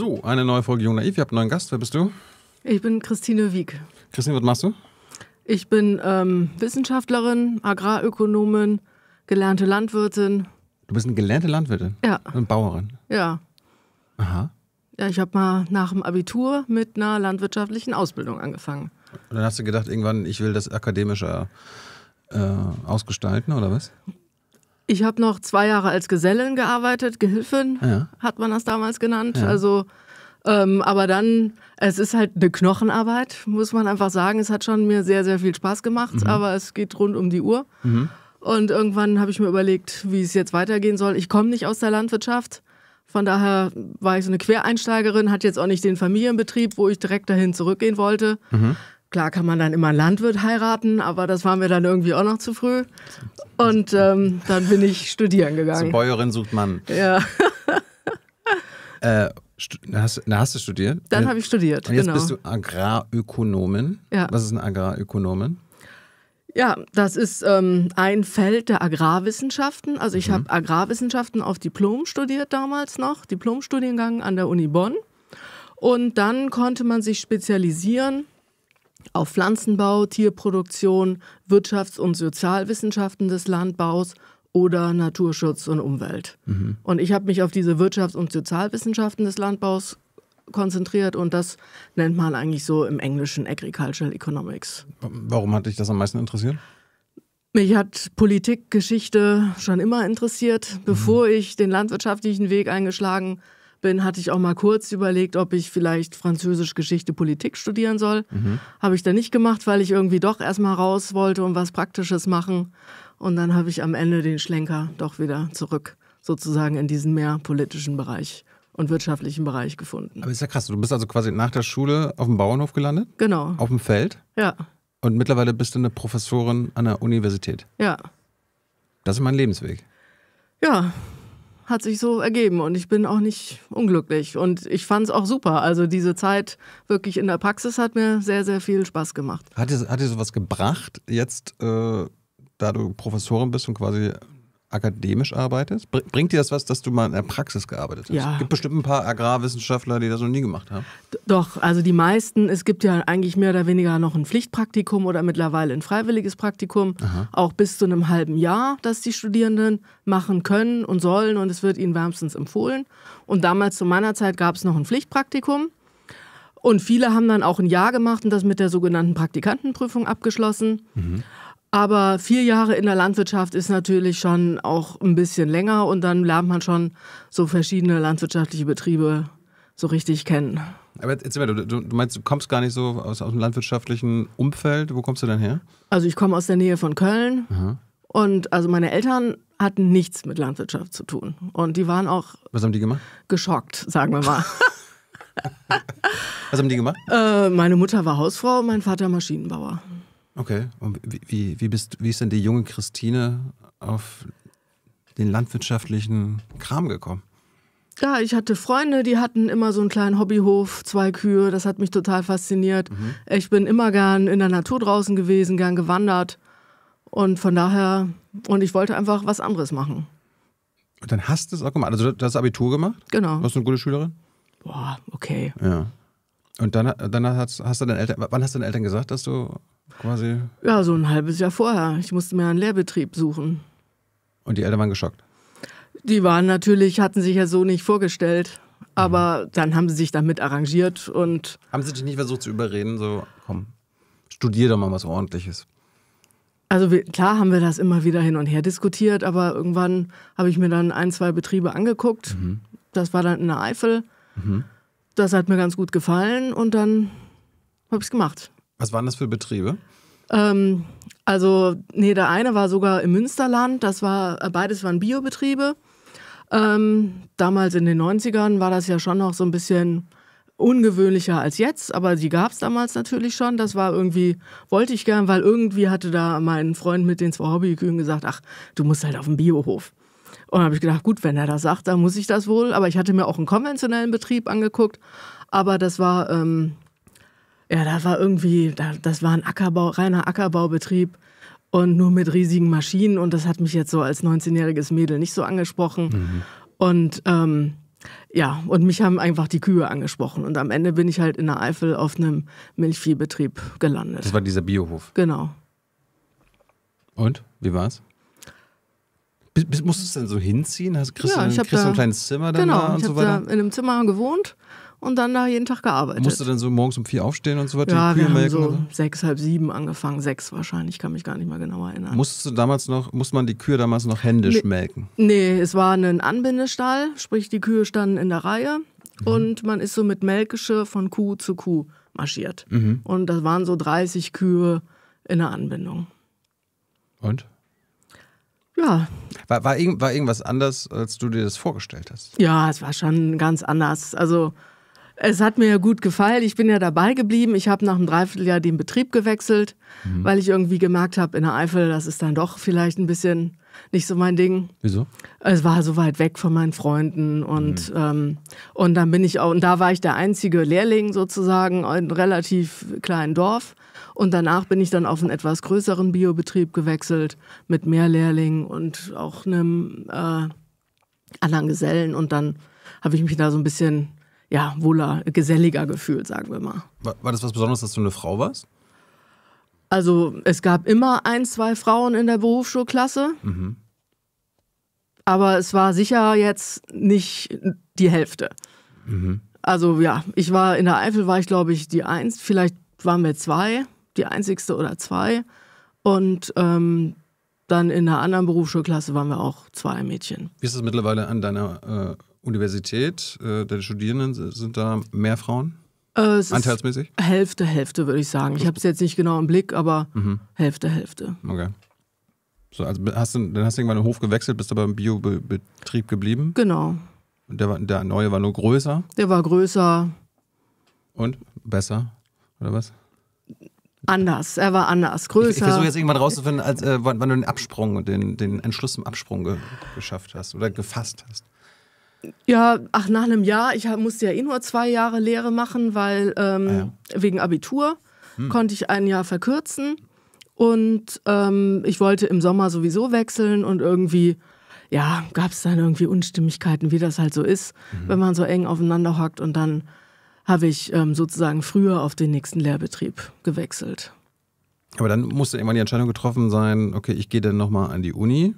So, eine neue Folge Jung Naiv. Ihr habt einen neuen Gast. Wer bist du? Ich bin Christine Wieg. Christine, was machst du? Ich bin ähm, Wissenschaftlerin, Agrarökonomin, gelernte Landwirtin. Du bist eine gelernte Landwirtin? Ja. Und Bauerin? Ja. Aha. Ja, ich habe mal nach dem Abitur mit einer landwirtschaftlichen Ausbildung angefangen. Und dann hast du gedacht, irgendwann, ich will das akademischer äh, ausgestalten, oder was? Ich habe noch zwei Jahre als Gesellin gearbeitet, Gehilfin ja. hat man das damals genannt. Ja. Also, ähm, aber dann, es ist halt eine Knochenarbeit, muss man einfach sagen. Es hat schon mir sehr, sehr viel Spaß gemacht, mhm. aber es geht rund um die Uhr. Mhm. Und irgendwann habe ich mir überlegt, wie es jetzt weitergehen soll. Ich komme nicht aus der Landwirtschaft. Von daher war ich so eine Quereinsteigerin, hatte jetzt auch nicht den Familienbetrieb, wo ich direkt dahin zurückgehen wollte. Mhm. Klar kann man dann immer einen Landwirt heiraten, aber das war mir dann irgendwie auch noch zu früh. Und ähm, dann bin ich studieren gegangen. Zur Bäuerin sucht Mann. Ja. äh, hast, na, hast du studiert? Dann habe ich studiert. Und jetzt genau. bist du Agrarökonomin. Ja. Was ist ein Agrarökonomin? Ja, das ist ähm, ein Feld der Agrarwissenschaften. Also ich mhm. habe Agrarwissenschaften auf Diplom studiert damals noch, Diplomstudiengang an der Uni Bonn. Und dann konnte man sich spezialisieren auf Pflanzenbau, Tierproduktion, Wirtschafts- und Sozialwissenschaften des Landbaus oder Naturschutz und Umwelt. Mhm. Und ich habe mich auf diese Wirtschafts- und Sozialwissenschaften des Landbaus konzentriert und das nennt man eigentlich so im Englischen Agricultural Economics. Warum hat dich das am meisten interessiert? Mich hat Politik, Geschichte schon immer interessiert. Mhm. Bevor mhm. ich den landwirtschaftlichen Weg eingeschlagen habe, bin, hatte ich auch mal kurz überlegt, ob ich vielleicht Französisch, Geschichte, Politik studieren soll. Mhm. Habe ich dann nicht gemacht, weil ich irgendwie doch erstmal raus wollte und was Praktisches machen. Und dann habe ich am Ende den Schlenker doch wieder zurück, sozusagen in diesen mehr politischen Bereich und wirtschaftlichen Bereich gefunden. Aber ist ja krass, du bist also quasi nach der Schule auf dem Bauernhof gelandet? Genau. Auf dem Feld? Ja. Und mittlerweile bist du eine Professorin an der Universität? Ja. Das ist mein Lebensweg. Ja, hat sich so ergeben und ich bin auch nicht unglücklich. Und ich fand es auch super. Also diese Zeit wirklich in der Praxis hat mir sehr, sehr viel Spaß gemacht. Hat dir, hat sowas gebracht, jetzt, äh, da du Professorin bist und quasi akademisch arbeitest? Bringt dir das was, dass du mal in der Praxis gearbeitet hast? Ja. Es gibt bestimmt ein paar Agrarwissenschaftler, die das noch nie gemacht haben. Doch, also die meisten, es gibt ja eigentlich mehr oder weniger noch ein Pflichtpraktikum oder mittlerweile ein freiwilliges Praktikum, Aha. auch bis zu einem halben Jahr, das die Studierenden machen können und sollen und es wird ihnen wärmstens empfohlen. Und damals zu meiner Zeit gab es noch ein Pflichtpraktikum. Und viele haben dann auch ein Jahr gemacht und das mit der sogenannten Praktikantenprüfung abgeschlossen. Mhm. Aber vier Jahre in der Landwirtschaft ist natürlich schon auch ein bisschen länger und dann lernt man schon so verschiedene landwirtschaftliche Betriebe so richtig kennen. Aber jetzt, du, du meinst, du kommst gar nicht so aus, aus dem landwirtschaftlichen Umfeld. Wo kommst du denn her? Also ich komme aus der Nähe von Köln. Aha. Und also meine Eltern hatten nichts mit Landwirtschaft zu tun. Und die waren auch. Was haben die gemacht? Geschockt, sagen wir mal. Was haben die gemacht? Äh, meine Mutter war Hausfrau, mein Vater Maschinenbauer. Okay. Und wie, wie, bist, wie ist denn die junge Christine auf den landwirtschaftlichen Kram gekommen? Ja, ich hatte Freunde, die hatten immer so einen kleinen Hobbyhof, zwei Kühe, das hat mich total fasziniert. Mhm. Ich bin immer gern in der Natur draußen gewesen, gern gewandert. Und von daher, und ich wollte einfach was anderes machen. Und dann hast du es auch gemacht. Also du hast Abitur gemacht? Genau. Warst du eine gute Schülerin? Boah, okay. Ja. Und dann, dann hast, hast du deinen Eltern, wann hast du deinen Eltern gesagt, dass du quasi. Ja, so ein halbes Jahr vorher. Ich musste mir einen Lehrbetrieb suchen. Und die Eltern waren geschockt? Die waren natürlich, hatten sich ja so nicht vorgestellt. Aber mhm. dann haben sie sich damit arrangiert und. Haben sie dich nicht versucht zu überreden, so, komm, studier doch mal was Ordentliches? Also wir, klar haben wir das immer wieder hin und her diskutiert, aber irgendwann habe ich mir dann ein, zwei Betriebe angeguckt. Mhm. Das war dann in der Eifel. Mhm das hat mir ganz gut gefallen und dann habe ich es gemacht. Was waren das für Betriebe? Ähm, also, nee, der eine war sogar im Münsterland, das war, äh, beides waren Biobetriebe. Ähm, damals in den 90ern war das ja schon noch so ein bisschen ungewöhnlicher als jetzt, aber die gab es damals natürlich schon. Das war irgendwie, wollte ich gern, weil irgendwie hatte da mein Freund mit den zwei Hobbykühen gesagt, ach, du musst halt auf den Biohof. Und dann habe ich gedacht, gut, wenn er das sagt, dann muss ich das wohl. Aber ich hatte mir auch einen konventionellen Betrieb angeguckt. Aber das war, ähm, ja, da war irgendwie, das war ein Ackerbau, reiner Ackerbaubetrieb und nur mit riesigen Maschinen. Und das hat mich jetzt so als 19-jähriges Mädel nicht so angesprochen. Mhm. Und ähm, ja, und mich haben einfach die Kühe angesprochen. Und am Ende bin ich halt in der Eifel auf einem Milchviehbetrieb gelandet. Das war dieser Biohof. Genau. Und? Wie war's? Bis, musstest du es denn so hinziehen? Hast, kriegst ja, du, kriegst da, ein kleines Zimmer dann genau, da und so weiter? Genau, ich habe in einem Zimmer gewohnt und dann da jeden Tag gearbeitet. Musst du dann so morgens um vier aufstehen und so weiter? Ja, wir haben so sechs, halb sieben angefangen, sechs wahrscheinlich, kann mich gar nicht mal genau erinnern. Musstest du damals noch, musste man die Kühe damals noch händisch nee, melken? Nee, es war ein Anbindestall, sprich die Kühe standen in der Reihe mhm. und man ist so mit Melkische von Kuh zu Kuh marschiert. Mhm. Und das waren so 30 Kühe in der Anbindung. Und? Ja. War, war, irgend, war irgendwas anders, als du dir das vorgestellt hast? Ja, es war schon ganz anders. Also es hat mir ja gut gefallen. Ich bin ja dabei geblieben. Ich habe nach einem Dreivierteljahr den Betrieb gewechselt, mhm. weil ich irgendwie gemerkt habe, in der Eifel, das ist dann doch vielleicht ein bisschen nicht so mein Ding. Wieso? Es war so weit weg von meinen Freunden und mhm. ähm, und dann bin ich auch und da war ich der einzige Lehrling sozusagen in einem relativ kleinen Dorf. Und danach bin ich dann auf einen etwas größeren Biobetrieb gewechselt mit mehr Lehrlingen und auch einem äh, anderen Gesellen. Und dann habe ich mich da so ein bisschen ja, wohler, geselliger gefühlt, sagen wir mal. War, war das was Besonderes, dass du eine Frau warst? Also es gab immer ein, zwei Frauen in der Berufsschulklasse. Mhm. Aber es war sicher jetzt nicht die Hälfte. Mhm. Also ja, ich war in der Eifel, war ich glaube ich die Eins, vielleicht waren wir zwei die einzigste oder zwei. Und ähm, dann in einer anderen Berufsschulklasse waren wir auch zwei Mädchen. Wie ist es mittlerweile an deiner äh, Universität? Äh, deine Studierenden sind da mehr Frauen? Äh, Anteilsmäßig? Hälfte, Hälfte würde ich sagen. Ich habe es jetzt nicht genau im Blick, aber mhm. Hälfte, Hälfte. Okay. So, also hast du, dann hast du irgendwann den Hof gewechselt, bist aber im Biobetrieb geblieben? Genau. Und der, der neue war nur größer? Der war größer. Und besser? Oder was? Anders, er war anders, größer. Ich, ich versuche jetzt irgendwann rauszufinden, als, äh, wann, wann, du den Absprung, den, den Entschluss im Absprung ge geschafft hast oder gefasst hast. Ja, ach, nach einem Jahr, ich musste ja eh nur zwei Jahre Lehre machen, weil ähm, ah ja. wegen Abitur hm. konnte ich ein Jahr verkürzen. Und ähm, ich wollte im Sommer sowieso wechseln und irgendwie, ja, gab es dann irgendwie Unstimmigkeiten, wie das halt so ist, mhm. wenn man so eng aufeinander hockt und dann habe ich ähm, sozusagen früher auf den nächsten Lehrbetrieb gewechselt. Aber dann musste irgendwann die Entscheidung getroffen sein, okay, ich gehe dann nochmal an die Uni.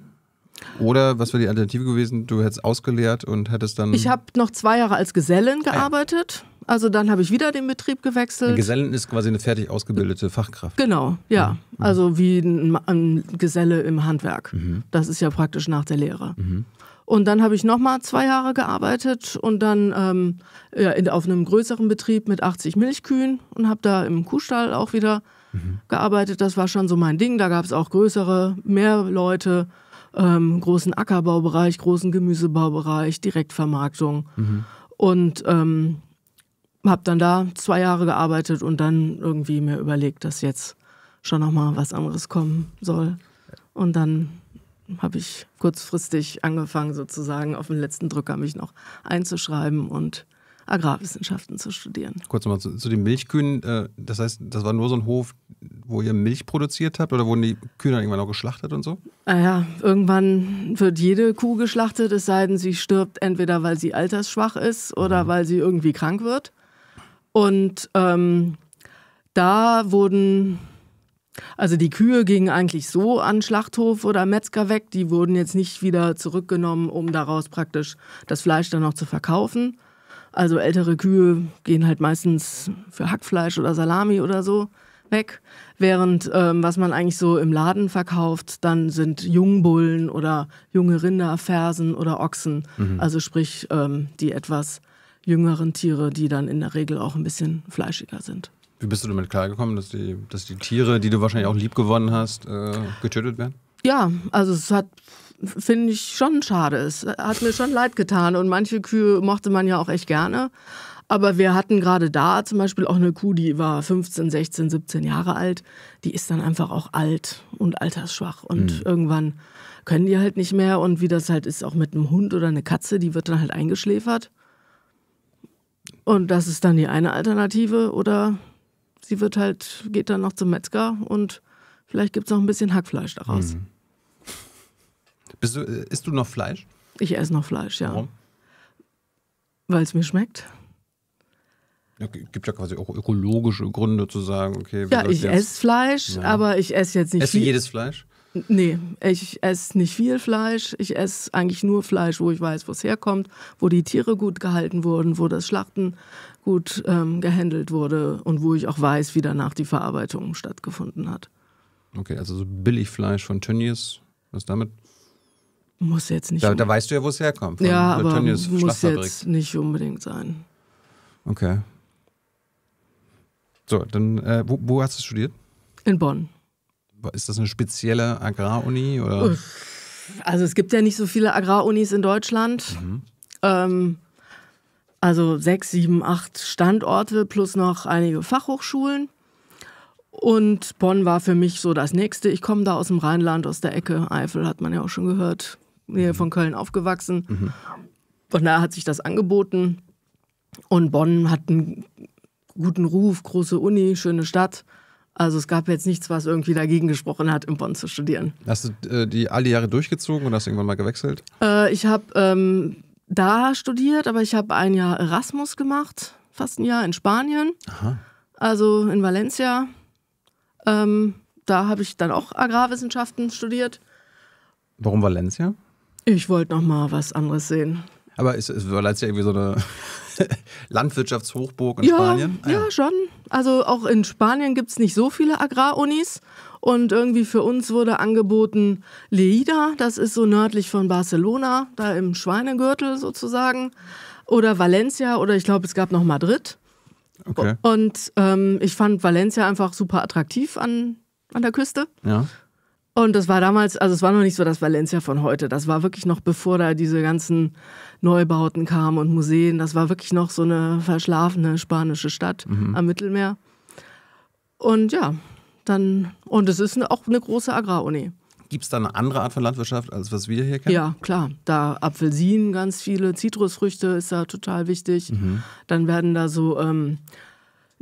Oder was wäre die Alternative gewesen? Du hättest ausgelehrt und hättest dann. Ich habe noch zwei Jahre als Gesellen ah gearbeitet. Also dann habe ich wieder den Betrieb gewechselt. Eine Gesellen ist quasi eine fertig ausgebildete Fachkraft. Genau, ja. Mhm. mhm. Also wie ein, Geselle im Handwerk. Mhm. Das ist ja praktisch nach der Lehre. Mhm. Und dann habe ich nochmal zwei Jahre gearbeitet und dann ähm, ja, in, auf einem größeren Betrieb mit 80 Milchkühen und habe da im Kuhstall auch wieder mhm. gearbeitet. Das war schon so mein Ding. Da gab es auch größere, mehr Leute, ähm, großen Ackerbaubereich, großen Gemüsebaubereich, Direktvermarktung. Mhm. Und ähm, habe dann da zwei Jahre gearbeitet und dann irgendwie mir überlegt, dass jetzt schon nochmal was anderes kommen soll. Und dann habe ich kurzfristig angefangen, sozusagen auf den letzten Drücker mich noch einzuschreiben und Agrarwissenschaften zu studieren. Kurz nochmal zu, zu, den Milchkühen. Äh, das heißt, das war nur so ein Hof, wo ihr Milch produziert habt oder wurden die Kühe dann irgendwann auch geschlachtet und so? Naja, ah irgendwann wird jede Kuh geschlachtet, es sei denn, sie stirbt entweder, weil sie altersschwach ist oder mhm. weil sie irgendwie krank wird. Und ähm, da wurden also die Kühe gingen eigentlich so an Schlachthof oder Metzger weg. Die wurden jetzt nicht wieder zurückgenommen, um daraus praktisch das Fleisch dann noch zu verkaufen. Also ältere Kühe gehen halt meistens für Hackfleisch oder Salami oder so weg. Während ähm, was man eigentlich so im Laden verkauft, dann sind Jungbullen oder junge Rinder, Fersen oder Ochsen. Mhm. Also sprich ähm, die etwas jüngeren Tiere, die dann in der Regel auch ein bisschen fleischiger sind. Wie bist du damit klargekommen, dass die, dass die Tiere, die du wahrscheinlich auch lieb gewonnen hast, äh, getötet werden? Ja, also es hat finde ich schon schade. Es hat mir schon leid getan und manche Kühe mochte man ja auch echt gerne. Aber wir hatten gerade da zum Beispiel auch eine Kuh, die war 15, 16, 17 Jahre alt. Die ist dann einfach auch alt und altersschwach. Und mhm. irgendwann können die halt nicht mehr. Und wie das halt ist, auch mit einem Hund oder einer Katze, die wird dann halt eingeschläfert. Und das ist dann die eine Alternative. Oder sie wird halt, geht dann noch zum Metzger und vielleicht gibt es noch ein bisschen Hackfleisch daraus. Mhm. Bist du, äh, isst du noch Fleisch? Ich esse noch Fleisch, ja. Warum? Weil es mir schmeckt. Ja, gibt ja quasi auch ökologische Gründe zu sagen, okay. Ja, ich esse Fleisch, ja. aber ich esse jetzt nicht. Esst viel. du jedes Fleisch? Nee, ich esse nicht viel Fleisch. Ich esse eigentlich nur Fleisch, wo ich weiß, wo es herkommt, wo die Tiere gut gehalten wurden, wo das Schlachten gut ähm, gehandelt wurde und wo ich auch weiß, wie danach die Verarbeitung stattgefunden hat. Okay, also so Billigfleisch von Tönnies, was damit? Muss jetzt nicht. Da, da weißt du ja, wo es herkommt. ja, aber Tönnies muss jetzt nicht unbedingt sein. Okay. So, dann äh, wo, wo hast du studiert? In Bonn. Ist das eine spezielle Agraruni Also es gibt ja nicht so viele Agrarunis in Deutschland. Mhm. Ähm, also sechs, sieben, acht Standorte plus noch einige Fachhochschulen. Und Bonn war für mich so das Nächste. Ich komme da aus dem Rheinland, aus der Ecke. Eifel hat man ja auch schon gehört. Nähe von Köln aufgewachsen. Mhm. Von daher hat sich das angeboten. Und Bonn hat einen guten Ruf, große Uni, schöne Stadt. Also es gab jetzt nichts, was irgendwie dagegen gesprochen hat, in Bonn zu studieren. Hast du äh, die alle Jahre durchgezogen und hast irgendwann mal gewechselt? Äh, ich habe ähm, da studiert, aber ich habe ein Jahr Erasmus gemacht, fast ein Jahr in Spanien, Aha. also in Valencia. Ähm, da habe ich dann auch Agrarwissenschaften studiert. Warum Valencia? Ich wollte noch mal was anderes sehen. Aber ist, es war irgendwie so eine Landwirtschaftshochburg in ja, Spanien. Ah, ja. ja, schon. Also auch in Spanien gibt es nicht so viele Agrarunis. Und irgendwie für uns wurde angeboten Leida, das ist so nördlich von Barcelona, da im Schweinegürtel sozusagen. Oder Valencia oder ich glaube, es gab noch Madrid. Okay. Und ähm, ich fand Valencia einfach super attraktiv an, an der Küste. Ja. Und das war damals, also es war noch nicht so das Valencia von heute. Das war wirklich noch bevor da diese ganzen Neubauten kamen und Museen. Das war wirklich noch so eine verschlafene spanische Stadt mhm. am Mittelmeer. Und ja, dann, und es ist auch eine große Agraruni. Gibt es da eine andere Art von Landwirtschaft, als was wir hier kennen? Ja, klar. Da Apfelsinen, ganz viele, Zitrusfrüchte ist da total wichtig. Mhm. Dann werden da so, ähm,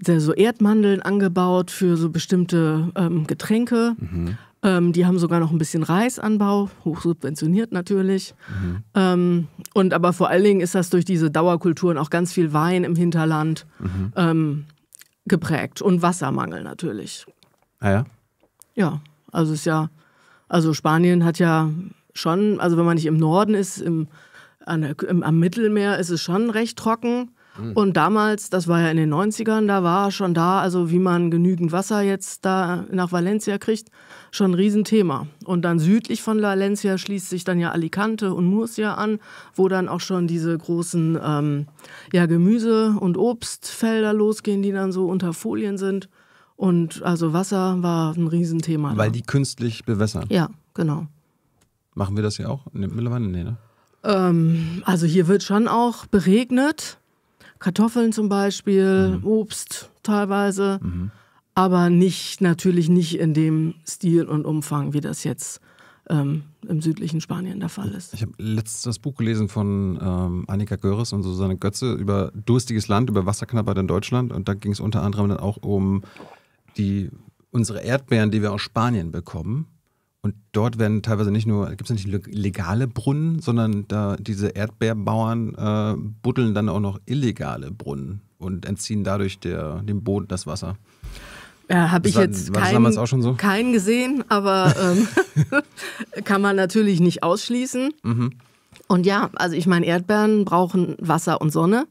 so Erdmandeln angebaut für so bestimmte ähm, Getränke. Mhm. Ähm, die haben sogar noch ein bisschen Reisanbau, hochsubventioniert natürlich. Mhm. Ähm, und aber vor allen Dingen ist das durch diese Dauerkulturen auch ganz viel Wein im Hinterland mhm. ähm, geprägt und Wassermangel natürlich. Ah ja? Ja, also ist ja, also Spanien hat ja schon, also wenn man nicht im Norden ist, im, der, im am Mittelmeer ist es schon recht trocken. Mhm. Und damals, das war ja in den 90ern, da war schon da, also wie man genügend Wasser jetzt da nach Valencia kriegt, schon ein Riesenthema. Und dann südlich von Valencia schließt sich dann ja Alicante und Murcia an, wo dann auch schon diese großen ähm, ja, Gemüse- und Obstfelder losgehen, die dann so unter Folien sind. Und also Wasser war ein Riesenthema. Weil da. die künstlich bewässern. Ja, genau. Machen wir das ja auch? Ne, mittlerweile, nee, ne? Ähm, also hier wird schon auch beregnet. Kartoffeln zum Beispiel, mhm. Obst teilweise. Mhm aber nicht natürlich nicht in dem Stil und Umfang, wie das jetzt ähm, im südlichen Spanien der Fall ist. Ich habe letztens das Buch gelesen von ähm, Annika Görres und Susanne Götze über durstiges Land, über Wasserknappheit in Deutschland und da ging es unter anderem dann auch um die unsere Erdbeeren, die wir aus Spanien bekommen. Und dort werden teilweise nicht nur, gibt es nicht legale Brunnen, sondern da diese Erdbeerbauern äh, buddeln dann auch noch illegale Brunnen und entziehen dadurch der, dem Boden das Wasser. Ja, äh, habe ich jetzt keinen, so? keinen gesehen, aber ähm, kann man natürlich nicht ausschließen. Mhm. Und ja, also ich meine, Erdbeeren brauchen Wasser und Sonne.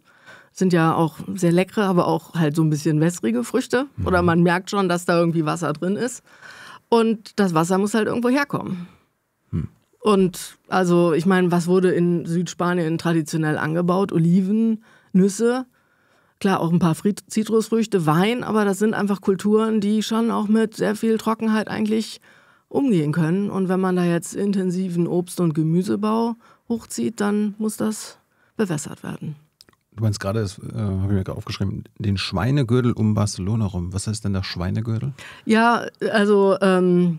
Sind ja auch sehr leckere, aber auch halt so ein bisschen wässrige Früchte. Mhm. Oder man merkt schon, dass da irgendwie Wasser drin ist. Und das Wasser muss halt irgendwo herkommen. Mhm. Und also, ich meine, was wurde in Südspanien traditionell angebaut? Oliven, Nüsse. Klar, auch ein paar Fried Zitrusfrüchte, Wein, aber das sind einfach Kulturen, die schon auch mit sehr viel Trockenheit eigentlich umgehen können. Und wenn man da jetzt intensiven Obst- und Gemüsebau hochzieht, dann muss das bewässert werden. Du meinst gerade, das äh, habe ich mir gerade aufgeschrieben, den Schweinegürtel um Barcelona rum. Was heißt denn der Schweinegürtel? Ja, also ähm,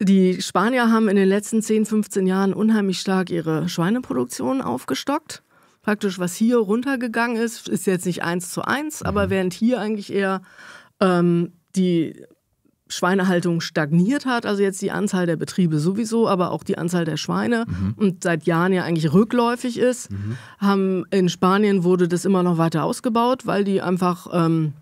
die Spanier haben in den letzten 10, 15 Jahren unheimlich stark ihre Schweineproduktion aufgestockt praktisch, was hier runtergegangen ist, ist jetzt nicht eins zu eins, mhm. aber während hier eigentlich eher ähm, die Schweinehaltung stagniert hat, also jetzt die Anzahl der Betriebe sowieso, aber auch die Anzahl der Schweine mhm. und seit Jahren ja eigentlich rückläufig ist, mhm. haben in Spanien wurde das immer noch weiter ausgebaut, weil die einfach ähm,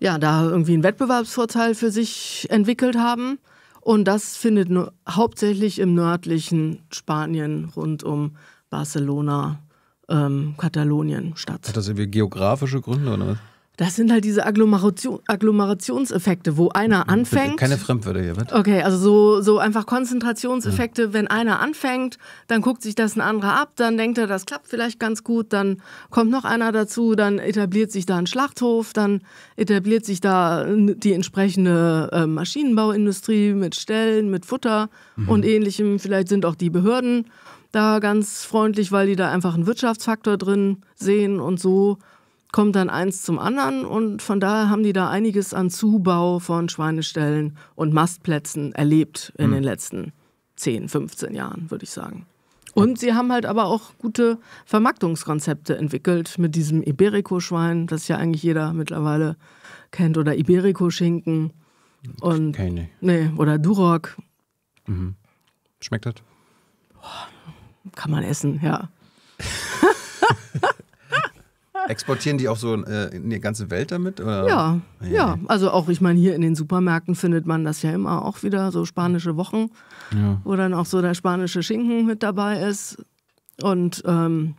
ja da irgendwie einen Wettbewerbsvorteil für sich entwickelt haben. Und das findet nur hauptsächlich im nördlichen Spanien rund um Barcelona ähm, Katalonien statt. Hat das irgendwie geografische Gründe oder was? Das sind halt diese Agglomeration, Agglomerationseffekte, wo einer hm, anfängt. Keine Fremdwörter hier, bitte. Okay, also so, so einfach Konzentrationseffekte. Ja. Hm. Wenn einer anfängt, dann guckt sich das ein anderer ab, dann denkt er, das klappt vielleicht ganz gut, dann kommt noch einer dazu, dann etabliert sich da ein Schlachthof, dann etabliert sich da die entsprechende ähm, Maschinenbauindustrie mit Stellen, mit Futter mhm. und ähnlichem. Vielleicht sind auch die Behörden da ganz freundlich, weil die da einfach einen Wirtschaftsfaktor drin sehen und so kommt dann eins zum anderen und von daher haben die da einiges an Zubau von Schweineställen und Mastplätzen erlebt in mhm. den letzten 10, 15 Jahren, würde ich sagen. Und sie haben halt aber auch gute Vermarktungskonzepte entwickelt mit diesem Iberico-Schwein, das ja eigentlich jeder mittlerweile kennt, oder Iberico-Schinken. Und, Keine. Nee, oder Duroc. Mhm. Schmeckt das? Boah. Kann man essen, ja. Exportieren die auch so äh, in die ganze Welt damit? Oder? Ja, ah, ja, ja. Also auch, ich meine, hier in den Supermärkten findet man das ja immer auch wieder, so spanische Wochen, ja. wo dann auch so der spanische Schinken mit dabei ist. Und ähm,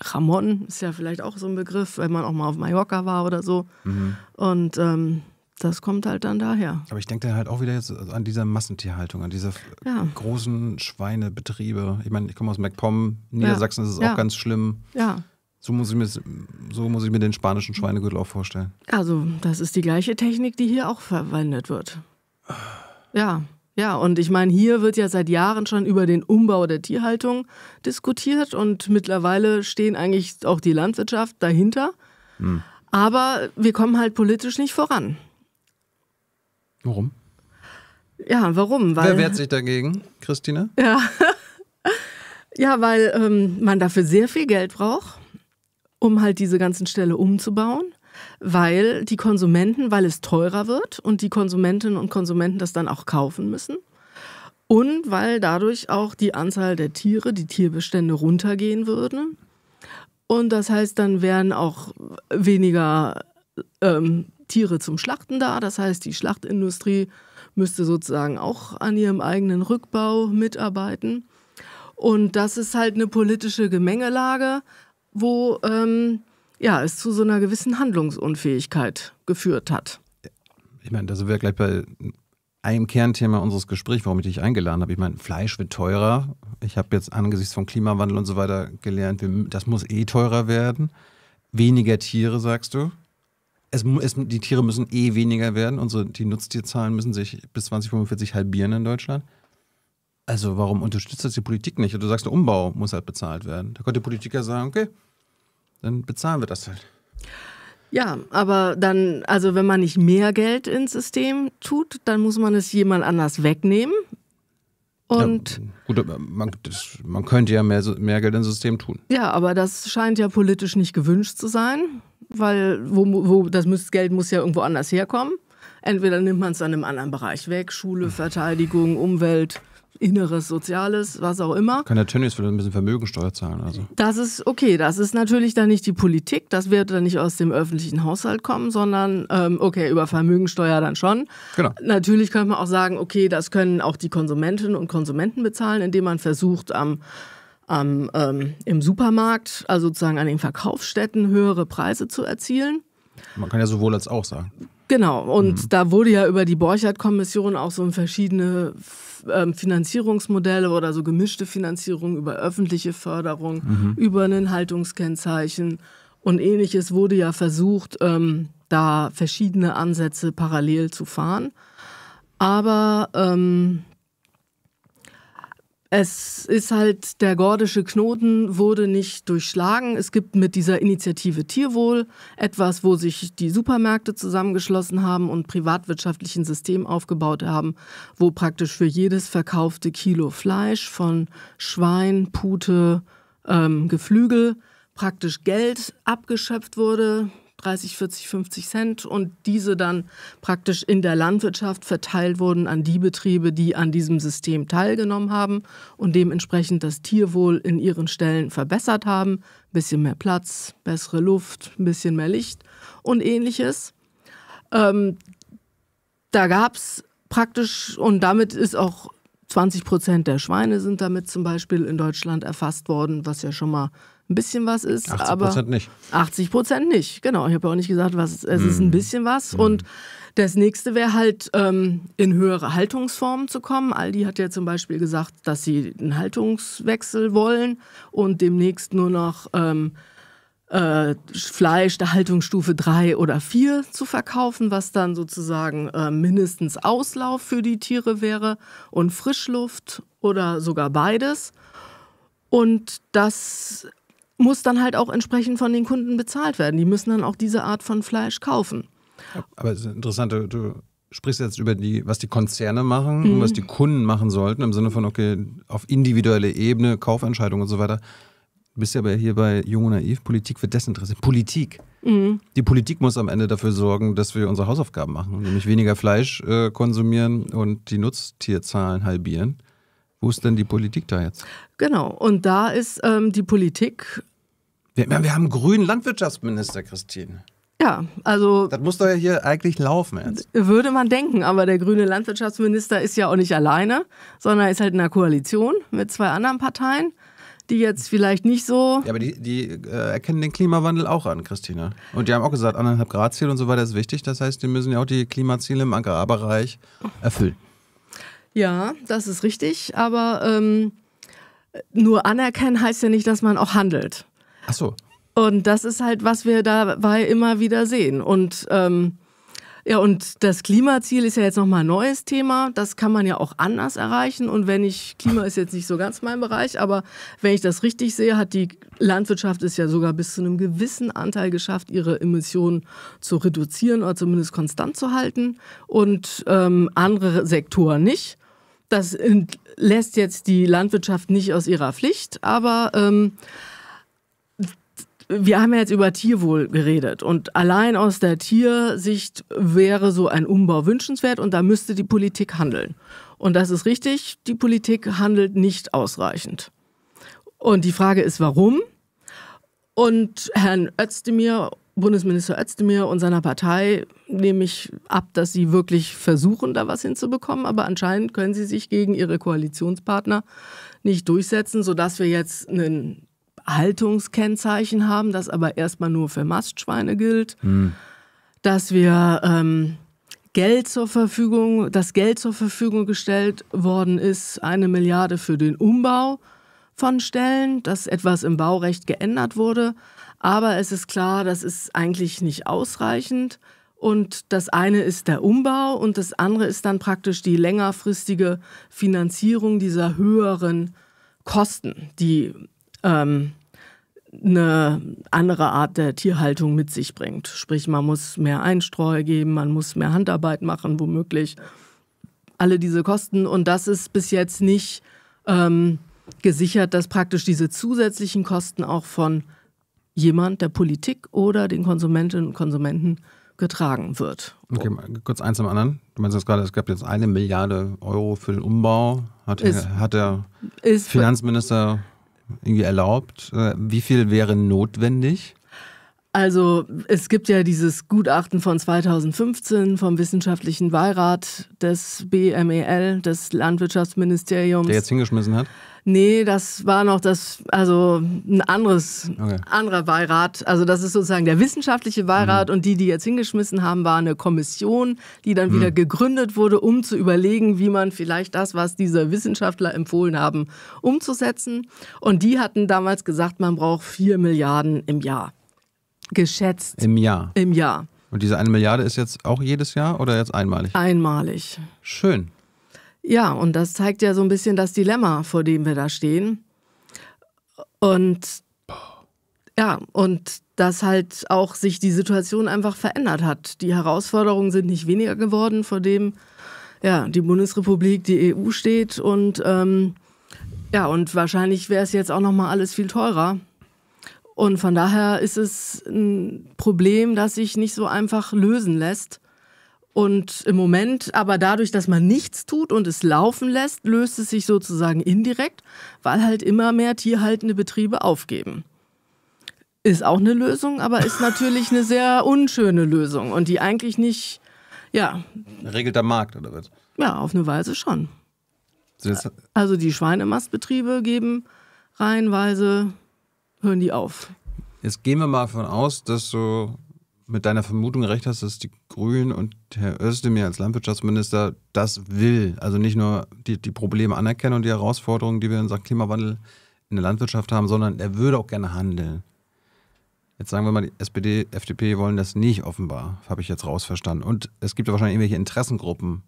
Ramon ist ja vielleicht auch so ein Begriff, wenn man auch mal auf Mallorca war oder so. Mhm. Und ähm, das kommt halt dann daher. Aber ich denke dann halt auch wieder jetzt also an diese Massentierhaltung, an diese ja. großen Schweinebetriebe. Ich meine, ich komme aus MacPom, Niedersachsen ja. ist es ja. auch ganz schlimm. Ja. So muss, ich mir, so muss ich mir den spanischen Schweinegürtel auch vorstellen. Also, das ist die gleiche Technik, die hier auch verwendet wird. Ja, ja, und ich meine, hier wird ja seit Jahren schon über den Umbau der Tierhaltung diskutiert und mittlerweile stehen eigentlich auch die Landwirtschaft dahinter. Hm. Aber wir kommen halt politisch nicht voran. Warum? Ja, warum? Weil, Wer wehrt sich dagegen, Christine? Ja, ja weil ähm, man dafür sehr viel Geld braucht, um halt diese ganzen Ställe umzubauen weil die Konsumenten, weil es teurer wird und die Konsumentinnen und Konsumenten das dann auch kaufen müssen. Und weil dadurch auch die Anzahl der Tiere, die Tierbestände runtergehen würden. Und das heißt, dann wären auch weniger ähm, Tiere zum Schlachten da. Das heißt, die Schlachtindustrie müsste sozusagen auch an ihrem eigenen Rückbau mitarbeiten. Und das ist halt eine politische Gemengelage, wo ähm, ja, es zu so einer gewissen Handlungsunfähigkeit geführt hat. Ich meine, da sind wir gleich bei einem Kernthema unseres Gesprächs, warum ich dich eingeladen habe. Ich meine, Fleisch wird teurer. Ich habe jetzt angesichts von Klimawandel und so weiter gelernt, das muss eh teurer werden. Weniger Tiere, sagst du es, es, die Tiere müssen eh weniger werden. Unsere, die Nutztierzahlen müssen sich bis 2045 halbieren in Deutschland. Also warum unterstützt das die Politik nicht? Und du sagst, der Umbau muss halt bezahlt werden. Da könnte der Politiker sagen, okay, dann bezahlen wir das halt. Ja, aber dann, also wenn man nicht mehr Geld ins System tut, dann muss man es jemand anders wegnehmen. Und ja, gut, man, das, man, könnte ja mehr, mehr Geld ins System tun. Ja, aber das scheint ja politisch nicht gewünscht zu sein, weil wo, wo das Geld muss ja irgendwo anders herkommen. Entweder nimmt man es an einem anderen Bereich weg, Schule, Verteidigung, Umwelt, Inneres, Soziales, was auch immer. Kann der Tönnies vielleicht ein bisschen Vermögensteuer zahlen? Also. Das ist okay. Das ist natürlich dann nicht die Politik. Das wird dann nicht aus dem öffentlichen Haushalt kommen, sondern, ähm, okay, über Vermögensteuer dann schon. Genau. Natürlich könnte man auch sagen, okay, das können auch die Konsumentinnen und Konsumenten bezahlen, indem man versucht, am, am ähm, im Supermarkt, also sozusagen an den Verkaufsstätten, höhere Preise zu erzielen. Man kann ja sowohl als auch sagen. Genau, und mhm. da wurde ja über die Borchert-Kommission auch so verschiedene ähm, Finanzierungsmodelle oder so gemischte Finanzierung über öffentliche Förderung, mhm. über ein Haltungskennzeichen und ähnliches wurde ja versucht, ähm, da verschiedene Ansätze parallel zu fahren. Aber ähm, es ist halt, der gordische Knoten wurde nicht durchschlagen. Es gibt mit dieser Initiative Tierwohl etwas, wo sich die Supermärkte zusammengeschlossen haben und privatwirtschaftlichen System aufgebaut haben, wo praktisch für jedes verkaufte Kilo Fleisch von Schwein, Pute, ähm, Geflügel praktisch Geld abgeschöpft wurde, 30, 40, 50 Cent und diese dann praktisch in der Landwirtschaft verteilt wurden an die Betriebe, die an diesem System teilgenommen haben und dementsprechend das Tierwohl in ihren Stellen verbessert haben. Ein bisschen mehr Platz, bessere Luft, ein bisschen mehr Licht und ähnliches. Ähm, da gab es praktisch, und damit ist auch 20 Prozent der Schweine sind damit zum Beispiel in Deutschland erfasst worden, was ja schon mal ein bisschen was ist. 80 aber nicht. 80 Prozent nicht, genau. Ich habe ja auch nicht gesagt, was es mhm. ist ein hm. bisschen was. Mhm. Und das nächste wäre halt, ähm, in höhere Haltungsformen zu kommen. Aldi hat ja zum Beispiel gesagt, dass sie einen Haltungswechsel wollen und demnächst nur noch ähm, äh, Fleisch der Haltungsstufe 3 oder 4 zu verkaufen, was dann sozusagen äh, mindestens Auslauf für die Tiere wäre und Frischluft oder sogar beides. Und das muss dann halt auch entsprechend von den Kunden bezahlt werden. Die müssen dann auch diese Art von Fleisch kaufen. Aber es ist interessant, du sprichst jetzt über die, was die Konzerne machen mhm. und was die Kunden machen sollten, im Sinne von, okay, auf individuelle Ebene, Kaufentscheidungen und so weiter. Du bist ja aber hier bei Jung und Naiv, Politik wird desinteressiert. Politik. Mhm. Die Politik muss am Ende dafür sorgen, dass wir unsere Hausaufgaben machen, nämlich weniger Fleisch äh, konsumieren und die Nutztierzahlen halbieren. Wo ist denn die Politik da jetzt? Genau, und da ist ähm, die Politik. Wir, wir haben einen grünen Landwirtschaftsminister, Christine. Ja, also. Das muss doch ja hier eigentlich laufen jetzt. Würde man denken, aber der grüne Landwirtschaftsminister ist ja auch nicht alleine, sondern ist halt in einer Koalition mit zwei anderen Parteien, die jetzt vielleicht nicht so. Ja, aber die, die äh, erkennen den Klimawandel auch an, Christine. Und die haben auch gesagt, anderthalb Grad Ziel und so weiter ist wichtig. Das heißt, die müssen ja auch die Klimaziele im Agrarbereich erfüllen. Ja, das ist richtig, aber ähm, nur anerkennen heißt ja nicht, dass man auch handelt. Ach so. Und das ist halt, was wir dabei immer wieder sehen. Und ähm, ja, und das Klimaziel ist ja jetzt nochmal ein neues Thema. Das kann man ja auch anders erreichen. Und wenn ich, Klima ist jetzt nicht so ganz mein Bereich, aber wenn ich das richtig sehe, hat die Landwirtschaft es ja sogar bis zu einem gewissen Anteil geschafft, ihre Emissionen zu reduzieren oder zumindest konstant zu halten und ähm, andere Sektoren nicht. Das lässt jetzt die Landwirtschaft nicht aus ihrer Pflicht, aber ähm, wir haben ja jetzt über Tierwohl geredet und allein aus der Tiersicht wäre so ein Umbau wünschenswert und da müsste die Politik handeln. Und das ist richtig, die Politik handelt nicht ausreichend. Und die Frage ist, warum? Und Herrn Özdemir, Bundesminister Özdemir und seiner Partei nehme ich ab, dass sie wirklich versuchen, da was hinzubekommen. Aber anscheinend können sie sich gegen ihre Koalitionspartner nicht durchsetzen, sodass wir jetzt einen Haltungskennzeichen haben, das aber erstmal nur für Mastschweine gilt, mhm. dass wir ähm, Geld zur Verfügung, das Geld zur Verfügung gestellt worden ist, eine Milliarde für den Umbau von Stellen, dass etwas im Baurecht geändert wurde. Aber es ist klar, das ist eigentlich nicht ausreichend. Und das eine ist der Umbau und das andere ist dann praktisch die längerfristige Finanzierung dieser höheren Kosten, die ähm, eine andere Art der Tierhaltung mit sich bringt. Sprich, man muss mehr Einstreu geben, man muss mehr Handarbeit machen, womöglich. Alle diese Kosten. Und das ist bis jetzt nicht ähm, gesichert, dass praktisch diese zusätzlichen Kosten auch von jemand, der Politik oder den Konsumentinnen und Konsumenten getragen wird. Okay, kurz eins zum anderen. Du meinst jetzt gerade, es gab jetzt eine Milliarde Euro für den Umbau. Hat, ist, hat der Finanzminister irgendwie erlaubt. Äh, wie viel wäre notwendig? Also es gibt ja dieses Gutachten von 2015 vom Wissenschaftlichen Beirat des BMEL, des Landwirtschaftsministeriums. Der jetzt hingeschmissen hat? Nee, das war noch das, also ein anderes, okay. anderer Beirat. Also das ist sozusagen der wissenschaftliche Beirat mhm. und die, die jetzt hingeschmissen haben, war eine Kommission, die dann mhm. wieder gegründet wurde, um zu überlegen, wie man vielleicht das, was diese Wissenschaftler empfohlen haben, umzusetzen. Und die hatten damals gesagt, man braucht vier Milliarden im Jahr. Geschätzt. Im Jahr. Im Jahr. Und diese eine Milliarde ist jetzt auch jedes Jahr oder jetzt einmalig? Einmalig. Schön. Ja, und das zeigt ja so ein bisschen das Dilemma, vor dem wir da stehen. Und ja, und dass halt auch sich die Situation einfach verändert hat. Die Herausforderungen sind nicht weniger geworden, vor dem ja, die Bundesrepublik, die EU steht und ähm, ja, und wahrscheinlich wäre es jetzt auch nochmal alles viel teurer. Und von daher ist es ein Problem, das sich nicht so einfach lösen lässt. Und im Moment, aber dadurch, dass man nichts tut und es laufen lässt, löst es sich sozusagen indirekt, weil halt immer mehr tierhaltende Betriebe aufgeben. Ist auch eine Lösung, aber ist natürlich eine sehr unschöne Lösung und die eigentlich nicht, ja. Regelt der Markt oder was? Ja, auf eine Weise schon. Also die Schweinemastbetriebe geben reihenweise, hören die auf. Jetzt gehen wir mal davon aus, dass so mit deiner Vermutung recht hast, dass die Grünen und Herr Özdemir als Landwirtschaftsminister das will. Also nicht nur die, die Probleme anerkennen und die Herausforderungen, die wir in Sachen Klimawandel in der Landwirtschaft haben, sondern er würde auch gerne handeln. Jetzt sagen wir mal, die SPD, FDP wollen das nicht offenbar, habe ich jetzt rausverstanden. Und es gibt ja wahrscheinlich irgendwelche Interessengruppen,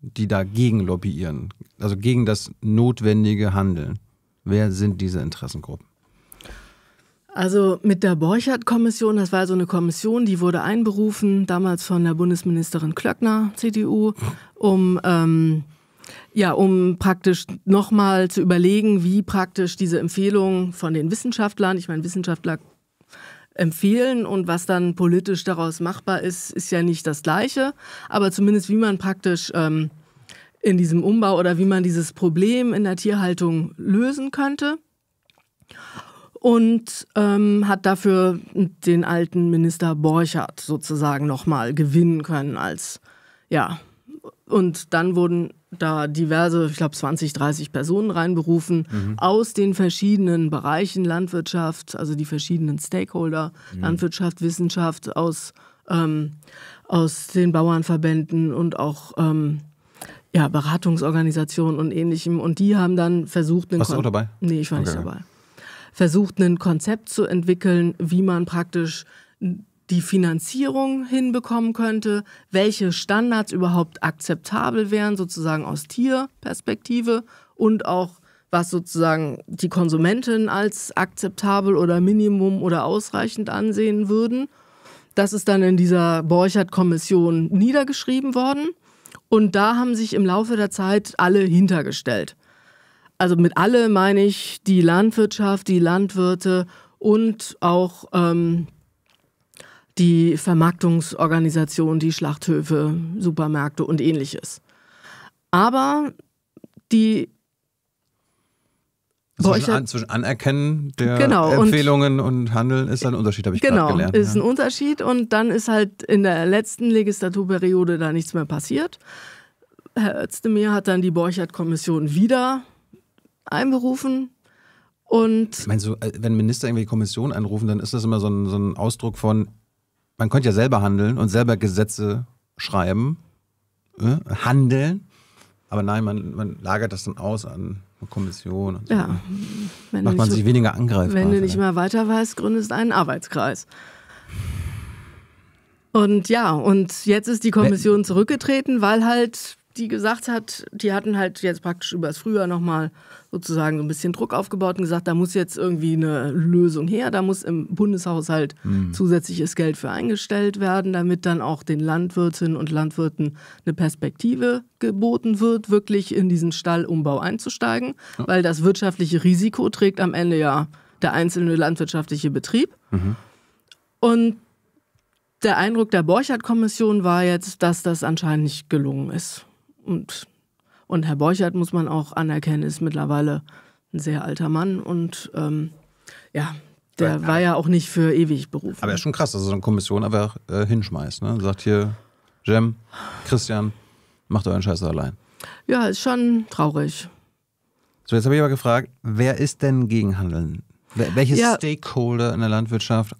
die dagegen lobbyieren, also gegen das notwendige Handeln. Wer sind diese Interessengruppen? Also mit der Borchert-Kommission, das war so eine Kommission, die wurde einberufen, damals von der Bundesministerin Klöckner, CDU, um ähm, ja, um praktisch nochmal zu überlegen, wie praktisch diese Empfehlungen von den Wissenschaftlern, ich meine Wissenschaftler empfehlen und was dann politisch daraus machbar ist, ist ja nicht das Gleiche, aber zumindest wie man praktisch ähm, in diesem Umbau oder wie man dieses Problem in der Tierhaltung lösen könnte und ähm, hat dafür den alten Minister Borchert sozusagen nochmal gewinnen können als, ja. Und dann wurden da diverse, ich glaube 20, 30 Personen reinberufen mhm. aus den verschiedenen Bereichen Landwirtschaft, also die verschiedenen Stakeholder, mhm. Landwirtschaft, Wissenschaft, aus, ähm, aus den Bauernverbänden und auch ähm, ja, Beratungsorganisationen und ähnlichem. Und die haben dann versucht, einen Warst du auch dabei? Nee, ich war okay. nicht dabei versucht, ein Konzept zu entwickeln, wie man praktisch die Finanzierung hinbekommen könnte, welche Standards überhaupt akzeptabel wären, sozusagen aus Tierperspektive und auch was sozusagen die Konsumenten als akzeptabel oder Minimum oder ausreichend ansehen würden. Das ist dann in dieser Borchert-Kommission niedergeschrieben worden. Und da haben sich im Laufe der Zeit alle hintergestellt. Also mit alle meine ich die Landwirtschaft, die Landwirte und auch ähm, die Vermarktungsorganisationen, die Schlachthöfe, Supermärkte und ähnliches. Aber die zwischen, an, zwischen Anerkennen der genau, Empfehlungen und, und, Handeln ist ein Unterschied, habe ich genau, gelernt. Genau, ist ja. ein Unterschied und dann ist halt in der letzten Legislaturperiode da nichts mehr passiert. Herr Özdemir hat dann die Borchert-Kommission wieder einberufen. Und Meinst du, äh, wenn Minister irgendwie die Kommission anrufen, dann ist das immer so ein, so ein Ausdruck von, man könnte ja selber handeln und selber Gesetze schreiben, äh, handeln. Aber nein, man, man, lagert das dann aus an eine Kommission. Und So. Ja. Wenn Macht man sich weniger angreifbar. Wenn du nicht mehr weiter weißt, gründest einen Arbeitskreis. Und ja, und jetzt ist die Kommission zurückgetreten, weil halt die gesagt hat, die hatten halt jetzt praktisch über das Frühjahr nochmal sozusagen so ein bisschen Druck aufgebaut und gesagt, da muss jetzt irgendwie eine Lösung her, da muss im Bundeshaushalt mhm. zusätzliches Geld für eingestellt werden, damit dann auch den Landwirtinnen und Landwirten eine Perspektive geboten wird, wirklich in diesen Stallumbau einzusteigen, ja. weil das wirtschaftliche Risiko trägt am Ende ja der einzelne landwirtschaftliche Betrieb. Mhm. Und der Eindruck der Borchardt-Kommission war jetzt, dass das anscheinend nicht gelungen ist. Und, und Herr Borchert, muss man auch anerkennen, ist mittlerweile ein sehr alter Mann und ähm, ja, der aber, war ja auch nicht für ewig berufen. Aber ja, schon krass, dass er so eine Kommission einfach äh, hinschmeißt. Ne? Sagt hier, Jem, Christian, macht euren Scheiß allein. Ja, ist schon traurig. So, jetzt habe ich aber gefragt, wer ist denn gegen Handeln? Welche ja. Stakeholder in der Landwirtschaft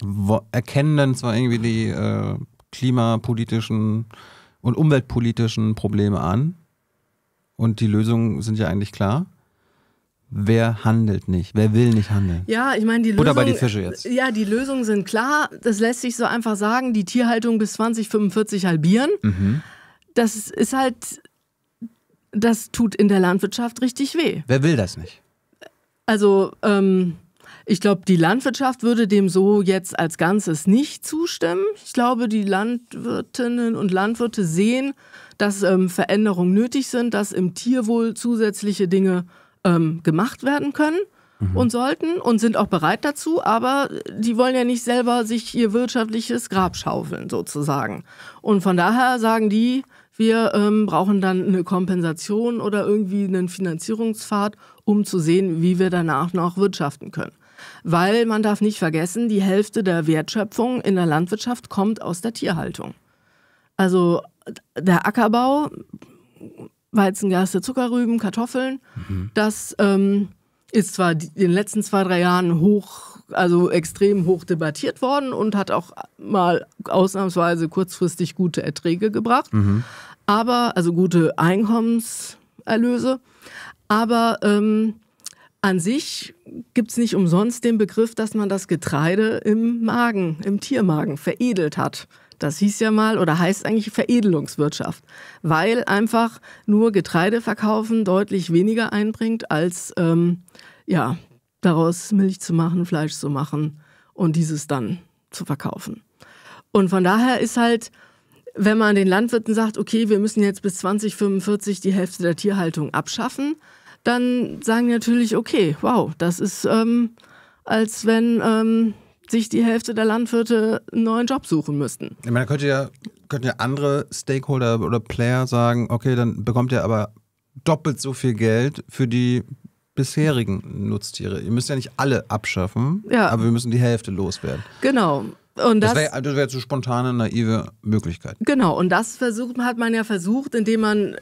erkennen denn zwar irgendwie die äh, klimapolitischen und umweltpolitischen Probleme an. Und die Lösungen sind ja eigentlich klar. Wer handelt nicht? Wer will nicht handeln? Ja, ich meine, die Lösung, Oder bei die Fische jetzt. Ja, die Lösungen sind klar. Das lässt sich so einfach sagen: die Tierhaltung bis 2045 halbieren. Mhm. Das ist halt, das tut in der Landwirtschaft richtig weh. Wer will das nicht? Also, ähm, ich glaube, die Landwirtschaft würde dem so jetzt als Ganzes nicht zustimmen. Ich glaube, die Landwirtinnen und Landwirte sehen, dass ähm, Veränderungen nötig sind, dass im Tierwohl zusätzliche Dinge ähm, gemacht werden können mhm. und sollten und sind auch bereit dazu, aber die wollen ja nicht selber sich ihr wirtschaftliches Grab schaufeln sozusagen. Und von daher sagen die, wir ähm, brauchen dann eine Kompensation oder irgendwie einen Finanzierungspfad, um zu sehen, wie wir danach noch wirtschaften können weil man darf nicht vergessen, die Hälfte der Wertschöpfung in der Landwirtschaft kommt aus der Tierhaltung. Also der Ackerbau, Weizen, Weizengerste, Zuckerrüben, Kartoffeln, mhm. das ähm, ist zwar in den letzten zwei, drei Jahren hoch, also extrem hoch debattiert worden und hat auch mal ausnahmsweise kurzfristig gute Erträge gebracht, mhm. aber also gute Einkommenserlöse. Aber ähm, an sich gibt es nicht umsonst den Begriff, dass man das Getreide im Magen, im Tiermagen veredelt hat. Das hieß ja mal oder heißt eigentlich Veredelungswirtschaft, weil einfach nur Getreide verkaufen deutlich weniger einbringt, als ähm, ja, daraus Milch zu machen, Fleisch zu machen und dieses dann zu verkaufen. Und von daher ist halt, wenn man den Landwirten sagt, okay, wir müssen jetzt bis 2045 die Hälfte der Tierhaltung abschaffen, dann sagen die natürlich, okay, wow, das ist, ähm, als wenn ähm, sich die Hälfte der Landwirte einen neuen Job suchen müssten. Ich meine, da könnte ja, könnten ja andere Stakeholder oder Player sagen, okay, dann bekommt ihr aber doppelt so viel Geld für die bisherigen Nutztiere. Ihr müsst ja nicht alle abschaffen, ja. aber wir müssen die Hälfte loswerden. Genau. Und das, das wäre also das wär so spontane, naive Möglichkeit. Genau, und das versucht, hat man ja versucht, indem man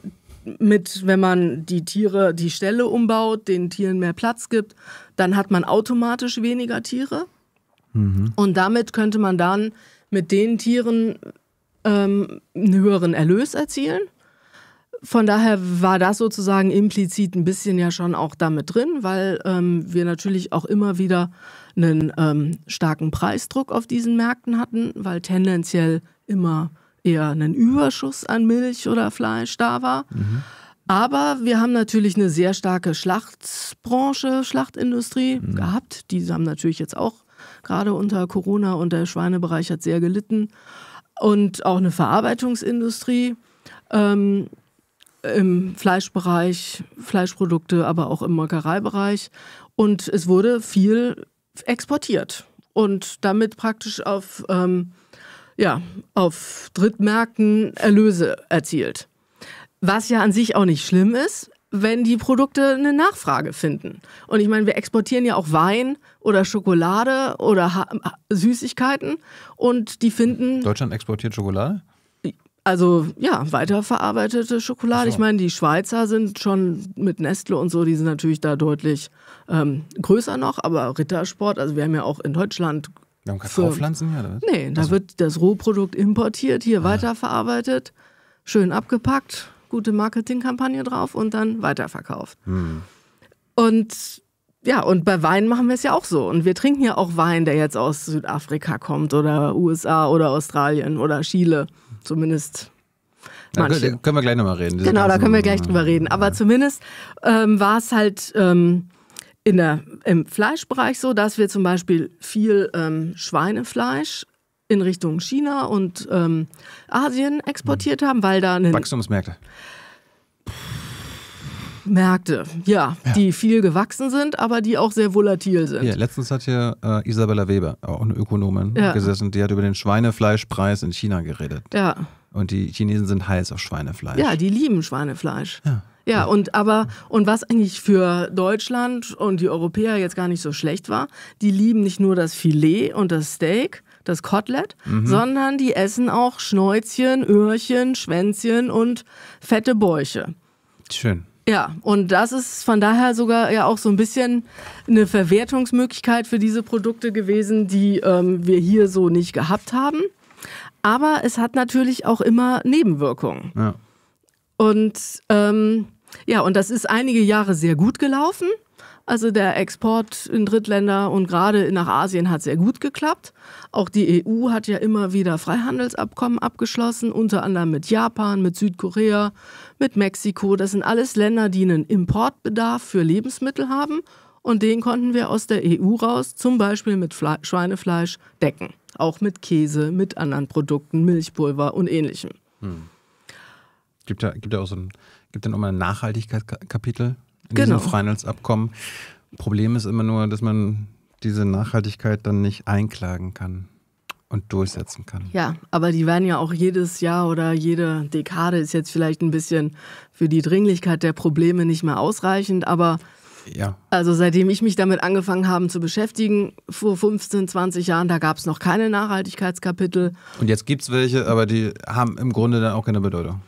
mit, wenn man die Tiere, die Ställe umbaut, den Tieren mehr Platz gibt, dann hat man automatisch weniger Tiere. Mhm. Und damit könnte man dann mit den Tieren ähm, einen höheren Erlös erzielen. Von daher war das sozusagen implizit ein bisschen ja schon auch damit drin, weil ähm, wir natürlich auch immer wieder einen ähm, starken Preisdruck auf diesen Märkten hatten, weil tendenziell immer eher einen Überschuss an Milch oder Fleisch da war. Mhm. Aber wir haben natürlich eine sehr starke Schlachtbranche, Schlachtindustrie mhm. gehabt. Die haben natürlich jetzt auch gerade unter Corona und der Schweinebereich hat sehr gelitten. Und auch eine Verarbeitungsindustrie ähm, im Fleischbereich, Fleischprodukte, aber auch im Molkereibereich. Und es wurde viel exportiert und damit praktisch auf ähm, ja, auf Drittmärkten Erlöse erzielt. Was ja an sich auch nicht schlimm ist, wenn die Produkte eine Nachfrage finden. Und ich meine, wir exportieren ja auch Wein oder Schokolade oder ha Süßigkeiten und die finden. Deutschland exportiert Schokolade? Also ja, weiterverarbeitete Schokolade. So. Ich meine, die Schweizer sind schon mit Nestle und so, die sind natürlich da deutlich ähm, größer noch, aber Rittersport, also wir haben ja auch in Deutschland wir haben keine Kaufpflanzen hier, oder? Nee, da also. wird das Rohprodukt importiert, hier ah. weiterverarbeitet, schön abgepackt, gute Marketingkampagne drauf und dann weiterverkauft. Hm. Und ja, und bei Wein machen wir es ja auch so. Und wir trinken ja auch Wein, der jetzt aus Südafrika kommt oder USA oder Australien oder Chile. Zumindest genau, Da können wir gleich nochmal reden. Genau, da können wir gleich drüber reden. Aber ja. zumindest ähm, war es halt ähm, in der, im Fleischbereich so, dass wir zum Beispiel viel ähm, Schweinefleisch in Richtung China und ähm, Asien exportiert haben, weil da eine Wachstumsmärkte. Märkte, ja, ja, die viel gewachsen sind, aber die auch sehr volatil sind. Ja, letztens hat hier äh, Isabella Weber, auch eine Ökonomin, ja. gesessen, die hat über den Schweinefleischpreis in China geredet. Ja. Und die Chinesen sind heiß auf Schweinefleisch. Ja, die lieben Schweinefleisch. Ja. Ja, und aber und was eigentlich für Deutschland und die Europäer jetzt gar nicht so schlecht war, die lieben nicht nur das Filet und das Steak, das Kotelett, mhm. sondern die essen auch Schnäuzchen, Öhrchen, Schwänzchen und fette Bäuche. Schön. Ja, und das ist von daher sogar ja auch so ein bisschen eine Verwertungsmöglichkeit für diese Produkte gewesen, die ähm, wir hier so nicht gehabt haben. Aber es hat natürlich auch immer Nebenwirkungen. Ja. Und ähm, ja, und das ist einige Jahre sehr gut gelaufen. Also der Export in Drittländer und gerade nach Asien hat sehr gut geklappt. Auch die EU hat ja immer wieder Freihandelsabkommen abgeschlossen, unter anderem mit Japan, mit Südkorea, mit Mexiko. Das sind alles Länder, die einen Importbedarf für Lebensmittel haben. Und den konnten wir aus der EU raus, zum Beispiel mit Fle Schweinefleisch, decken. Auch mit Käse, mit anderen Produkten, Milchpulver und ähnlichem. Hm gibt ja, gibt ja auch so ein, gibt dann auch mal ein Nachhaltigkeitskapitel in genau. diesem Freihandelsabkommen. Problem ist immer nur, dass man diese Nachhaltigkeit dann nicht einklagen kann und durchsetzen kann. Ja, aber die werden ja auch jedes Jahr oder jede Dekade ist jetzt vielleicht ein bisschen für die Dringlichkeit der Probleme nicht mehr ausreichend, aber ja. Also seitdem ich mich damit angefangen habe zu beschäftigen, vor 15, 20 Jahren, da gab es noch keine Nachhaltigkeitskapitel. Und jetzt gibt es welche, aber die haben im Grunde dann auch keine Bedeutung.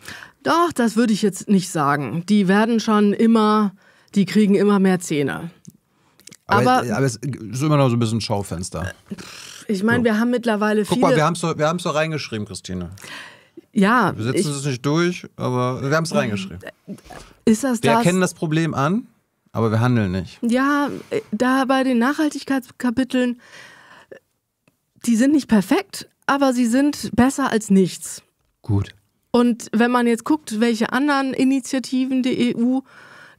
Doch, das würde ich jetzt nicht sagen. Die werden schon immer, die kriegen immer mehr Zähne. Aber, aber, äh, aber, es ist immer noch so ein bisschen Schaufenster. Äh, ich meine, so. wir haben mittlerweile viele. Guck mal, wir haben es doch, so, reingeschrieben, Christine. Ja. Wir setzen es nicht durch, aber wir haben es reingeschrieben. Äh, ist das wir das? erkennen das Problem an, aber wir handeln nicht. Ja, da bei den Nachhaltigkeitskapiteln, die sind nicht perfekt, aber sie sind besser als nichts. Gut. Und wenn man jetzt guckt, welche anderen Initiativen die EU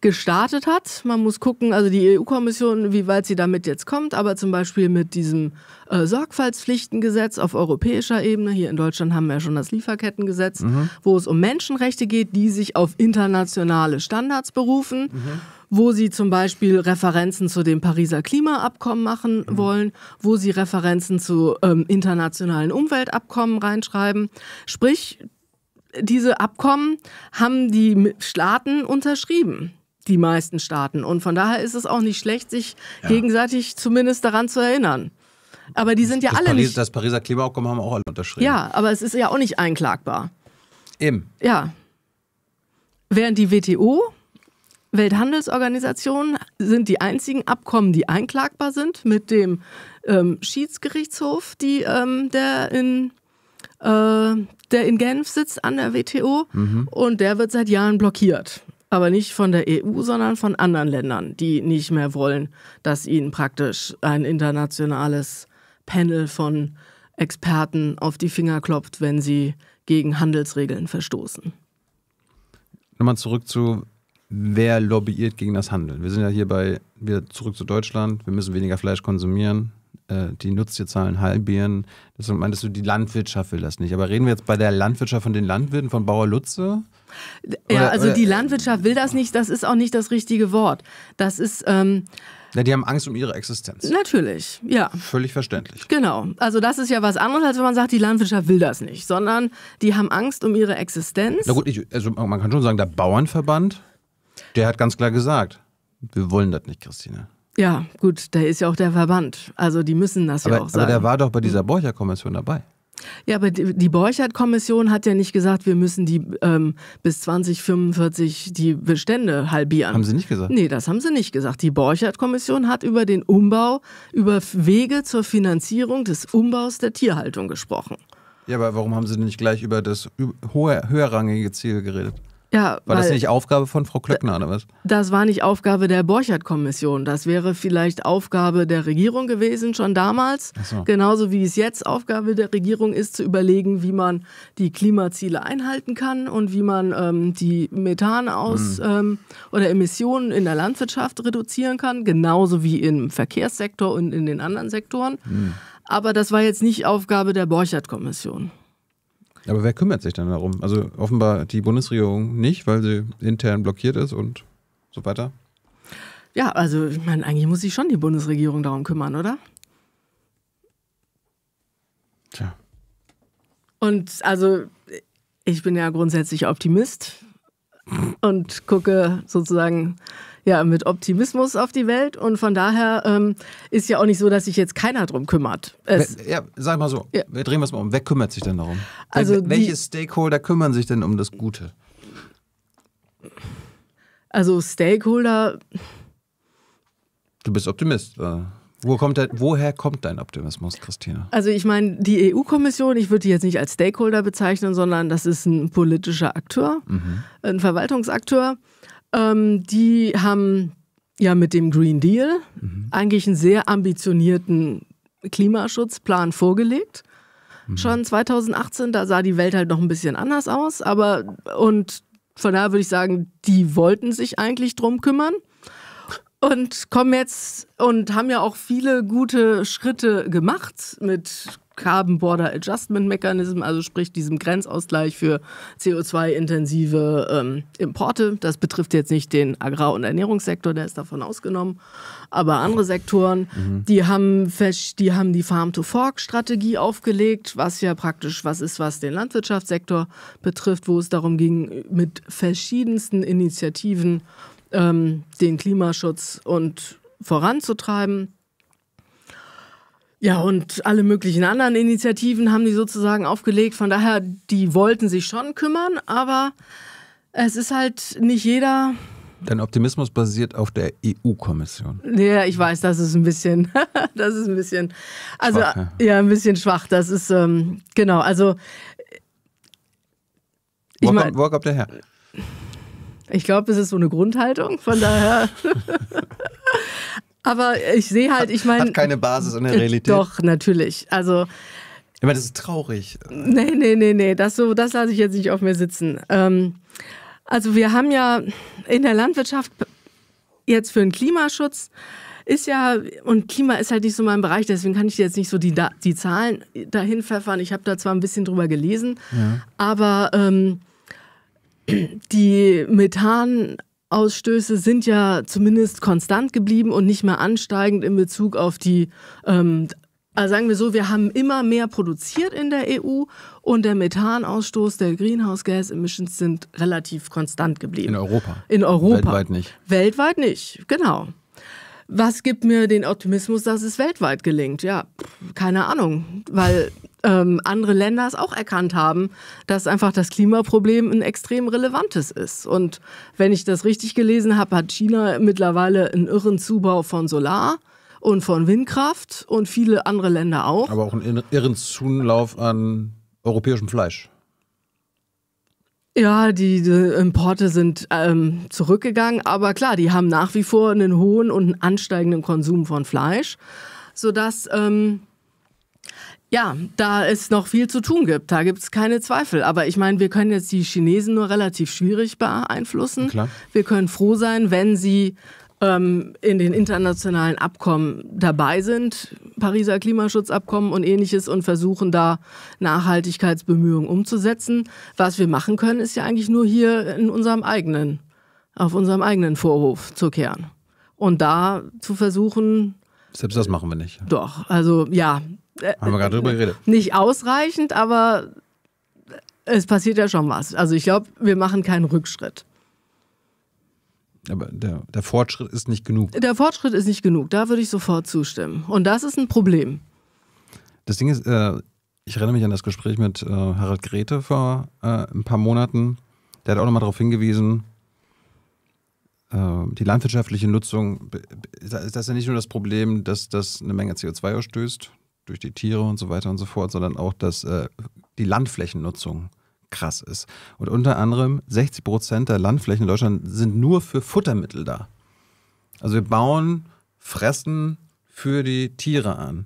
gestartet hat. Man muss gucken, also die EU-Kommission, wie weit sie damit jetzt kommt, aber zum Beispiel mit diesem äh, Sorgfaltspflichtengesetz auf europäischer Ebene. Hier in Deutschland haben wir ja schon das Lieferkettengesetz, mhm. wo es um Menschenrechte geht, die sich auf internationale Standards berufen. Mhm. wo sie zum Beispiel Referenzen zu dem Pariser Klimaabkommen machen mhm. wollen, wo sie Referenzen zu ähm, internationalen Umweltabkommen reinschreiben. Sprich, diese Abkommen haben die Staaten unterschrieben die meisten Staaten. Und von daher ist es auch nicht schlecht, sich ja. gegenseitig zumindest daran zu erinnern. Aber die sind ja das alle Paris, nicht. Das Pariser Klimaabkommen haben auch alle unterschrieben. Ja, aber es ist ja auch nicht einklagbar. Eben. Ja. Während die WTO, Welthandelsorganisation, sind die einzigen Abkommen, die einklagbar sind mit dem ähm, Schiedsgerichtshof, die, ähm, der in äh, der in Genf sitzt an der WTO mhm. und der wird seit Jahren blockiert. Aber nicht von der EU, sondern von anderen Ländern, die nicht mehr wollen, dass ihnen praktisch ein internationales Panel von Experten auf die Finger klopft, wenn sie gegen Handelsregeln verstoßen. Nochmal zurück zu, wer lobbyiert gegen das Handeln? Wir sind ja hier bei, wieder zurück zu Deutschland, wir müssen weniger Fleisch konsumieren, äh, die Nutztierzahlen halbieren. Das meintest du, die Landwirtschaft will das nicht. Aber reden wir jetzt bei der Landwirtschaft von den Landwirten, von Bauer Lutze? Oder, ja, also die Landwirtschaft will das nicht, das ist auch nicht das richtige Wort. Das ist. Ähm ja, die haben Angst um ihre Existenz. Natürlich, ja. Völlig verständlich. Genau. Also das ist ja was anderes, als wenn man sagt, die Landwirtschaft will das nicht, sondern die haben Angst um ihre Existenz. Na gut, ich, also man kann schon sagen, der Bauernverband, der hat ganz klar gesagt, wir wollen das nicht, Christine. Ja, gut, da ist ja auch der Verband. Also die müssen das aber, ja auch sagen. Aber der war doch bei dieser Borcher-Kommission dabei. Ja, aber die Borchert-Kommission hat ja nicht gesagt, wir müssen die ähm, bis 2045 die Bestände halbieren. Haben sie nicht gesagt? Nee, das haben sie nicht gesagt. Die Borchert-Kommission hat über den Umbau, über Wege zur Finanzierung des Umbaus der Tierhaltung gesprochen. Ja, aber warum haben sie denn nicht gleich über das höherrangige Ziel geredet? Ja, war das nicht Aufgabe von Frau Klöckner äh, oder was? Das war nicht Aufgabe der Borchert-Kommission. Das wäre vielleicht Aufgabe der Regierung gewesen, schon damals. So. Genauso wie es jetzt Aufgabe der Regierung ist, zu überlegen, wie man die Klimaziele einhalten kann und wie man ähm, die Methan aus mhm. ähm, oder Emissionen in der Landwirtschaft reduzieren kann. Genauso wie im Verkehrssektor und in den anderen Sektoren. Mhm. Aber das war jetzt nicht Aufgabe der Borchert-Kommission. Aber wer kümmert sich dann darum? Also offenbar die Bundesregierung nicht, weil sie intern blockiert ist und so weiter. Ja, also ich meine, eigentlich muss sich schon die Bundesregierung darum kümmern, oder? Tja. Und also ich bin ja grundsätzlich Optimist und gucke sozusagen ja, mit Optimismus auf die Welt. Und von daher ähm, ist ja auch nicht so, dass sich jetzt keiner drum kümmert. Es ja, sag mal so, ja. wir drehen wir es mal um. Wer kümmert sich denn darum? Also Welche Stakeholder kümmern sich denn um das Gute? Also Stakeholder. Du bist Optimist. Äh, wo kommt der, woher kommt dein Optimismus, Christina? Also ich meine, die EU-Kommission, ich würde die jetzt nicht als Stakeholder bezeichnen, sondern das ist ein politischer Akteur, mhm. ein Verwaltungsakteur. Ähm, die haben ja mit dem Green Deal mhm. eigentlich einen sehr ambitionierten Klimaschutzplan vorgelegt. Mhm. Schon 2018, da sah die Welt halt noch ein bisschen anders aus, aber und von daher würde ich sagen, die wollten sich eigentlich drum kümmern und kommen jetzt und haben ja auch viele gute Schritte gemacht mit Carbon Border Adjustment Mechanism, also sprich diesem Grenzausgleich für CO2-intensive ähm, Importe. Das betrifft jetzt nicht den Agrar- und Ernährungssektor, der ist davon ausgenommen, aber andere Sektoren, mhm. die haben die haben die Farm-to-Fork-Strategie aufgelegt, was ja praktisch was ist, was den Landwirtschaftssektor betrifft, wo es darum ging, mit verschiedensten Initiativen ähm, den Klimaschutz und voranzutreiben. Ja, und alle möglichen anderen Initiativen haben die sozusagen aufgelegt. Von daher, die wollten sich schon kümmern, aber es ist halt nicht jeder. Dein Optimismus basiert auf der EU-Kommission. Ja, ich weiß, das ist ein bisschen, das ist ein bisschen, also schwach, ja. ja, ein bisschen schwach. Das ist ähm, genau. Also ich wo, wo kommt der her? Ich glaube, es ist so eine Grundhaltung. Von daher. Aber ich sehe halt, ich meine. Hat keine Basis in der äh, Realität. Doch, natürlich. Also. Ich meine, das ist traurig. Nee, nee, nee, nee. Das, so, das lasse ich jetzt nicht auf mir sitzen. Ähm, also, wir haben ja in der Landwirtschaft jetzt für den Klimaschutz ist ja, und Klima ist halt nicht so mein Bereich, deswegen kann ich jetzt nicht so die, die Zahlen dahin verfahren. Ich habe da zwar ein bisschen drüber gelesen, ja. aber ähm, die Methan, Ausstöße sind ja zumindest konstant geblieben und nicht mehr ansteigend in Bezug auf die, ähm, also sagen wir so, wir haben immer mehr produziert in der EU und der Methanausstoß der Greenhouse Gas Emissions sind relativ konstant geblieben. In Europa. In Europa. Weltweit nicht. Weltweit nicht, genau. Was gibt mir den Optimismus, dass es weltweit gelingt? Ja, keine Ahnung, weil ähm, andere Länder es auch erkannt haben, dass einfach das Klimaproblem ein extrem relevantes ist. Und wenn ich das richtig gelesen habe, hat China mittlerweile einen irren Zubau von Solar und von Windkraft und viele andere Länder auch. Aber auch einen irren Zulauf an europäischem Fleisch. Ja, die, die Importe sind ähm, zurückgegangen, aber klar, die haben nach wie vor einen hohen und einen ansteigenden Konsum von Fleisch, sodass ähm, ja, da es noch viel zu tun gibt, da gibt es keine Zweifel. Aber ich meine, wir können jetzt die Chinesen nur relativ schwierig beeinflussen. Klar. Wir können froh sein, wenn sie ähm, in den internationalen Abkommen dabei sind, Pariser Klimaschutzabkommen und ähnliches, und versuchen da Nachhaltigkeitsbemühungen umzusetzen. Was wir machen können, ist ja eigentlich nur hier in unserem eigenen, auf unserem eigenen Vorhof zu kehren. Und da zu versuchen. Selbst das machen wir nicht. Doch, also ja. Haben wir gerade drüber geredet. Nicht ausreichend, aber es passiert ja schon was. Also ich glaube, wir machen keinen Rückschritt. Aber der, der, Fortschritt ist nicht genug. Der Fortschritt ist nicht genug, da würde ich sofort zustimmen. Und das ist ein Problem. Das Ding ist, äh, ich erinnere mich an das Gespräch mit äh, Harald Grete vor äh, ein paar Monaten. Der hat auch nochmal darauf hingewiesen, ähm, die landwirtschaftliche Nutzung ist das ja nicht nur das Problem, dass das eine Menge CO2 ausstößt durch die Tiere und so weiter und so fort, sondern auch, dass äh, die Landflächennutzung krass ist. Und unter anderem 60 Prozent der Landflächen in Deutschland sind nur für Futtermittel da. Also wir bauen Fressen für die Tiere an.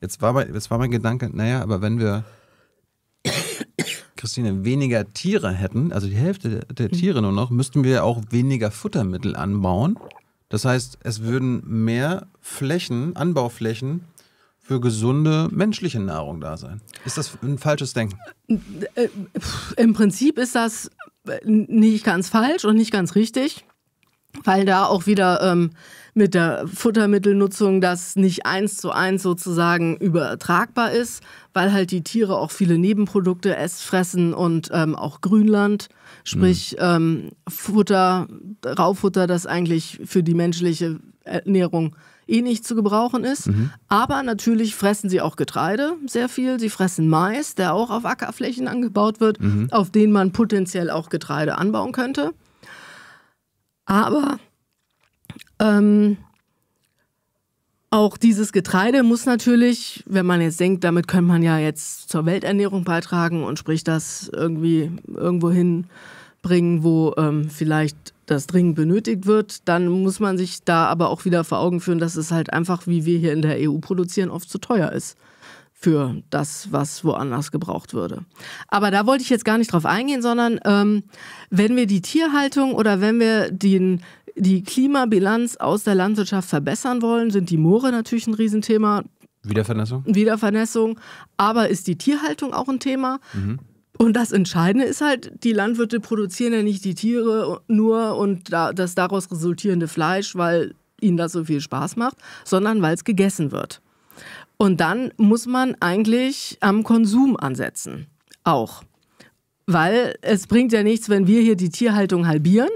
Jetzt war mein, jetzt war mein Gedanke, naja, aber wenn wir, Christine, weniger Tiere hätten, also die Hälfte der Tiere nur noch, müssten wir auch weniger Futtermittel anbauen. Das heißt, es würden mehr Flächen, Anbauflächen für gesunde menschliche Nahrung da sein. Ist das ein falsches Denken? Äh, äh, Im Prinzip ist das äh, nicht ganz falsch und nicht ganz richtig, weil da auch wieder ähm, mit der Futtermittelnutzung das nicht eins zu eins sozusagen übertragbar ist, weil halt die Tiere auch viele Nebenprodukte essen, fressen und ähm, auch Grünland, sprich mhm. ähm, Futter, Raufutter, das eigentlich für die menschliche Ernährung eh nicht zu gebrauchen ist. Mhm. Aber natürlich fressen sie auch Getreide sehr viel. Sie fressen Mais, der auch auf Ackerflächen angebaut wird, mhm. auf denen man potenziell auch Getreide anbauen könnte. Aber ähm, auch dieses Getreide muss natürlich, wenn man jetzt denkt, damit könnte man ja jetzt zur Welternährung beitragen und sprich das irgendwie irgendwo hinbringen, wo ähm, vielleicht das dringend benötigt wird, dann muss man sich da aber auch wieder vor Augen führen, dass es halt einfach, wie wir hier in der EU produzieren, oft zu teuer ist für das, was woanders gebraucht würde. Aber da wollte ich jetzt gar nicht drauf eingehen, sondern ähm, wenn wir die Tierhaltung oder wenn wir den, die Klimabilanz aus der Landwirtschaft verbessern wollen, sind die Moore natürlich ein Riesenthema. Wiedervernässung? Wiedervernässung. Aber ist die Tierhaltung auch ein Thema? Mhm. Und das Entscheidende ist halt, die Landwirte produzieren ja nicht die Tiere nur und das daraus resultierende Fleisch, weil ihnen das so viel Spaß macht, sondern weil es gegessen wird. Und dann muss man eigentlich am Konsum ansetzen. Auch. Weil es bringt ja nichts, wenn wir hier die Tierhaltung halbieren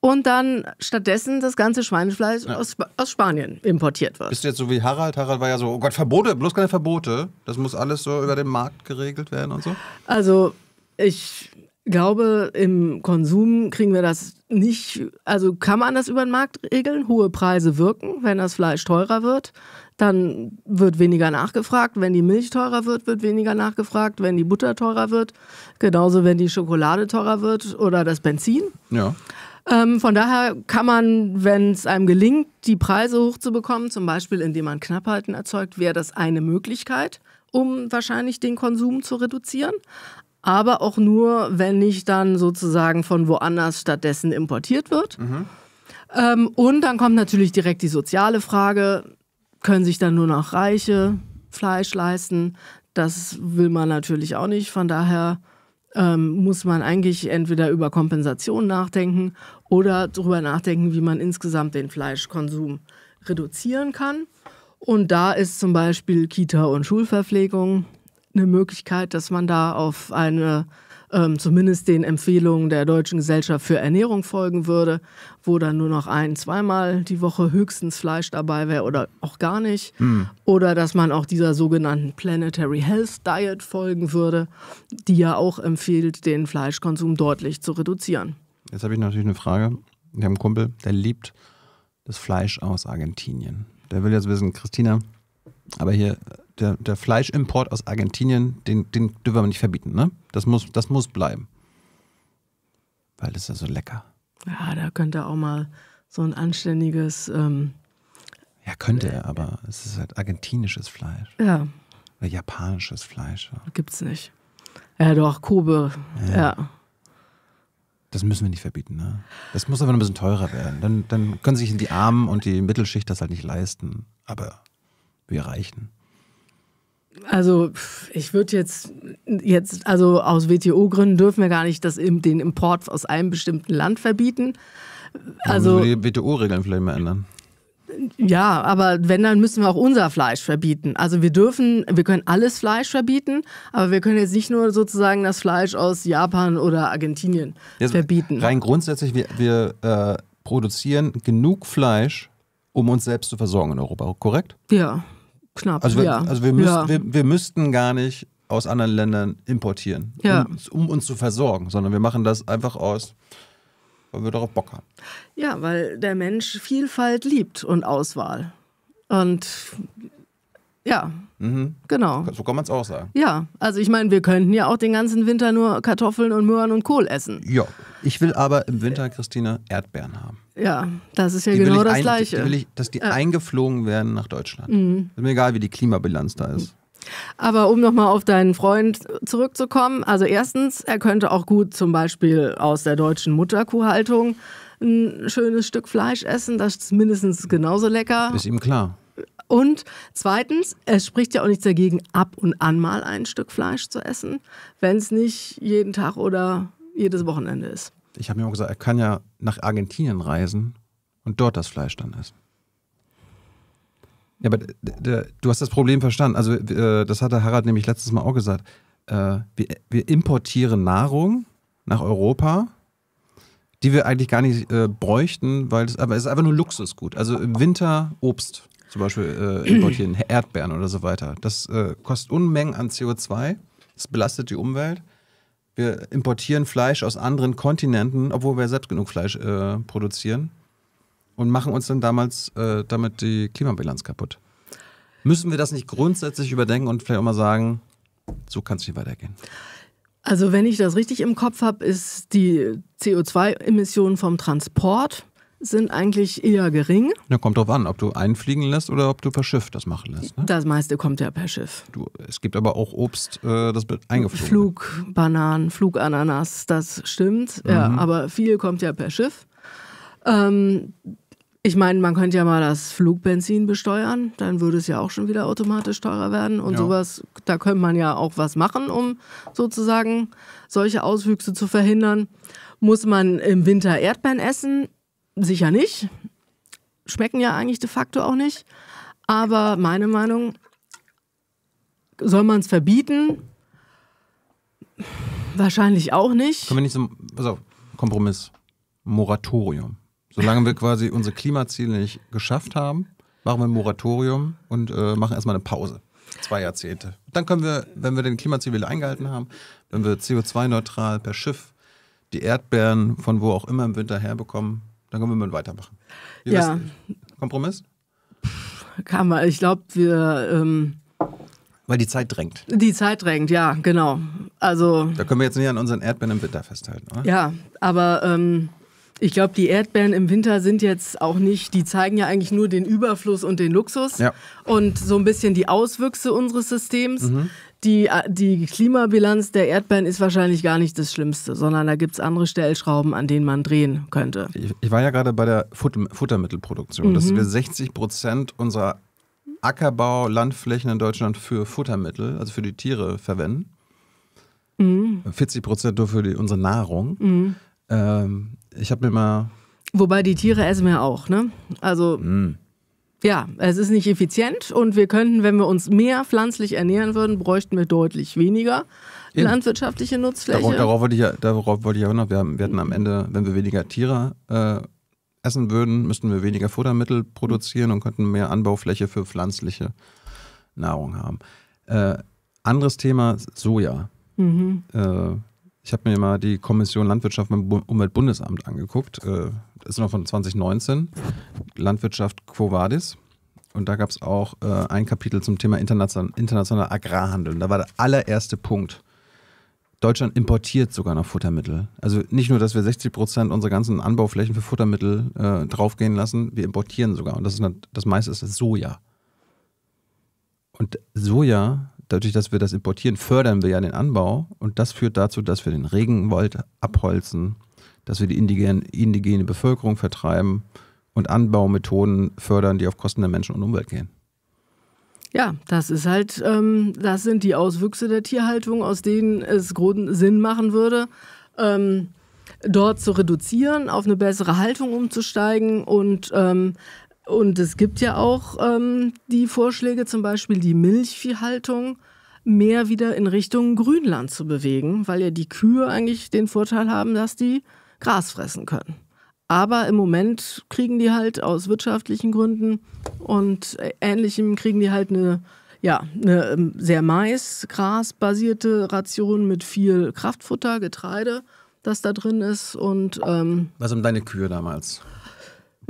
und dann stattdessen das ganze Schweinefleisch ja. aus, aus Spanien importiert wird. Bist du jetzt so wie Harald? Harald war ja so, oh Gott, Verbote, bloß keine Verbote. Das muss alles so über den Markt geregelt werden und so. Also ich glaube, im Konsum kriegen wir das nicht, also kann man das über den Markt regeln, hohe Preise wirken, wenn das Fleisch teurer wird, dann wird weniger nachgefragt, wenn die Milch teurer wird, wird weniger nachgefragt, wenn die Butter teurer wird, genauso wenn die Schokolade teurer wird oder das Benzin. Ja. Ähm, von daher kann man, wenn es einem gelingt, die Preise hochzubekommen, zum Beispiel indem man Knappheiten erzeugt, wäre das eine Möglichkeit, um wahrscheinlich den Konsum zu reduzieren. Aber auch nur, wenn nicht dann sozusagen von woanders stattdessen importiert wird. Mhm. Ähm, und dann kommt natürlich direkt die soziale Frage, können sich dann nur noch Reiche Fleisch leisten? Das will man natürlich auch nicht. Von daher ähm, muss man eigentlich entweder über Kompensation nachdenken oder darüber nachdenken, wie man insgesamt den Fleischkonsum reduzieren kann. Und da ist zum Beispiel Kita und Schulverpflegung eine Möglichkeit, dass man da auf eine ähm, zumindest den Empfehlungen der Deutschen Gesellschaft für Ernährung folgen würde, wo dann nur noch ein, zweimal die Woche höchstens Fleisch dabei wäre oder auch gar nicht. Mhm. Oder dass man auch dieser sogenannten Planetary Health Diet folgen würde, die ja auch empfiehlt, den Fleischkonsum deutlich zu reduzieren. Jetzt habe ich natürlich eine Frage. Wir haben einen Kumpel, der liebt das Fleisch aus Argentinien. Der will jetzt wissen, Christina, aber hier, der, der Fleischimport aus Argentinien, den, den dürfen wir nicht verbieten, ne? Das muss, das muss bleiben. Weil das ist ja so lecker. Ja, da könnte auch mal so ein anständiges. Ähm, ja, könnte er, aber es ist halt argentinisches Fleisch. Ja. Oder japanisches Fleisch. Ja. Gibt's nicht. Ja, doch, Kobe. Ja. ja. Das müssen wir nicht verbieten, ne? Das muss aber noch ein bisschen teurer werden. Dann, dann können sich die Armen und die Mittelschicht das halt nicht leisten. Aber wir Reichen? Also ich würde jetzt, jetzt, also aus WTO-Gründen dürfen wir gar nicht das, den Import aus einem bestimmten Land verbieten. Also ja, die WTO-Regeln vielleicht mal ändern. Ja, aber wenn, dann müssen wir auch unser Fleisch verbieten. Also wir dürfen, wir können alles Fleisch verbieten, aber wir können jetzt nicht nur sozusagen das Fleisch aus Japan oder Argentinien jetzt verbieten. Rein grundsätzlich, wir, wir äh, produzieren genug Fleisch, um uns selbst zu versorgen in Europa, korrekt? Ja knapp. Also wir, ja. also wir, müsst, ja. wir, wir müssten gar nicht aus anderen Ländern importieren, ja. um, um, uns zu versorgen, sondern wir machen das einfach aus, weil wir darauf Bock haben. Ja, weil der Mensch Vielfalt liebt und Auswahl. Und ja, mhm. genau. So kann man es auch sagen. Ja, also ich meine, wir könnten ja auch den ganzen Winter nur Kartoffeln und Möhren und Kohl essen. Ja, ich will aber im Winter, Christine, Erdbeeren haben. Ja, das ist ja die genau das ein, Gleiche. Die, die will ich, dass die ja. eingeflogen werden nach Deutschland. Mhm. Ist mir egal, wie die Klimabilanz da ist. Aber um nochmal auf deinen Freund zurückzukommen, also erstens, er könnte auch gut zum Beispiel aus der deutschen Mutterkuhhaltung ein schönes Stück Fleisch essen, das ist mindestens genauso lecker. Ist ihm klar. Und zweitens, es spricht ja auch nichts dagegen, ab und an mal ein Stück Fleisch zu essen, wenn es nicht jeden Tag oder jedes Wochenende ist. Ich habe mir auch gesagt, er kann ja nach Argentinien reisen und dort das Fleisch dann essen. Ja, aber du hast das Problem verstanden. Also, äh, das hatte Harald nämlich letztes Mal auch gesagt. Äh, wir, wir, importieren Nahrung nach Europa, die wir eigentlich gar nicht äh, bräuchten, weil es aber es ist einfach nur Luxusgut. Also im Winter Obst zum Beispiel äh, importieren, Erdbeeren oder so weiter. Das äh, kostet Unmengen an CO2, das belastet die Umwelt. Wir importieren Fleisch aus anderen Kontinenten, obwohl wir selbst genug Fleisch äh, produzieren und machen uns dann damals äh, damit die Klimabilanz kaputt. Müssen wir das nicht grundsätzlich überdenken und vielleicht auch mal sagen, so kann es nicht weitergehen? Also wenn ich das richtig im Kopf habe, ist die CO2-Emission vom Transport sind eigentlich eher gering. Ja, kommt drauf an, ob du einfliegen lässt oder ob du per Schiff das machen lässt. Ne? Das meiste kommt ja per Schiff. Du, es gibt aber auch Obst, äh, das eingeflogen Flug, Bananen, Flugananas, das stimmt. Mhm. Ja, aber viel kommt ja per Schiff. Ähm, ich meine, man könnte ja mal das Flugbenzin besteuern, dann würde es ja auch schon wieder automatisch teurer werden und ja. sowas. Da könnte man ja auch was machen, um sozusagen solche Auswüchse zu verhindern. Muss man im Winter Erdbeeren essen? sicher nicht. Schmecken ja eigentlich de facto auch nicht. Aber meine Meinung, soll man es verbieten? Wahrscheinlich auch nicht. Können wir nicht so, pass auf, Kompromiss, Moratorium. Solange wir quasi unsere Klimaziele nicht geschafft haben, machen wir ein Moratorium und äh, machen erstmal eine Pause. Zwei Jahrzehnte. Dann können wir, wenn wir den Klimaziel wieder eingehalten haben, wenn wir CO2-neutral per Schiff die Erdbeeren von wo auch immer im Winter herbekommen, dann können wir mit weitermachen. Wie ja. Kompromiss? Kann man. Ich glaube, wir. Ähm weil die Zeit drängt. Die Zeit drängt, ja, genau. Also. Da können wir jetzt nicht an unseren Erdbeeren im Winter festhalten, oder? Ja, aber ähm, ich glaube, die Erdbeeren im Winter sind jetzt auch nicht, die zeigen ja eigentlich nur den Überfluss und den Luxus ja. und so ein bisschen die Auswüchse unseres Systems. Mhm die, äh, die Klimabilanz der Erdbeeren ist wahrscheinlich gar nicht das Schlimmste, sondern da gibt es andere Stellschrauben, an denen man drehen könnte. Ich, ich war ja gerade bei der Fut Futtermittelproduktion, mhm. dass wir 60 Prozent unserer Ackerbau-Landflächen in Deutschland für Futtermittel, also für die Tiere, verwenden. Mhm. 40 Prozent nur für die, unsere Nahrung. Mhm. Ähm, ich habe mir mal. Wobei die Tiere essen wir auch, ne? Also. Mhm. Ja, es ist nicht effizient und wir könnten, wenn wir uns mehr pflanzlich ernähren würden, bräuchten wir deutlich weniger Eben. landwirtschaftliche Nutzfläche. Darauf, darauf, wollte ich ja, darauf wollte ich auch noch, wir, haben, wir hätten am Ende, wenn wir weniger Tiere äh, essen würden, müssten wir weniger Futtermittel produzieren und könnten mehr Anbaufläche für pflanzliche Nahrung haben. Äh, anderes Thema, Soja. Mhm. Äh, ich habe mir mal die Kommission Landwirtschaft beim Umweltbundesamt angeguckt. Äh, das ist noch von 2019. Landwirtschaft Quo Vadis. Und da gab es auch äh, ein Kapitel zum Thema international, internationaler Agrarhandel. Und da war der allererste Punkt. Deutschland importiert sogar noch Futtermittel. Also nicht nur, dass wir 60 Prozent unserer ganzen Anbauflächen für Futtermittel äh, draufgehen lassen, wir importieren sogar. Und das, ist eine, das meiste ist das Soja. Und Soja dadurch, dass wir das importieren, fördern wir ja den Anbau und das führt dazu, dass wir den Regenwald abholzen, dass wir die indigene, indigene Bevölkerung vertreiben und Anbaumethoden fördern, die auf Kosten der Menschen und Umwelt gehen. Ja, das ist halt, ähm, das sind die Auswüchse der Tierhaltung, aus denen es großen Sinn machen würde, ähm, dort zu reduzieren, auf eine bessere Haltung umzusteigen und ähm, und es gibt ja auch ähm, die Vorschläge, zum Beispiel die Milchviehhaltung mehr wieder in Richtung Grünland zu bewegen, weil ja die Kühe eigentlich den Vorteil haben, dass die Gras fressen können. Aber im Moment kriegen die halt aus wirtschaftlichen Gründen und ähnlichem kriegen die halt eine, ja, eine ähm, sehr Mais-Gras-basierte Ration mit viel Kraftfutter, Getreide, das da drin ist. Und, ähm, Was um deine Kühe damals?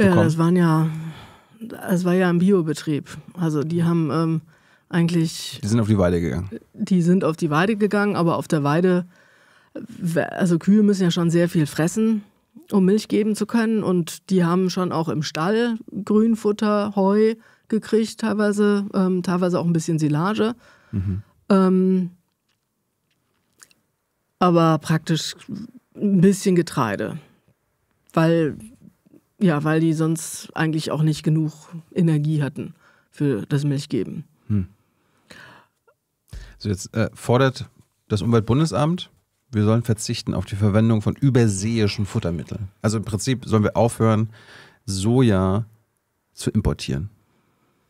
bekommen? Ja, das waren ja, es war ja ein Biobetrieb. Also die haben ähm, eigentlich. Die sind auf die Weide gegangen. Die sind auf die Weide gegangen, aber auf der Weide, also Kühe müssen ja schon sehr viel fressen, um Milch geben zu können. Und die haben schon auch im Stall Grünfutter, Heu gekriegt, teilweise, ähm, teilweise auch ein bisschen Silage. Mhm. Ähm, aber praktisch ein bisschen Getreide. Weil ja, weil die sonst eigentlich auch nicht genug Energie hatten für das Milchgeben. Hm. So, jetzt äh, fordert das Umweltbundesamt, wir sollen verzichten auf die Verwendung von überseeischen Futtermitteln. Also im Prinzip sollen wir aufhören, Soja zu importieren.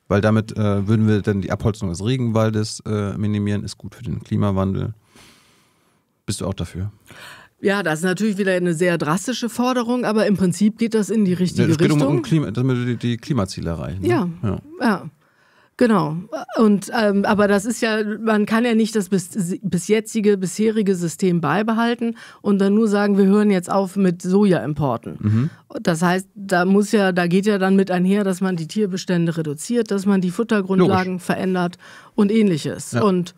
Weil damit äh, würden wir dann die Abholzung des Regenwaldes äh, minimieren, ist gut für den Klimawandel. Bist du auch dafür? Ja. Ja, das ist natürlich wieder eine sehr drastische Forderung, aber im Prinzip geht das in die richtige ja, es geht Richtung. Um, um Klima, die, wir die Klimaziele erreichen. Ne? Ja, ja, ja. Genau. Und ähm, aber das ist ja, man kann ja nicht das bis, bis jetzige, bisherige System beibehalten und dann nur sagen, wir hören jetzt auf mit Sojaimporten. Mhm. Das heißt, da muss ja, da geht ja dann mit einher, dass man die Tierbestände reduziert, dass man die Futtergrundlagen Logisch. verändert und ähnliches. Ja. Und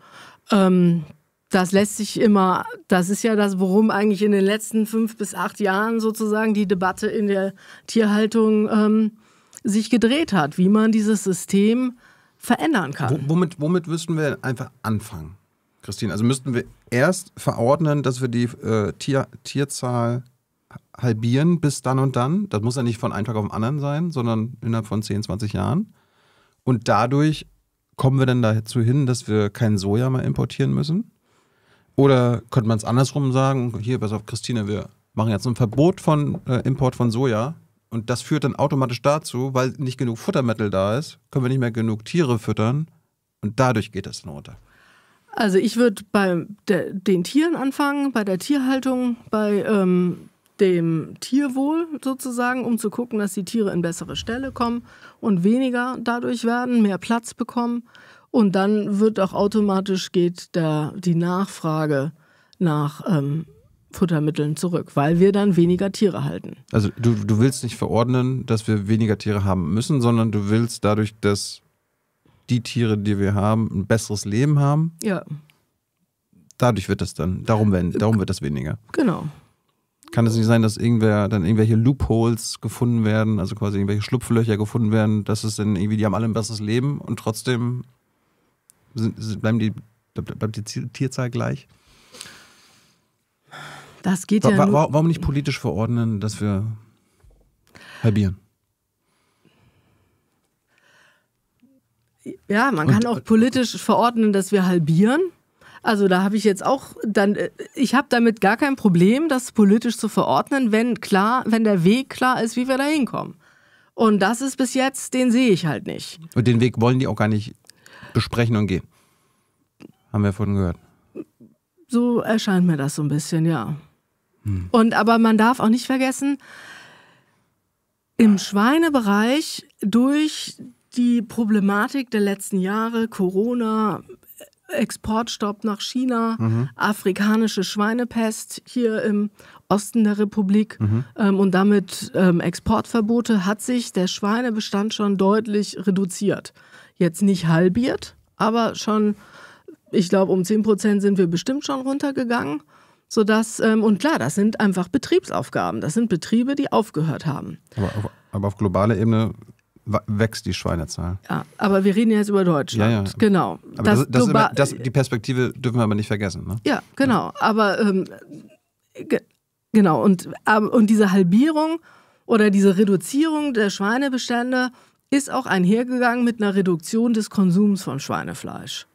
ähm, das lässt sich immer, das ist ja das, worum eigentlich in den letzten fünf bis acht Jahren sozusagen die Debatte in der Tierhaltung ähm, sich gedreht hat, wie man dieses System verändern kann. Womit, womit müssten wir einfach anfangen, Christine? Also müssten wir erst verordnen, dass wir die äh, Tier, Tierzahl halbieren bis dann und dann. Das muss ja nicht von einem Tag auf den anderen sein, sondern innerhalb von 10, 20 Jahren. Und dadurch kommen wir dann dazu hin, dass wir kein Soja mehr importieren müssen? Oder könnte man es andersrum sagen, hier, pass auf, Christine, wir machen jetzt ein Verbot von äh, Import von Soja und das führt dann automatisch dazu, weil nicht genug Futtermittel da ist, können wir nicht mehr genug Tiere füttern und dadurch geht das runter. Also ich würde bei de, den Tieren anfangen, bei der Tierhaltung, bei ähm, dem Tierwohl sozusagen, um zu gucken, dass die Tiere in bessere Stelle kommen und weniger dadurch werden, mehr Platz bekommen. Und dann wird auch automatisch geht da die Nachfrage nach ähm, Futtermitteln zurück, weil wir dann weniger Tiere halten. Also du, du willst nicht verordnen, dass wir weniger Tiere haben müssen, sondern du willst dadurch, dass die Tiere, die wir haben, ein besseres Leben haben. Ja. Dadurch wird das dann, darum, werden, darum wird das weniger. Genau. Kann es nicht sein, dass irgendwer dann irgendwelche Loopholes gefunden werden, also quasi irgendwelche Schlupflöcher gefunden werden, dass es dann irgendwie, die haben alle ein besseres Leben und trotzdem sind, bleiben die, bleibt die Tierzahl gleich? Das geht ja. Wa warum nicht politisch verordnen, dass wir halbieren? Ja, man Und, kann auch äh, politisch verordnen, dass wir halbieren. Also da habe ich jetzt auch dann, äh, ich habe damit gar kein Problem, das politisch zu verordnen, wenn klar, wenn der Weg klar ist, wie wir da hinkommen. Und das ist bis jetzt, den sehe ich halt nicht. Und den Weg wollen die auch gar nicht besprechen und gehen. Haben wir von gehört. So erscheint mir das so ein bisschen, ja. Hm. Und aber man darf auch nicht vergessen, im Schweinebereich durch die Problematik der letzten Jahre, Corona, Exportstopp nach China, mhm. afrikanische Schweinepest hier im Osten der Republik mhm. ähm, und damit ähm, Exportverbote, hat sich der Schweinebestand schon deutlich reduziert jetzt nicht halbiert, aber schon, ich glaube, um 10 Prozent sind wir bestimmt schon runtergegangen. Sodass, ähm, und klar, das sind einfach Betriebsaufgaben. Das sind Betriebe, die aufgehört haben. Aber auf, aber auf globaler Ebene wächst die Schweinezahl. Ja, aber wir reden jetzt über Deutschland. Ja, ja. Genau. Aber das, das, das, immer, das, die Perspektive dürfen wir aber nicht vergessen. Ne? Ja, genau. Ja. Aber ähm, ge genau, und, ähm, und diese Halbierung oder diese Reduzierung der Schweinebestände ist auch einhergegangen mit einer Reduktion des Konsums von Schweinefleisch.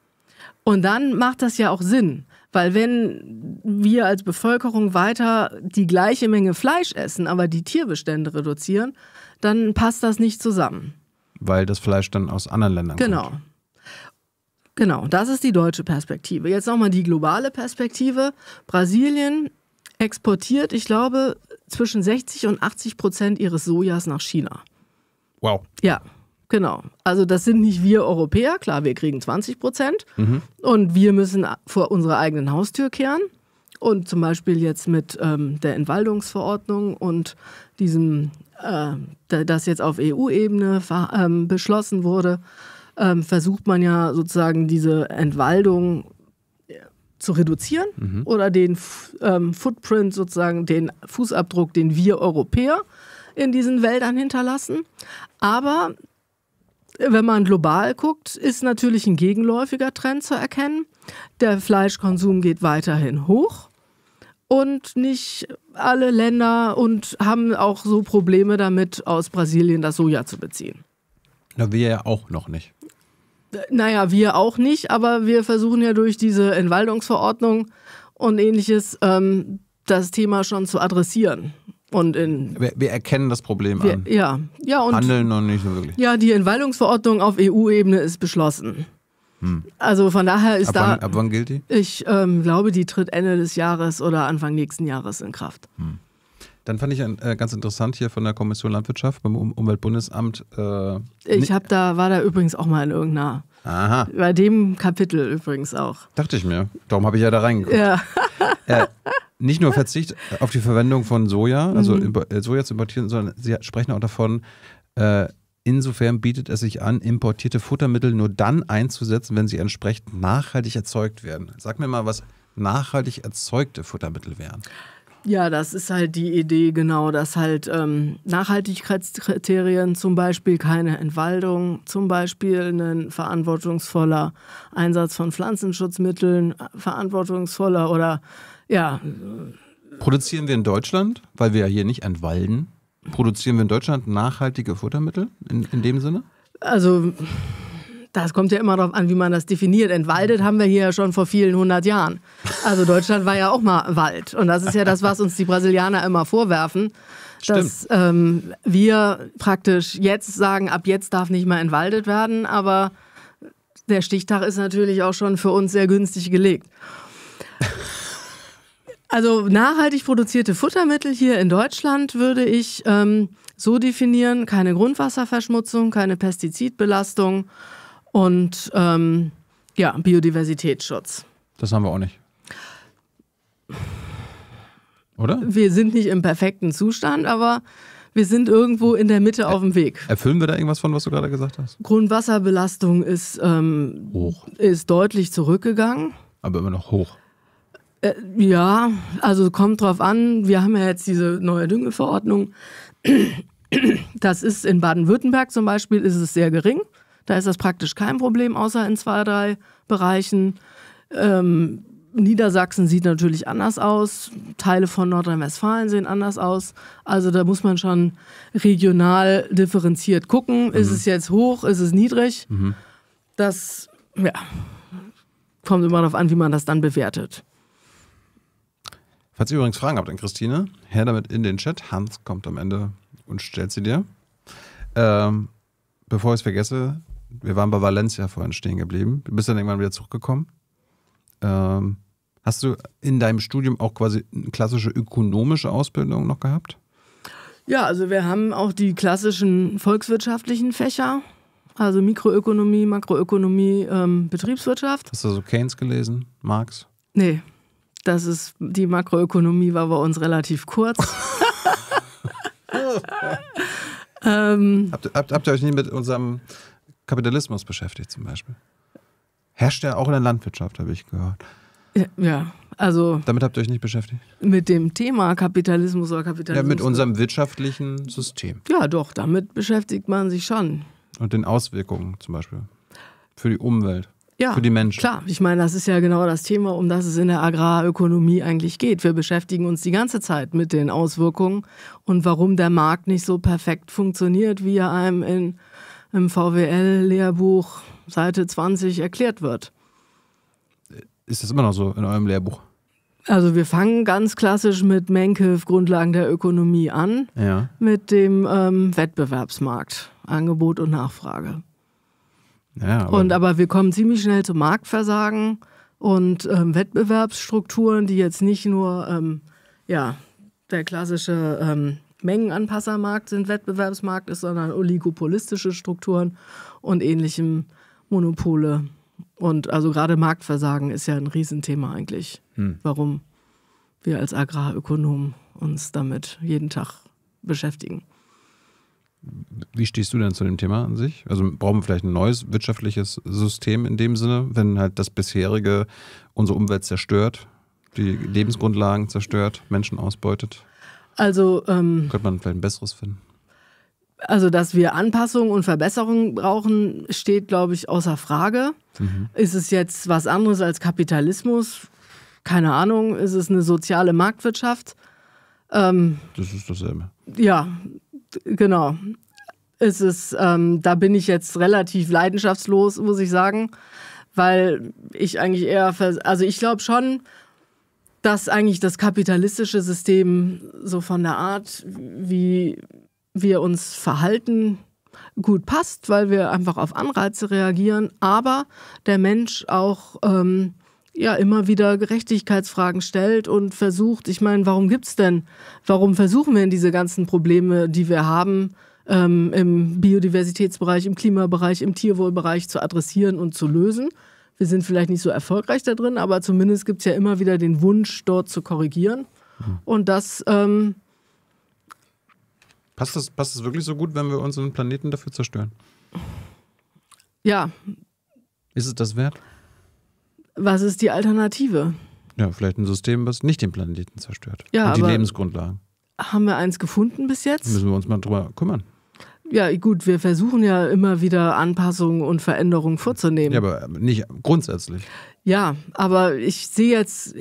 Und dann macht das ja auch Sinn, weil wenn wir als Bevölkerung weiter die gleiche Menge Fleisch essen, aber die Tierbestände reduzieren, dann passt das nicht zusammen. Weil das Fleisch dann aus anderen Ländern genau. kommt. Genau. Genau, das ist die deutsche Perspektive. Jetzt nochmal die globale Perspektive. Brasilien exportiert, ich glaube, zwischen 60 und 80 Prozent ihres Sojas nach China. Wow. Ja, genau. Also das sind nicht wir Europäer, klar, wir kriegen 20 Prozent mhm. und wir müssen vor unserer eigenen Haustür kehren. Und zum Beispiel jetzt mit ähm, der Entwaldungsverordnung und diesem, äh, das jetzt auf EU-Ebene ähm, beschlossen wurde, ähm, versucht man ja sozusagen diese Entwaldung äh, zu reduzieren mhm. oder den ähm, Footprint sozusagen, den Fußabdruck, den wir Europäer in diesen Wäldern hinterlassen. Aber wenn man global guckt, ist natürlich ein gegenläufiger Trend zu erkennen. Der Fleischkonsum geht weiterhin hoch und nicht alle Länder und haben auch so Probleme damit, aus Brasilien das Soja zu beziehen. Na, wir ja auch noch nicht. Naja, wir auch nicht, aber wir versuchen ja durch diese Entwaldungsverordnung und ähnliches ähm, das Thema schon zu adressieren. Und in, wir, wir erkennen das Problem wir, an. Ja, ja und handeln noch nicht so wirklich. Ja, die Entwaldungsverordnung auf EU-Ebene ist beschlossen. Hm. Also von daher ist ab wann, da. ab wann gilt die? Ich ähm, glaube, die tritt Ende des Jahres oder Anfang nächsten Jahres in Kraft. Hm. Dann fand ich äh, ganz interessant hier von der Kommission Landwirtschaft beim um Umweltbundesamt. Äh, ich habe da war da übrigens auch mal in irgendeiner. Aha. Bei dem Kapitel übrigens auch. Dachte ich mir. Darum habe ich ja da reingeguckt. Ja. äh, nicht nur Verzicht auf die Verwendung von Soja, also mhm. über, äh, Soja zu importieren, sondern sie sprechen auch davon, äh, Insofern bietet es sich an, importierte Futtermittel nur dann einzusetzen, wenn sie entsprechend nachhaltig erzeugt werden. Sag mir mal, was nachhaltig erzeugte Futtermittel wären. Ja, das ist halt die Idee, genau, dass halt ähm, Nachhaltigkeitskriterien, zum Beispiel keine Entwaldung, zum Beispiel ein verantwortungsvoller Einsatz von Pflanzenschutzmitteln, äh, verantwortungsvoller oder ja. Produzieren wir in Deutschland, weil wir ja hier nicht entwalden, produzieren wir in Deutschland nachhaltige Futtermittel in, in dem Sinne? Also das kommt ja immer darauf an, wie man das definiert. Entwaldet haben wir hier ja schon vor vielen hundert Jahren. Also Deutschland war ja auch mal Wald. Und das ist ja das, was uns die Brasilianer immer vorwerfen. Dass ähm, wir praktisch jetzt sagen, ab jetzt darf nicht mehr entwaldet werden, aber der Stichtag ist natürlich auch schon für uns sehr günstig gelegt. Also nachhaltig produzierte Futtermittel hier in Deutschland würde ich ähm, so definieren, keine Grundwasserverschmutzung, keine Pestizidbelastung, und ähm, ja, Biodiversitätsschutz. Das haben wir auch nicht. Oder? Wir sind nicht im perfekten Zustand, aber wir sind irgendwo in der Mitte auf dem Weg. Erfüllen wir da irgendwas von, was du gerade gesagt hast? Grundwasserbelastung ist, ähm, hoch. ist deutlich zurückgegangen. Aber immer noch hoch. Äh, ja, also kommt drauf an. Wir haben ja jetzt diese neue Düngeverordnung. Das ist in Baden-Württemberg zum Beispiel, ist es sehr gering. Da ist das praktisch kein Problem, außer in zwei, drei Bereichen. Ähm, Niedersachsen sieht natürlich anders aus, Teile von Nordrhein-Westfalen sehen anders aus. Also da muss man schon regional differenziert gucken. Mhm. Ist es jetzt hoch, ist es niedrig? Mhm. Das ja, kommt immer darauf an, wie man das dann bewertet. Falls ihr übrigens Fragen habt an Christine, her damit in den Chat. Hans kommt am Ende und stellt sie dir. Ähm, bevor ich es vergesse, wir waren bei Valencia vorhin stehen geblieben. Du bist dann irgendwann wieder zurückgekommen. Ähm, hast du in deinem Studium auch quasi eine klassische ökonomische Ausbildung noch gehabt? Ja, also wir haben auch die klassischen volkswirtschaftlichen Fächer, also Mikroökonomie, Makroökonomie, ähm, Betriebswirtschaft. Hast du so Keynes gelesen, Marx? Nee, das ist, die Makroökonomie war bei uns relativ kurz. ähm, habt, habt, habt, ihr euch nie mit unserem Kapitalismus beschäftigt zum Beispiel. Herrscht ja auch in der Landwirtschaft, habe ich gehört. Ja, also. Damit habt ihr euch nicht beschäftigt? Mit dem Thema Kapitalismus oder Kapitalismus. Ja, mit unserem wirtschaftlichen System. Ja, doch, damit beschäftigt man sich schon. Und den Auswirkungen zum Beispiel. Für die Umwelt. Ja, für die Menschen. Klar, ich meine, das ist ja genau das Thema, um das es in der Agrarökonomie eigentlich geht. Wir beschäftigen uns die ganze Zeit mit den Auswirkungen und warum der Markt nicht so perfekt funktioniert, wie er einem in im VWL-Lehrbuch Seite 20 erklärt wird. Ist das immer noch so in eurem Lehrbuch? Also wir fangen ganz klassisch mit Menkhilf Grundlagen der Ökonomie an, ja. mit dem ähm, Wettbewerbsmarkt, Angebot und Nachfrage. Ja, aber und aber wir kommen ziemlich schnell zu Marktversagen und ähm, Wettbewerbsstrukturen, die jetzt nicht nur ähm, ja, der klassische ähm, Mengenanpassermarkt sind Wettbewerbsmarkt ist, sondern oligopolistische Strukturen und ähnlichem Monopole. Und also gerade Marktversagen ist ja ein Riesenthema eigentlich, hm. warum wir als Agrarökonomen uns damit jeden Tag beschäftigen. Wie stehst du denn zu dem Thema an sich? Also brauchen wir vielleicht ein neues wirtschaftliches System in dem Sinne, wenn halt das bisherige unsere Umwelt zerstört, die Lebensgrundlagen zerstört, Menschen ausbeutet? Also ähm, könnte man vielleicht ein besseres finden. Also, dass wir Anpassungen und Verbesserungen brauchen, steht, glaube ich, außer Frage. Mhm. Ist es jetzt was anderes als Kapitalismus? Keine Ahnung. Ist es eine soziale Marktwirtschaft? Ähm, das ist dasselbe. Ja, genau. Ist es, ähm, da bin ich jetzt relativ leidenschaftslos, muss ich sagen, weil ich eigentlich eher, also ich glaube schon, dass eigentlich das kapitalistische System so von der Art, wie wir uns verhalten, gut passt, weil wir einfach auf Anreize reagieren, aber der Mensch auch ähm, ja immer wieder Gerechtigkeitsfragen stellt und versucht, ich meine, warum gibt es denn, warum versuchen wir denn diese ganzen Probleme, die wir haben, ähm, im Biodiversitätsbereich, im Klimabereich, im Tierwohlbereich zu adressieren und zu lösen? Wir sind vielleicht nicht so erfolgreich da drin, aber zumindest gibt es ja immer wieder den Wunsch, dort zu korrigieren. Mhm. Und das. Ähm, passt, das passt das wirklich so gut, wenn wir unseren Planeten dafür zerstören? Ja. Ist es das wert? Was ist die Alternative? Ja, vielleicht ein System, was nicht den Planeten zerstört. Ja, und die Lebensgrundlagen. Haben wir eins gefunden bis jetzt? Müssen wir uns mal drüber kümmern. Ja, gut, wir versuchen ja immer wieder Anpassungen und Veränderungen vorzunehmen. Ja, aber nicht grundsätzlich. Ja, aber ich sehe jetzt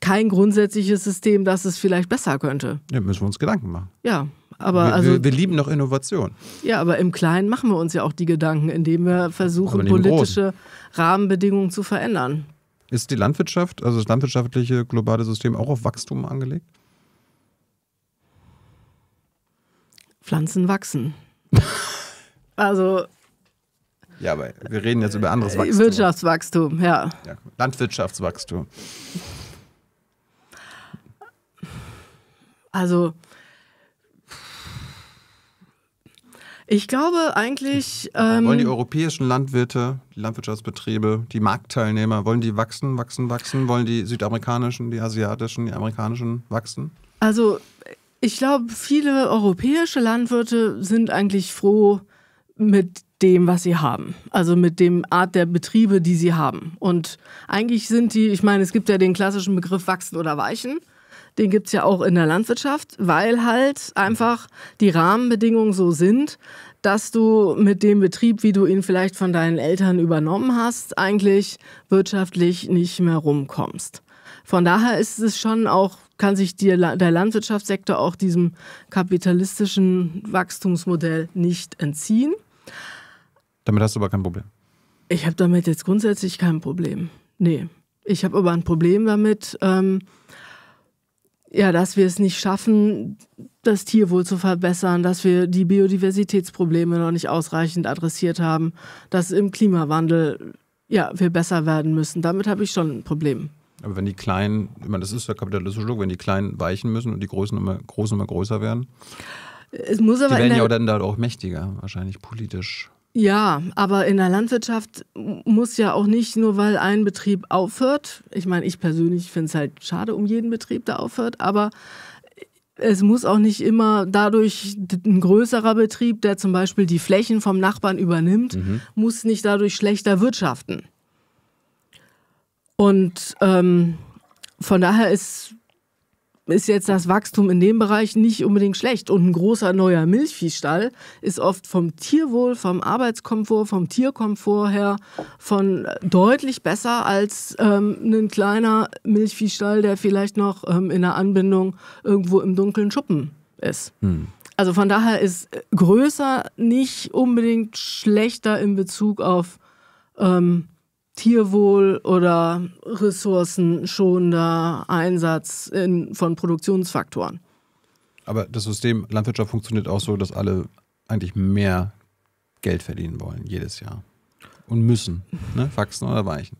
kein grundsätzliches System, das es vielleicht besser könnte. Ja, müssen wir uns Gedanken machen. Ja, aber wir, also. Wir, wir lieben noch Innovation. Ja, aber im Kleinen machen wir uns ja auch die Gedanken, indem wir versuchen, politische Rahmenbedingungen zu verändern. Ist die Landwirtschaft, also das landwirtschaftliche globale System auch auf Wachstum angelegt? Pflanzen wachsen. also. Ja, aber wir reden jetzt über anderes äh, Wachstum. Wirtschaftswachstum, ja. ja Landwirtschaftswachstum. Also, ich glaube eigentlich. Ähm, wollen die europäischen Landwirte, die Landwirtschaftsbetriebe, die Marktteilnehmer, wollen die wachsen, wachsen, wachsen? Wollen die südamerikanischen, die asiatischen, die amerikanischen wachsen? Also ich glaube, viele europäische Landwirte sind eigentlich froh mit dem, was sie haben. Also mit dem Art der Betriebe, die sie haben. Und eigentlich sind die, ich meine, es gibt ja den klassischen Begriff wachsen oder weichen. Den gibt es ja auch in der Landwirtschaft, weil halt einfach die Rahmenbedingungen so sind, dass du mit dem Betrieb, wie du ihn vielleicht von deinen Eltern übernommen hast, eigentlich wirtschaftlich nicht mehr rumkommst. Von daher ist es schon auch, kann sich die, der Landwirtschaftssektor auch diesem kapitalistischen Wachstumsmodell nicht entziehen. Damit hast du aber kein Problem. Ich habe damit jetzt grundsätzlich kein Problem. Nee. Ich habe aber ein Problem damit, ähm, ja, dass wir es nicht schaffen, das Tierwohl zu verbessern, dass wir die Biodiversitätsprobleme noch nicht ausreichend adressiert haben, dass im Klimawandel ja, wir besser werden müssen. Damit habe ich schon ein Problem. Aber wenn die Kleinen, ich meine, das ist der kapitalistische Look, wenn die Kleinen weichen müssen und die Großen immer, Großen immer größer werden. Es muss aber die werden ja dann da auch mächtiger, wahrscheinlich politisch. Ja, aber in der Landwirtschaft muss ja auch nicht nur, weil ein Betrieb aufhört. Ich meine, ich persönlich finde es halt schade um jeden Betrieb, der aufhört, aber es muss auch nicht immer dadurch ein größerer Betrieb, der zum Beispiel die Flächen vom Nachbarn übernimmt, mhm. muss nicht dadurch schlechter wirtschaften. Und ähm, von daher ist, ist jetzt das Wachstum in dem Bereich nicht unbedingt schlecht. Und ein großer neuer Milchviehstall ist oft vom Tierwohl, vom Arbeitskomfort, vom Tierkomfort her von deutlich besser als ähm, ein kleiner Milchviehstall, der vielleicht noch ähm, in der Anbindung irgendwo im dunklen Schuppen ist. Hm. Also von daher ist größer nicht unbedingt schlechter in Bezug auf ähm, Tierwohl oder ressourcenschonender Einsatz in, von Produktionsfaktoren. Aber das System Landwirtschaft funktioniert auch so, dass alle eigentlich mehr Geld verdienen wollen jedes Jahr. Und müssen. Ne? Wachsen oder weichen.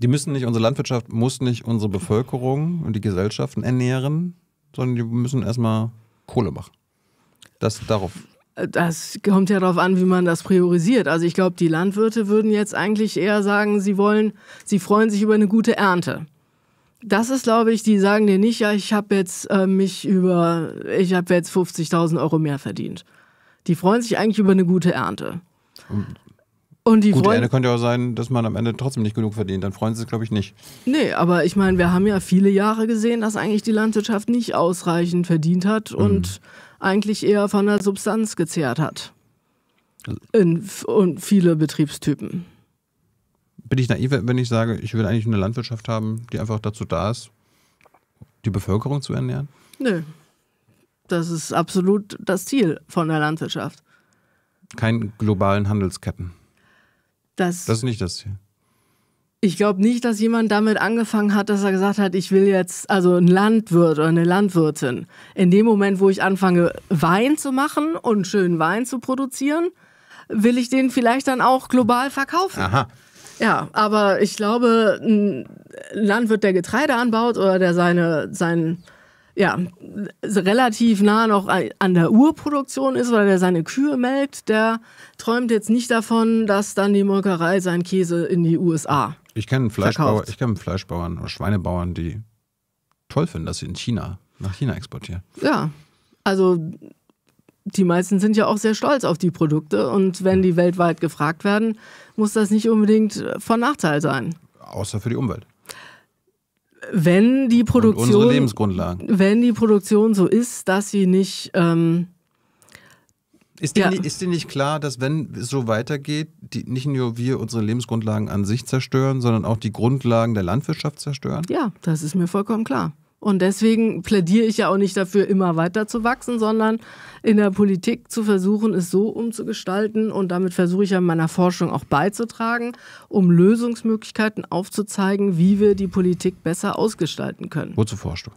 Die müssen nicht, unsere Landwirtschaft muss nicht unsere Bevölkerung und die Gesellschaften ernähren, sondern die müssen erstmal Kohle machen. Das, darauf das kommt ja darauf an, wie man das priorisiert. Also ich glaube, die Landwirte würden jetzt eigentlich eher sagen, sie wollen, sie freuen sich über eine gute Ernte. Das ist, glaube ich, die sagen dir nicht, ja, ich habe jetzt äh, mich über, ich habe jetzt 50.000 Euro mehr verdient. Die freuen sich eigentlich über eine gute Ernte. Und die gute Freund Ernte könnte auch sein, dass man am Ende trotzdem nicht genug verdient. Dann freuen sie sich, glaube ich, nicht. Nee, aber ich meine, wir haben ja viele Jahre gesehen, dass eigentlich die Landwirtschaft nicht ausreichend verdient hat mhm. und eigentlich eher von der Substanz gezehrt hat. Also In, und viele Betriebstypen. Bin ich naiv, wenn ich sage, ich will eigentlich eine Landwirtschaft haben, die einfach dazu da ist, die Bevölkerung zu ernähren? Nö. Das ist absolut das Ziel von der Landwirtschaft. Keine globalen Handelsketten. Das, das ist nicht das Ziel. Ich glaube nicht, dass jemand damit angefangen hat, dass er gesagt hat, ich will jetzt also ein Landwirt oder eine Landwirtin. In dem Moment, wo ich anfange, Wein zu machen und schön Wein zu produzieren, will ich den vielleicht dann auch global verkaufen. Aha. Ja, aber ich glaube, ein Landwirt, der Getreide anbaut oder der seine, sein, ja, relativ nah noch an der Urproduktion ist oder der seine Kühe melkt, der träumt jetzt nicht davon, dass dann die Molkerei seinen Käse in die USA ich kenne Fleischbauer, ich kenn Fleischbauern oder Schweinebauern, die toll finden, dass sie in China, nach China exportieren. Ja, also die meisten sind ja auch sehr stolz auf die Produkte und wenn die weltweit gefragt werden, muss das nicht unbedingt von Nachteil sein. Außer für die Umwelt. Wenn die Produktion, unsere Lebensgrundlagen. wenn die Produktion so ist, dass sie nicht ähm, ist dir, ja. ist dir nicht klar, dass wenn es so weitergeht, die, nicht nur wir unsere Lebensgrundlagen an sich zerstören, sondern auch die Grundlagen der Landwirtschaft zerstören? Ja, das ist mir vollkommen klar. Und deswegen plädiere ich ja auch nicht dafür, immer weiter zu wachsen, sondern in der Politik zu versuchen, es so umzugestalten. Und damit versuche ich ja meiner Forschung auch beizutragen, um Lösungsmöglichkeiten aufzuzeigen, wie wir die Politik besser ausgestalten können. Wozu forschst du?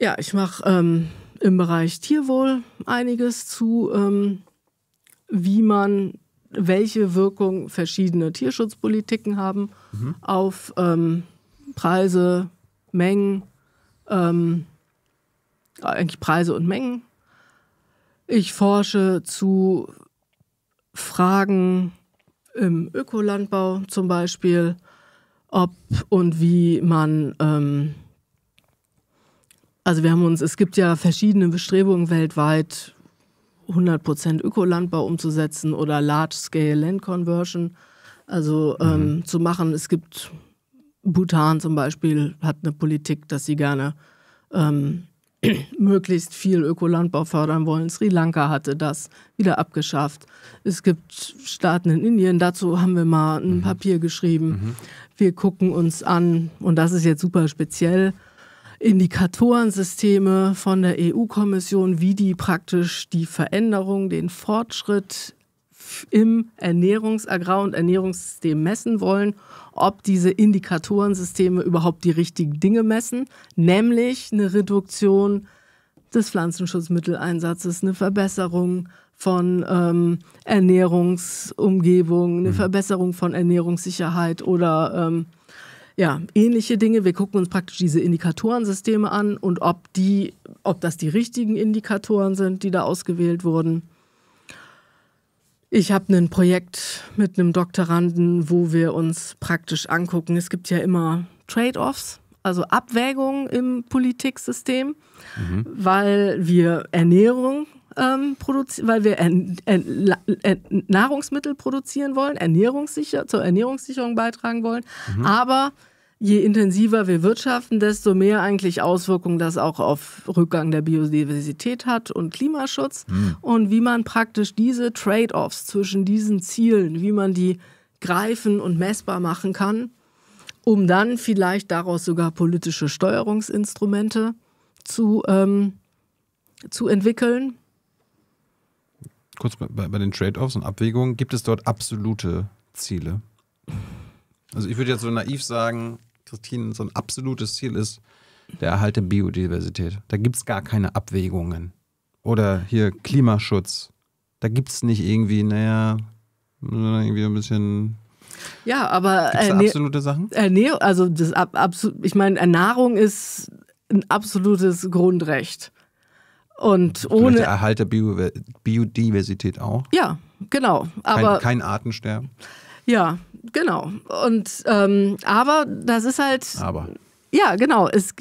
Ja, ich mache ähm, im Bereich Tierwohl einiges zu, ähm, wie man welche Wirkung verschiedene Tierschutzpolitiken haben mhm. auf ähm, Preise, Mengen, ähm, eigentlich Preise und Mengen. Ich forsche zu Fragen im Ökolandbau zum Beispiel, ob und wie man ähm, also wir haben uns, es gibt ja verschiedene Bestrebungen weltweit, 100 Ökolandbau umzusetzen oder Large-Scale Land Conversion, also mhm. Ähm, zu machen. Es gibt Bhutan zum Beispiel hat eine Politik, dass sie gerne ähm, möglichst viel Ökolandbau fördern wollen. Sri Lanka hatte das wieder abgeschafft. Es gibt Staaten in Indien, dazu haben wir mal ein mhm. Papier geschrieben. Mhm. Wir gucken uns an, und das ist jetzt super speziell, Indikatorensysteme von der EU-Kommission, wie die praktisch die Veränderung, den Fortschritt im Ernährungsagrar- und Ernährungssystem messen wollen, ob diese Indikatorensysteme überhaupt die richtigen Dinge messen, nämlich eine Reduktion des Pflanzenschutzmitteleinsatzes, eine Verbesserung von ähm, Ernährungsumgebung, eine mhm. Verbesserung von Ernährungssicherheit oder ähm, ja, ähnliche Dinge. Wir gucken uns praktisch diese Indikatorensysteme an und ob die, ob das die richtigen Indikatoren sind, die da ausgewählt wurden. Ich habe ein Projekt mit einem Doktoranden, wo wir uns praktisch angucken. Es gibt ja immer Trade-offs, also Abwägungen im Politiksystem, mhm. weil wir Ernährung ähm, produzieren, weil wir en, en, en, Nahrungsmittel produzieren wollen, ernährungssicher, zur Ernährungssicherung beitragen wollen. Mhm. Aber je intensiver wir wirtschaften, desto mehr eigentlich Auswirkungen das auch auf Rückgang der Biodiversität hat und Klimaschutz. Mhm. Und wie man praktisch diese Trade-offs zwischen diesen Zielen, wie man die greifen und messbar machen kann, um dann vielleicht daraus sogar politische Steuerungsinstrumente zu, ähm, zu entwickeln, kurz bei, bei den Trade-offs und Abwägungen, gibt es dort absolute Ziele? Also ich würde jetzt so naiv sagen, Christine, so ein absolutes Ziel ist der Erhalt der Biodiversität. Da gibt es gar keine Abwägungen. Oder hier Klimaschutz. Da gibt es nicht irgendwie, naja, irgendwie ein bisschen ja, aber Ernährung, absolute Sachen? Ernährung, also das ab, absolut, ich meine, Ernährung ist ein absolutes Grundrecht. Und Vielleicht ohne. Der Erhalt der Bio Biodiversität auch? Ja, genau. Aber kein, kein Artensterben. Ja, genau. Und ähm, aber das ist halt. Aber. Ja, genau. Es,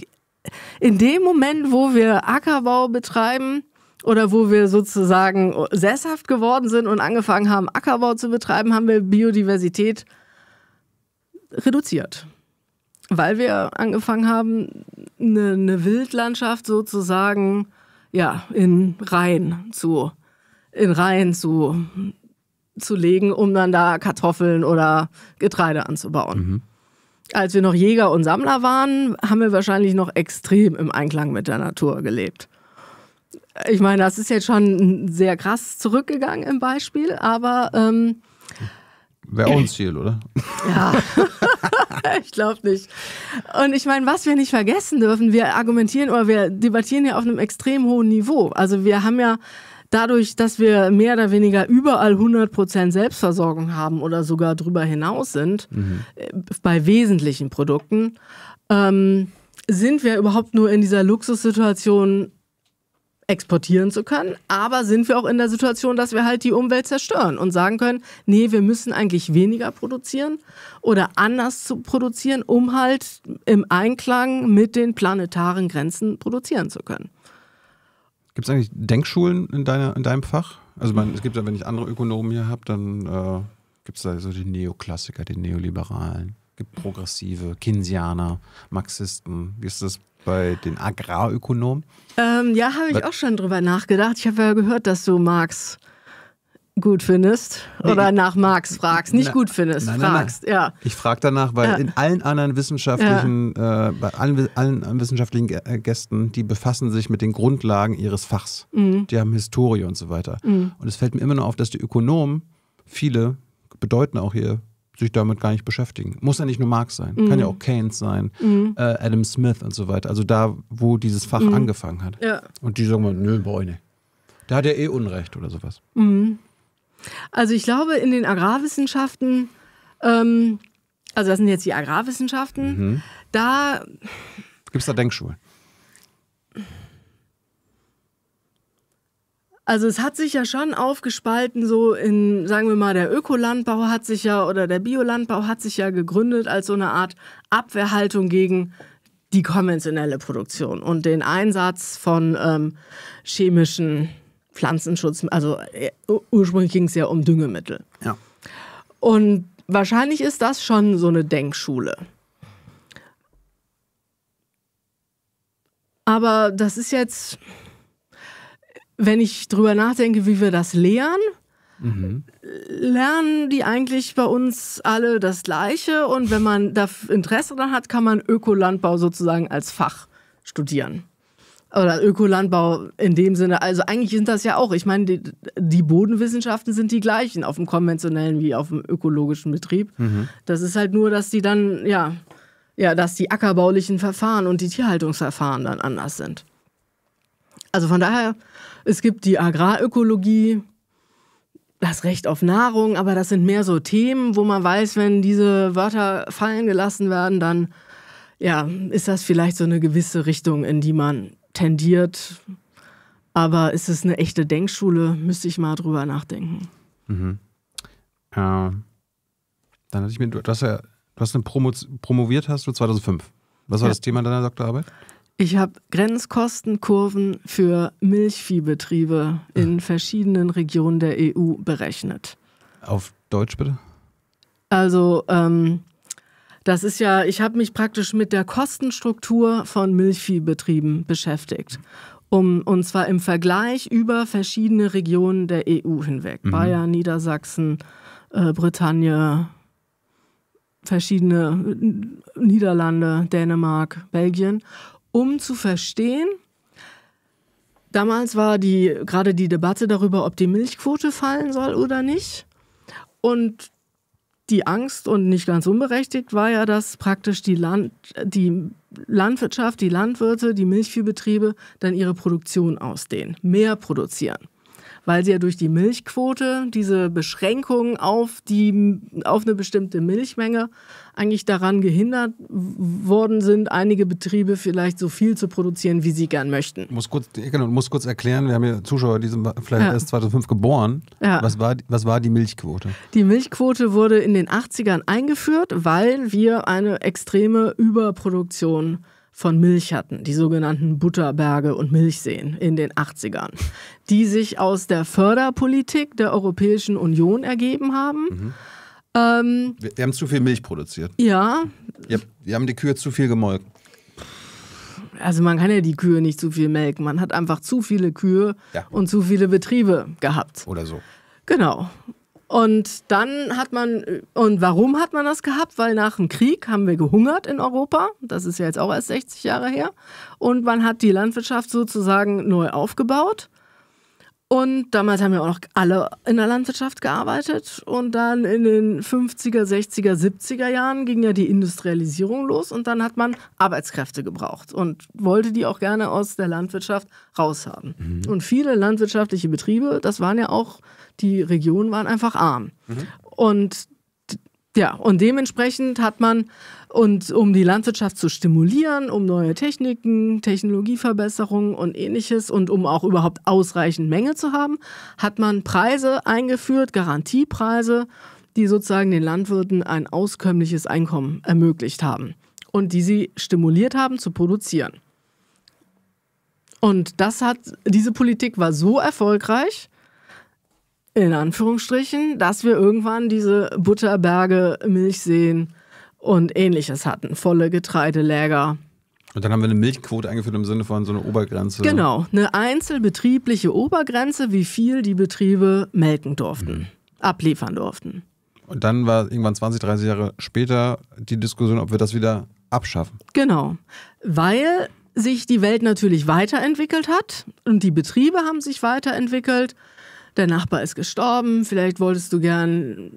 in dem Moment, wo wir Ackerbau betreiben, oder wo wir sozusagen sesshaft geworden sind und angefangen haben, Ackerbau zu betreiben, haben wir Biodiversität reduziert. Weil wir angefangen haben, eine, eine Wildlandschaft sozusagen ja, in Reihen zu, in Reihen zu, zu legen, um dann da Kartoffeln oder Getreide anzubauen. Mhm. Als wir noch Jäger und Sammler waren, haben wir wahrscheinlich noch extrem im Einklang mit der Natur gelebt. Ich meine, das ist jetzt schon sehr krass zurückgegangen im Beispiel, aber ähm, Wäre auch ein Ziel, oder? Ja, ich glaube nicht. Und ich meine, was wir nicht vergessen dürfen, wir argumentieren oder wir debattieren ja auf einem extrem hohen Niveau. Also wir haben ja dadurch, dass wir mehr oder weniger überall 100% Selbstversorgung haben oder sogar drüber hinaus sind, mhm. Äh, bei wesentlichen Produkten, ähm, sind wir überhaupt nur in dieser Luxussituation, exportieren zu können, aber sind wir auch in der Situation, dass wir halt die Umwelt zerstören und sagen können, nee, wir müssen eigentlich weniger produzieren oder anders zu produzieren, um halt im Einklang mit den planetaren Grenzen produzieren zu können. Gibt es eigentlich Denkschulen in, deiner, in deinem Fach? Also man, es gibt ja, wenn ich andere Ökonomen hier habe, dann äh, gibt es da so die Neoklassiker, die Neoliberalen, gibt Progressive, Keynesianer, Marxisten. Wie ist das bei den Agrarökonomen? Ähm, ja, habe ich auch schon drüber nachgedacht. Ich habe ja gehört, dass du Marx gut findest oder nee, nach Marx fragst, nicht na, gut findest, nein, fragst. Nein, nein. Ja. Ich frage danach, weil ja. in allen anderen wissenschaftlichen, ja. äh, bei allen, allen, wissenschaftlichen äh, Gästen, die befassen sich mit den Grundlagen ihres Fachs. Mhm. Die haben Historie und so weiter. Mhm. Und es fällt mir immer nur auf, dass die Ökonomen, viele, bedeuten auch hier sich damit gar nicht beschäftigen. Muss ja nicht nur Marx sein, mhm. kann ja mhm. auch Keynes sein, mhm. äh, Adam Smith und so weiter. Also da, wo dieses Fach mhm. angefangen hat. Ja. Und die sagen mal, nö, brauche Da hat er eh Unrecht oder sowas. Mhm. Also ich glaube, in den Agrarwissenschaften, ähm, also das sind jetzt die Agrarwissenschaften, mhm. da... Gibt es da Denkschulen? Also es hat sich ja schon aufgespalten, so in, sagen wir mal, der Ökolandbau hat sich ja oder der Biolandbau hat sich ja gegründet als so eine Art Abwehrhaltung gegen die konventionelle Produktion und den Einsatz von ähm, chemischen Pflanzenschutz. Also ur äh, ursprünglich ging es ja um Düngemittel. Ja. Und wahrscheinlich ist das schon so eine Denkschule. Aber das ist jetzt wenn ich drüber nachdenke, wie wir das lehren, mhm. lernen die eigentlich bei uns alle das Gleiche. Und wenn man da Interesse daran hat, kann man Ökolandbau sozusagen als Fach studieren. Oder Ökolandbau in dem Sinne. Also eigentlich sind das ja auch, ich meine, die, die Bodenwissenschaften sind die gleichen auf dem konventionellen wie auf dem ökologischen Betrieb. Mhm. Das ist halt nur, dass die dann, ja, ja, dass die ackerbaulichen Verfahren und die Tierhaltungsverfahren dann anders sind. Also von daher, es gibt die Agrarökologie, das Recht auf Nahrung, aber das sind mehr so Themen, wo man weiß, wenn diese Wörter fallen gelassen werden, dann ja, ist das vielleicht so eine gewisse Richtung, in die man tendiert. Aber ist es eine echte Denkschule? Müsste ich mal drüber nachdenken. Mhm. Äh, dann hatte ich mir, du hast ja, du hast eine Promo, promoviert hast du 2005. Was war ja. das Thema deiner Doktorarbeit? Ich habe Grenzkostenkurven für Milchviehbetriebe in verschiedenen Regionen der EU berechnet. Auf Deutsch bitte? Also, ähm, das ist ja, ich habe mich praktisch mit der Kostenstruktur von Milchviehbetrieben beschäftigt. Um, und zwar im Vergleich über verschiedene Regionen der EU hinweg. Mhm. Bayern, Niedersachsen, äh, Bretagne, verschiedene äh, Niederlande, Dänemark, Belgien um zu verstehen, damals war die, gerade die Debatte darüber, ob die Milchquote fallen soll oder nicht. Und die Angst und nicht ganz unberechtigt war ja, dass praktisch die, Land, die Landwirtschaft, die Landwirte, die Milchviehbetriebe dann ihre Produktion ausdehnen, mehr produzieren. Weil sie ja durch die Milchquote diese Beschränkung auf, die, auf eine bestimmte Milchmenge eigentlich daran gehindert worden sind, einige Betriebe vielleicht so viel zu produzieren, wie sie gern möchten. Ich muss kurz, genau, muss kurz erklären, wir haben ja Zuschauer, die sind vielleicht ja. erst 2005 geboren. Ja. Was, war, was war die Milchquote? Die Milchquote wurde in den 80ern eingeführt, weil wir eine extreme Überproduktion von Milch hatten, die sogenannten Butterberge und Milchseen in den 80ern, die sich aus der Förderpolitik der Europäischen Union ergeben haben. Mhm ähm, wir, wir, haben zu viel Milch produziert. Ja. Wir, wir haben die Kühe zu viel gemolken. Also man kann ja die Kühe nicht zu viel melken. Man hat einfach zu viele Kühe ja. und zu viele Betriebe gehabt. Oder so. Genau. Und dann hat man, und warum hat man das gehabt? Weil nach dem Krieg haben wir gehungert in Europa. Das ist ja jetzt auch erst 60 Jahre her. Und man hat die Landwirtschaft sozusagen neu aufgebaut. Und damals haben ja auch noch alle in der Landwirtschaft gearbeitet. Und dann in den 50er, 60er, 70er Jahren ging ja die Industrialisierung los und dann hat man Arbeitskräfte gebraucht und wollte die auch gerne aus der Landwirtschaft raushaben. Mhm. Und viele landwirtschaftliche Betriebe, das waren ja auch, die Regionen waren einfach arm. Mhm. Und ja, und dementsprechend hat man, und um die Landwirtschaft zu stimulieren, um neue Techniken, Technologieverbesserungen und ähnliches und um auch überhaupt ausreichend Menge zu haben, hat man Preise eingeführt, Garantiepreise, die sozusagen den Landwirten ein auskömmliches Einkommen ermöglicht haben und die sie stimuliert haben zu produzieren. Und das hat, diese Politik war so erfolgreich, in Anführungsstrichen, dass wir irgendwann diese Butterberge, Milchseen und ähnliches hatten, volle Getreideläger. Und dann haben wir eine Milchquote eingeführt im Sinne von so eine Obergrenze. Genau, eine einzelbetriebliche Obergrenze, wie viel die Betriebe melken durften, mhm. abliefern durften. Und dann war irgendwann 20, 30 Jahre später die Diskussion, ob wir das wieder abschaffen. Genau, weil sich die Welt natürlich weiterentwickelt hat und die Betriebe haben sich weiterentwickelt der Nachbar ist gestorben, vielleicht wolltest du gern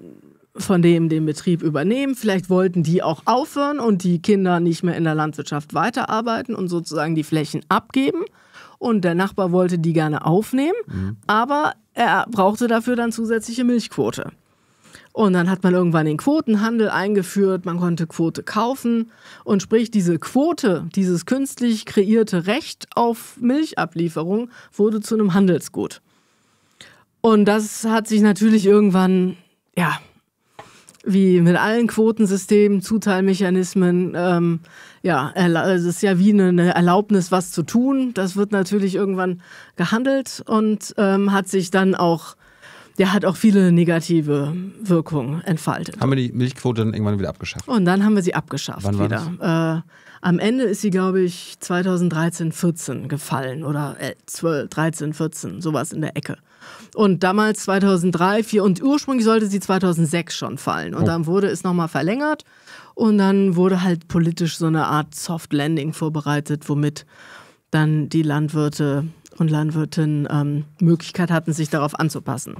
von dem den Betrieb übernehmen, vielleicht wollten die auch aufhören und die Kinder nicht mehr in der Landwirtschaft weiterarbeiten und sozusagen die Flächen abgeben und der Nachbar wollte die gerne aufnehmen, mhm. aber er brauchte dafür dann zusätzliche Milchquote. Und dann hat man irgendwann den Quotenhandel eingeführt, man konnte Quote kaufen und sprich diese Quote, dieses künstlich kreierte Recht auf Milchablieferung wurde zu einem Handelsgut. Und das hat sich natürlich irgendwann, ja, wie mit allen Quotensystemen, Zuteilmechanismen, ähm, ja, also es ist ja wie eine Erlaubnis, was zu tun. Das wird natürlich irgendwann gehandelt und ähm, hat sich dann auch, der hat auch viele negative Wirkungen entfaltet. Haben wir die Milchquote dann irgendwann wieder abgeschafft? Und dann haben wir sie abgeschafft Wann war wieder. Das? Äh, am Ende ist sie, glaube ich, 2013, 14 gefallen oder äh, 12, 13, 14, sowas in der Ecke. Und damals 2003, 4 und ursprünglich sollte sie 2006 schon fallen. Und oh. dann wurde es nochmal verlängert und dann wurde halt politisch so eine Art Soft Landing vorbereitet, womit dann die Landwirte und Landwirtinnen ähm, Möglichkeit hatten, sich darauf anzupassen.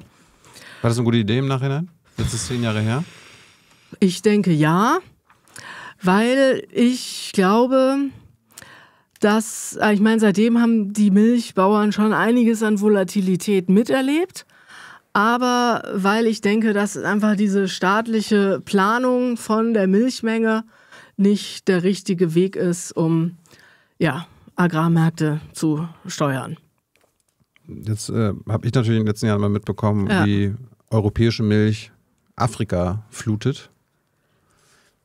War das eine gute Idee im Nachhinein? Jetzt ist zehn Jahre her? Ich denke ja, weil ich glaube, dass, äh, ich meine, seitdem haben die Milchbauern schon einiges an Volatilität miterlebt. Aber weil ich denke, dass einfach diese staatliche Planung von der Milchmenge nicht der richtige Weg ist, um ja, Agrarmärkte zu steuern. Jetzt äh, habe ich natürlich in den letzten Jahren mal mitbekommen, ja. wie europäische Milch Afrika flutet.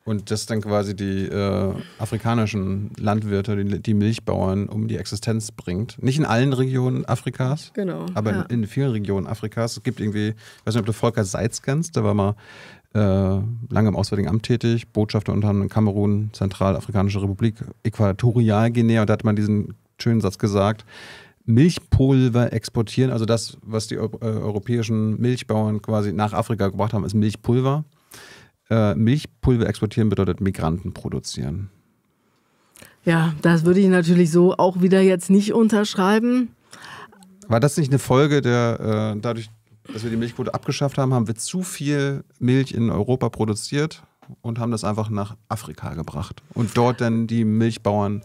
Und das dann quasi die äh, afrikanischen Landwirte, die, die, Milchbauern um die Existenz bringt. Nicht in allen Regionen Afrikas, genau, aber ja. in, in, vielen Regionen Afrikas. Es gibt irgendwie, ich weiß nicht, ob du Volker Seitz kennst, der war mal äh, lange im Auswärtigen Amt tätig, Botschafter unter anderem in Kamerun, Zentralafrikanische Republik, Äquatorialguinea. Und da hat man diesen schönen Satz gesagt, Milchpulver exportieren, also das, was die äh, europäischen Milchbauern quasi nach Afrika gebracht haben, ist Milchpulver äh, Milchpulver exportieren bedeutet Migranten produzieren. Ja, das würde ich natürlich so auch wieder jetzt nicht unterschreiben. War das nicht eine Folge der, äh, dadurch, dass wir die Milchquote abgeschafft haben, haben wir zu viel Milch in Europa produziert und haben das einfach nach Afrika gebracht und dort dann die Milchbauern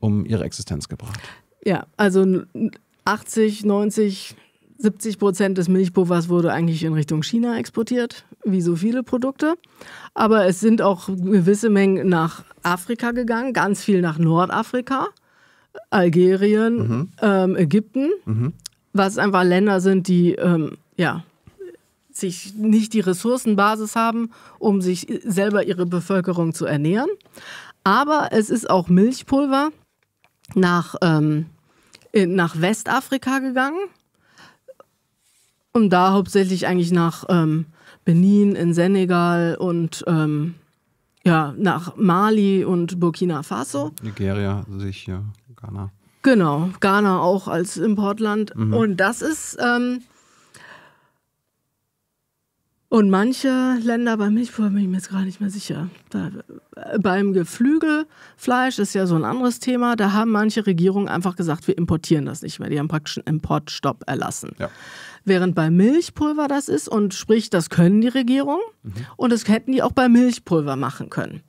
um ihre Existenz gebracht. Ja, also 80, 90, 70 Prozent des Milchpulvers wurde eigentlich in Richtung China exportiert, wie so viele Produkte. Aber es sind auch gewisse Mengen nach Afrika gegangen, ganz viel nach Nordafrika, Algerien, mhm. ähm, Ägypten, mhm. was einfach Länder sind, die ähm, ja, sich nicht die Ressourcenbasis haben, um sich selber ihre Bevölkerung zu ernähren. Aber es ist auch Milchpulver nach, ähm, nach Westafrika gegangen und da hauptsächlich eigentlich nach ähm, Benin in Senegal und ähm, ja, nach Mali und Burkina Faso. Nigeria sich ja, Ghana. Genau, Ghana auch als Importland. Mhm. Und das ist. Ähm, und manche Länder, bei Milchpulver bin ich mir jetzt gar nicht mehr sicher. Da, äh, beim Geflügelfleisch ist ja so ein anderes Thema. Da haben manche Regierungen einfach gesagt, wir importieren das nicht mehr. Die haben praktisch einen Importstopp erlassen. Ja. Während bei Milchpulver das ist und sprich, das können die Regierungen mhm. und das hätten die auch bei Milchpulver machen können.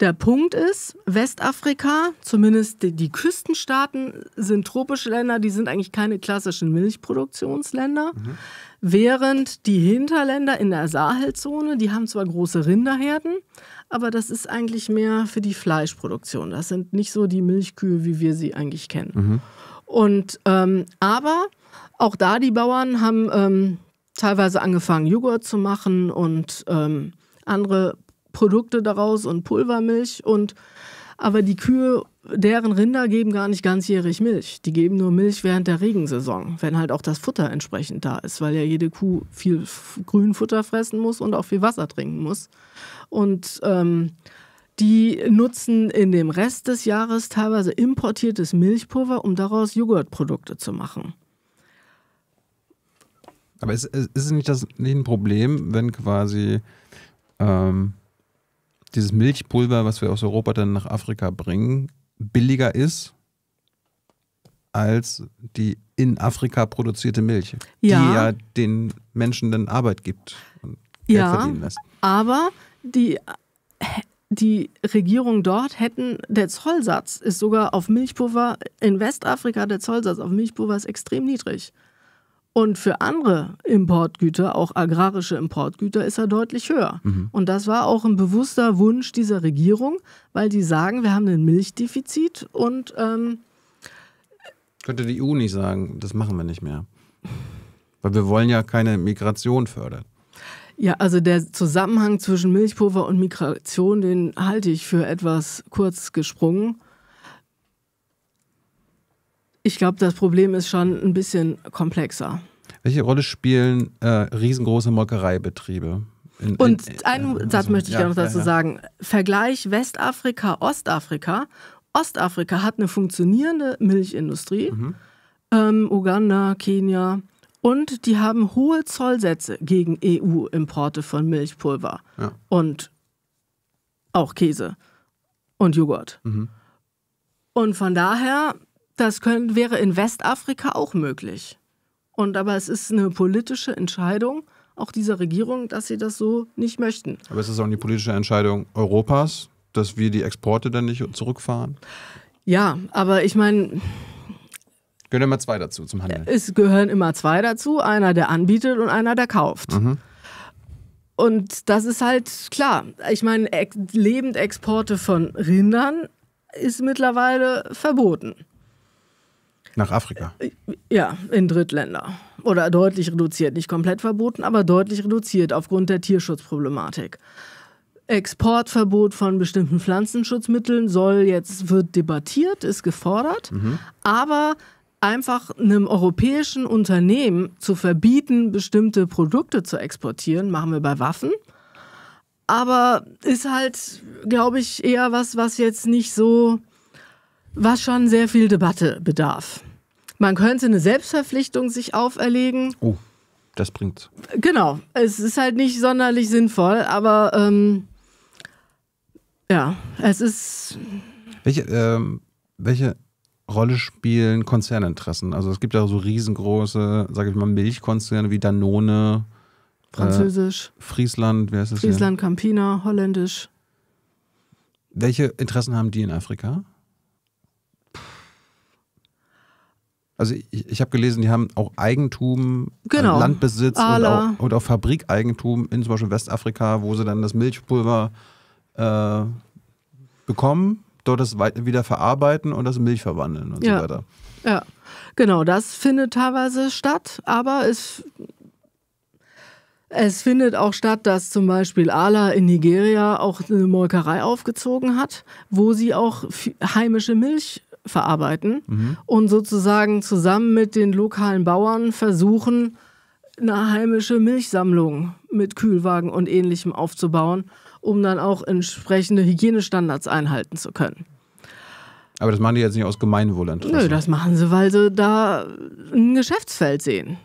Der Punkt ist, Westafrika, zumindest die, die, Küstenstaaten, sind tropische Länder, die sind eigentlich keine klassischen Milchproduktionsländer. Mhm. Während die Hinterländer in der Sahelzone, die haben zwar große Rinderherden, aber das ist eigentlich mehr für die Fleischproduktion. Das sind nicht so die Milchkühe, wie wir sie eigentlich kennen. Mhm. Und ähm, aber auch da die Bauern haben ähm, teilweise angefangen, Joghurt zu machen und ähm, andere Produkte daraus und Pulvermilch. Und, aber die Kühe, deren Rinder geben gar nicht ganzjährig Milch. Die geben nur Milch während der Regensaison, wenn halt auch das Futter entsprechend da ist, weil ja jede Kuh viel Grünfutter fressen muss und auch viel Wasser trinken muss. Und ähm, die nutzen in dem Rest des Jahres teilweise importiertes Milchpulver, um daraus Joghurtprodukte zu machen. Aber ist, ist, ist nicht das nicht ein Problem, wenn quasi ähm, dieses Milchpulver, was wir aus Europa dann nach Afrika bringen, billiger ist als die in Afrika produzierte Milch, ja. die ja den Menschen dann Arbeit gibt und Geld ja, verdienen lässt. Aber die, die Regierung dort hätten, der Zollsatz ist sogar auf Milchpulver, in Westafrika der Zollsatz auf Milchpulver ist extrem niedrig. Und für andere Importgüter, auch agrarische Importgüter, ist er deutlich höher. Mhm. Und das war auch ein bewusster Wunsch dieser Regierung, weil die sagen, wir haben ein Milchdefizit und ähm könnte die EU nicht sagen, das machen wir nicht mehr. Weil wir wollen ja keine Migration fördern. Ja, also der Zusammenhang zwischen Milchpulver und Migration, den halte ich für etwas kurz gesprungen. Ich glaube, das Problem ist schon ein bisschen komplexer. Welche Rolle spielen äh, riesengroße Molkereibetriebe? In, in, und einen äh, Satz möchte ich ja, noch dazu ja, ja. sagen. Vergleich Westafrika, Ostafrika. Ostafrika hat eine funktionierende Milchindustrie. Mhm. Ähm, Uganda, Kenia. Und die haben hohe Zollsätze gegen EU-Importe von Milchpulver ja. und auch Käse und Joghurt. Mhm. Und von daher das können, wäre in Westafrika auch möglich. Und aber es ist eine politische Entscheidung auch dieser Regierung, dass sie das so nicht möchten. Aber es ist auch eine politische Entscheidung Europas, dass wir die Exporte dann nicht zurückfahren? Ja, aber ich meine. Gehören immer zwei dazu zum Handel. Es gehören immer zwei dazu, einer der anbietet und einer der kauft. Mhm. Und das ist halt klar. Ich meine, Lebendexporte von Rindern ist mittlerweile verboten. Nach Afrika? Äh, ja, in Drittländer. Oder deutlich reduziert, nicht komplett verboten, aber deutlich reduziert aufgrund der Tierschutzproblematik. Exportverbot von bestimmten Pflanzenschutzmitteln soll jetzt, wird debattiert, ist gefordert, mhm. aber einfach einem europäischen Unternehmen zu verbieten, bestimmte Produkte zu exportieren, machen wir bei Waffen. Aber ist halt, glaube ich, eher was, was jetzt nicht so, was schon sehr viel Debatte bedarf. Man könnte eine Selbstverpflichtung sich auferlegen. Oh, das bringt's. Genau, es ist halt nicht sonderlich sinnvoll, aber ähm, ja, es ist. Welche, ähm, welche Rolle spielen Konzerninteressen? Also es gibt ja so riesengroße, sage ich mal, Milchkonzerne wie Danone. Äh, Französisch. Äh, Friesland, wer ist es? Friesland, hier? Campina, Holländisch. Welche Interessen haben die in Afrika? Also ich, ich habe gelesen, die haben auch Eigentum, äh, genau. Landbesitz und auch, und auch, Fabrikeigentum in zum Beispiel Westafrika, wo sie dann das Milchpulver äh, bekommen, dort das wieder verarbeiten und das in Milch verwandeln und ja. so weiter. Ja, genau, das findet teilweise statt, aber es es findet auch statt, dass zum Beispiel Ala in Nigeria auch eine Molkerei aufgezogen hat, wo sie auch heimische Milch verarbeiten mhm. und sozusagen zusammen mit den lokalen Bauern versuchen, eine heimische Milchsammlung mit Kühlwagen und ähnlichem aufzubauen, um dann auch entsprechende Hygienestandards einhalten zu können. Aber das machen die jetzt nicht aus Gemeinwohlinteressen. Nö, das machen sie, weil sie da ein Geschäftsfeld sehen.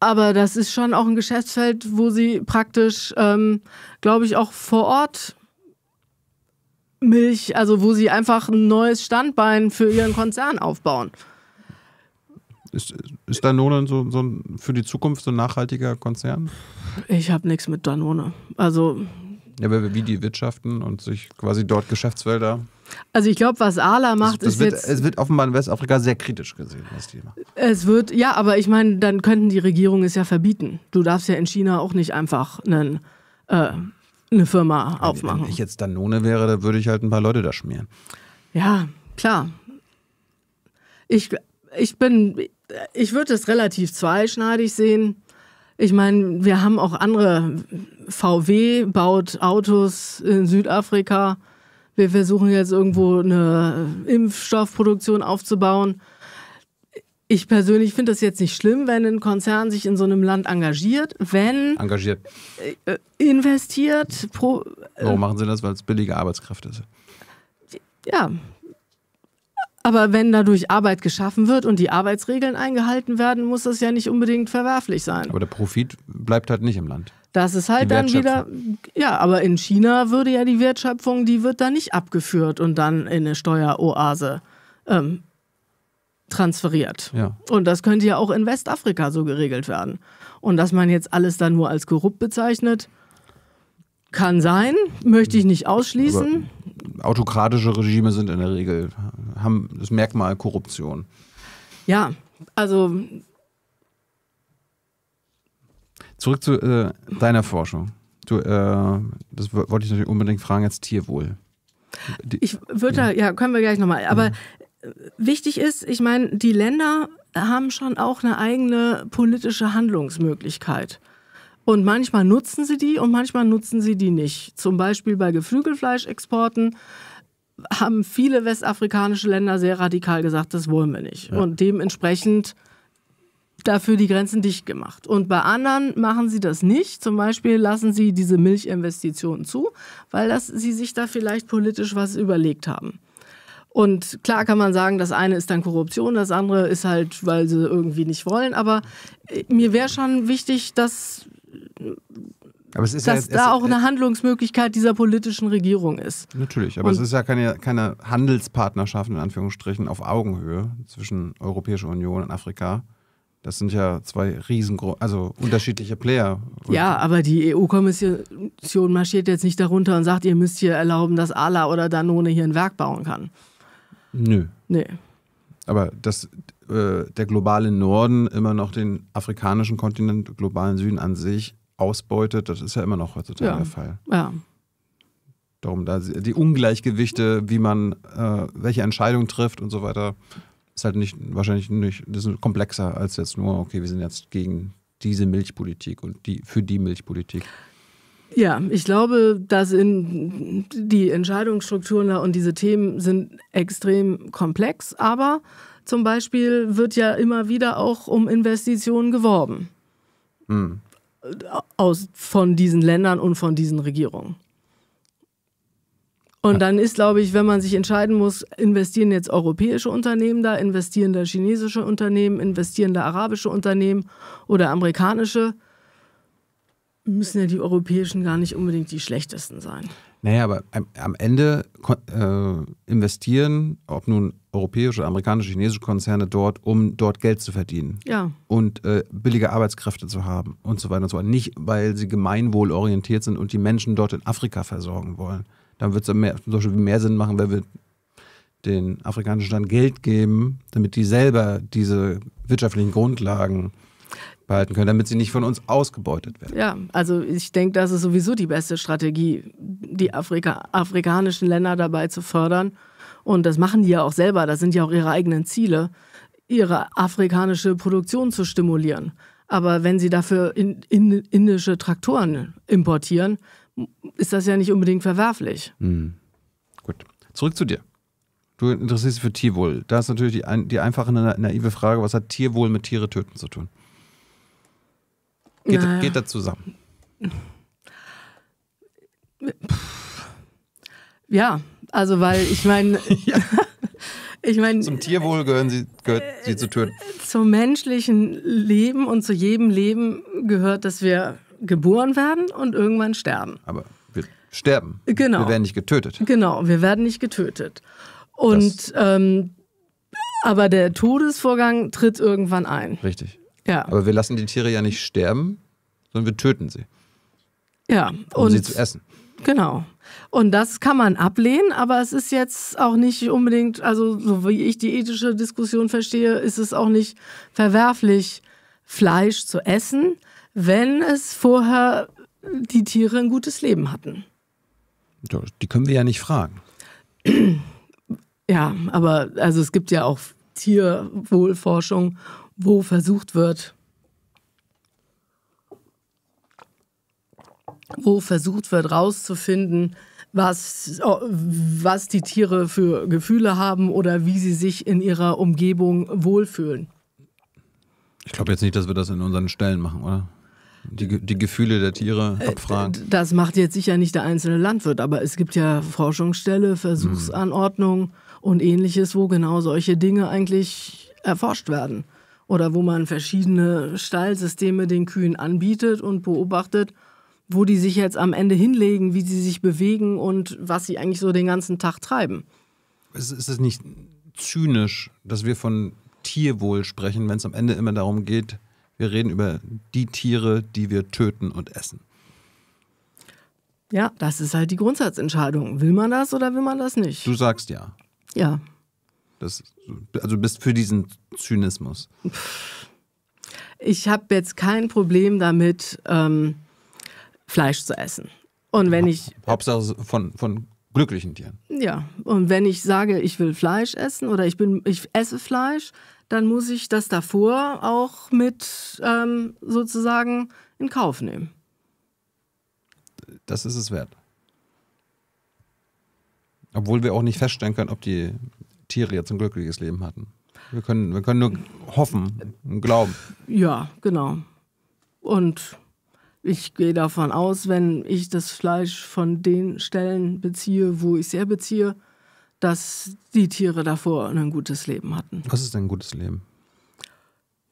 Aber das ist schon auch ein Geschäftsfeld, wo sie praktisch, ähm, glaube ich, auch vor Ort Milch, also wo sie einfach ein neues Standbein für ihren Konzern aufbauen. Ist, ist Danone so, so für die Zukunft so ein nachhaltiger Konzern? Ich habe nichts mit Danone. Also. Ja, aber wie die wirtschaften und sich quasi dort Geschäftsfelder. Also ich glaube, was Ala macht, das, das ist wird, jetzt... Es wird offenbar in Westafrika sehr kritisch gesehen, das Thema. Es wird, ja, aber ich meine, dann könnten die Regierungen es ja verbieten. Du darfst ja in China auch nicht einfach einen äh, eine Firma aufmachen. Wenn ich jetzt Danone wäre, da würde ich halt ein paar Leute da schmieren. Ja, klar. Ich, ich bin, ich würde es relativ zweischneidig sehen. Ich meine, wir haben auch andere. VW baut Autos in Südafrika. Wir versuchen jetzt irgendwo eine Impfstoffproduktion aufzubauen. Ich persönlich finde das jetzt nicht schlimm, wenn ein Konzern sich in so einem Land engagiert, wenn engagiert äh, äh investiert. Pro, äh, Warum machen sie das, weil es billige Arbeitskräfte sind? Ja, aber wenn dadurch Arbeit geschaffen wird und die Arbeitsregeln eingehalten werden, muss das ja nicht unbedingt verwerflich sein. Aber der Profit bleibt halt nicht im Land. Das ist halt dann wieder, ja, aber in China würde ja die Wertschöpfung, die wird da nicht abgeführt und dann in eine Steueroase ähm, transferiert. Ja. Und das könnte ja auch in Westafrika so geregelt werden. Und dass man jetzt alles dann nur als korrupt bezeichnet, kann sein, möchte ich nicht ausschließen. Aber autokratische Regime sind in der Regel, haben das Merkmal Korruption. Ja, also. Zurück zu äh, deiner Forschung. Du, äh, das wollte ich natürlich unbedingt fragen jetzt Tierwohl. Die, ich würde ja. ja. können wir gleich nochmal. Aber ja. Mhm wichtig ist, ich meine, die Länder haben schon auch eine eigene politische Handlungsmöglichkeit. Und manchmal nutzen sie die und manchmal nutzen sie die nicht. Zum Beispiel bei Geflügelfleischexporten haben viele westafrikanische Länder sehr radikal gesagt, das wollen wir nicht. Ja. Und dementsprechend dafür die Grenzen dicht gemacht. Und bei anderen machen sie das nicht. Zum Beispiel lassen sie diese Milchinvestitionen zu, weil das, sie sich da vielleicht politisch was überlegt haben. Und klar kann man sagen, das eine ist dann Korruption, das andere ist halt, weil sie irgendwie nicht wollen. Aber äh, mir wäre schon wichtig, dass, dass ja jetzt, da auch eine Handlungsmöglichkeit dieser politischen Regierung ist. Natürlich, aber Und es ist ja keine, keine Handelspartnerschaft in Anführungsstrichen auf Augenhöhe zwischen Europäischer Union und Afrika. Das sind ja zwei riesengroße, also unterschiedliche Player. Ja, aber die EU-Kommission marschiert jetzt nicht darunter und sagt, ihr müsst hier erlauben, dass Ala oder Danone hier ein Werk bauen kann. Nö. Nee. Aber dass äh, der globale Norden immer noch den afrikanischen Kontinent, globalen Süden an sich ausbeutet, das ist ja immer noch heutzutage ja. der Fall. Ja. Darum, da die Ungleichgewichte, wie man äh, welche Entscheidungen trifft und so weiter, ist halt nicht, wahrscheinlich nicht, das ist komplexer als jetzt nur, okay, wir sind jetzt gegen diese Milchpolitik und die für die Milchpolitik. Ja, ich glaube, dass in die Entscheidungsstrukturen und diese Themen sind extrem komplex, aber zum Beispiel wird ja immer wieder auch um Investitionen geworben. Hm. Aus, von diesen Ländern und von diesen Regierungen. Und dann ist, glaube ich, wenn man sich entscheiden muss, investieren jetzt europäische Unternehmen da, investieren da chinesische Unternehmen, investieren da arabische Unternehmen oder amerikanische Unternehmen, müssen ja die europäischen gar nicht unbedingt die schlechtesten sein. Naja, aber am Ende äh, investieren, ob nun europäische, amerikanische, chinesische Konzerne dort, um dort Geld zu verdienen. Ja. Und äh, billige Arbeitskräfte zu haben und so weiter und so fort. Nicht, weil sie gemeinwohlorientiert sind und die Menschen dort in Afrika versorgen wollen. Dann wird es mehr, zum Beispiel mehr Sinn machen, wenn wir den afrikanischen Staaten Geld geben, damit die selber diese wirtschaftlichen Grundlagen behalten können, damit sie nicht von uns ausgebeutet werden. Ja, also ich denke, das ist sowieso die beste Strategie, die Afrika afrikanischen Länder dabei zu fördern. Und das machen die ja auch selber, das sind ja auch ihre eigenen Ziele, ihre afrikanische Produktion zu stimulieren. Aber wenn sie dafür in, in, indische Traktoren importieren, ist das ja nicht unbedingt verwerflich. Hm. Gut, zurück zu dir. Du interessierst dich für Tierwohl. Da ist natürlich die, die einfache, naive Frage, was hat Tierwohl mit Tiere töten zu tun? Geht, naja. geht das zusammen? Ja, also weil ich meine, ja. ich meine, zum Tierwohl gehören sie gehört sie zu töten. Zum menschlichen Leben und zu jedem Leben gehört, dass wir geboren werden und irgendwann sterben. Aber wir sterben. Genau. Wir werden nicht getötet. Genau, wir werden nicht getötet. Und ähm, aber der Todesvorgang tritt irgendwann ein. Richtig. Ja. Aber wir lassen die Tiere ja nicht sterben, sondern wir töten sie. Ja. Um und sie zu essen. Genau. Und das kann man ablehnen, aber es ist jetzt auch nicht unbedingt, also so wie ich die ethische Diskussion verstehe, ist es auch nicht verwerflich, Fleisch zu essen, wenn es vorher die Tiere ein gutes Leben hatten. Die können wir ja nicht fragen. Ja, aber also es gibt ja auch Tierwohlforschung wo versucht wird, wo versucht wird, rauszufinden, was, oh, was die Tiere für Gefühle haben oder wie sie sich in ihrer Umgebung wohlfühlen. Ich glaube jetzt nicht, dass wir das in unseren Stellen machen, oder? Die, die Gefühle der Tiere äh, abfragen. Das macht jetzt sicher nicht der einzelne Landwirt, aber es gibt ja Forschungsstelle, Versuchsanordnung mhm. und ähnliches, wo genau solche Dinge eigentlich erforscht werden oder wo man verschiedene Stallsysteme den Kühen anbietet und beobachtet, wo die sich jetzt am Ende hinlegen, wie sie sich bewegen und was sie eigentlich so den ganzen Tag treiben. Ist, es nicht zynisch, dass wir von Tierwohl sprechen, wenn es am Ende immer darum geht, wir reden über die Tiere, die wir töten und essen? Ja, das ist halt die Grundsatzentscheidung. Will man das oder will man das nicht? Du sagst ja. Ja. Das, also du bist für diesen Zynismus. Ich habe jetzt kein Problem damit, ähm, Fleisch zu essen. Und wenn ich. Hauptsache von, von glücklichen Tieren. Ja, und wenn ich sage, ich will Fleisch essen oder ich, bin, ich esse Fleisch, dann muss ich das davor auch mit ähm, sozusagen in Kauf nehmen. Das ist es wert. Obwohl wir auch nicht feststellen können, ob die Tiere jetzt ein glückliches Leben hatten. Wir können, wir können nur hoffen und glauben. Ja, genau. Und ich gehe davon aus, wenn ich das Fleisch von den Stellen beziehe, wo ich es beziehe, dass die Tiere davor ein gutes Leben hatten. Was ist ein gutes Leben?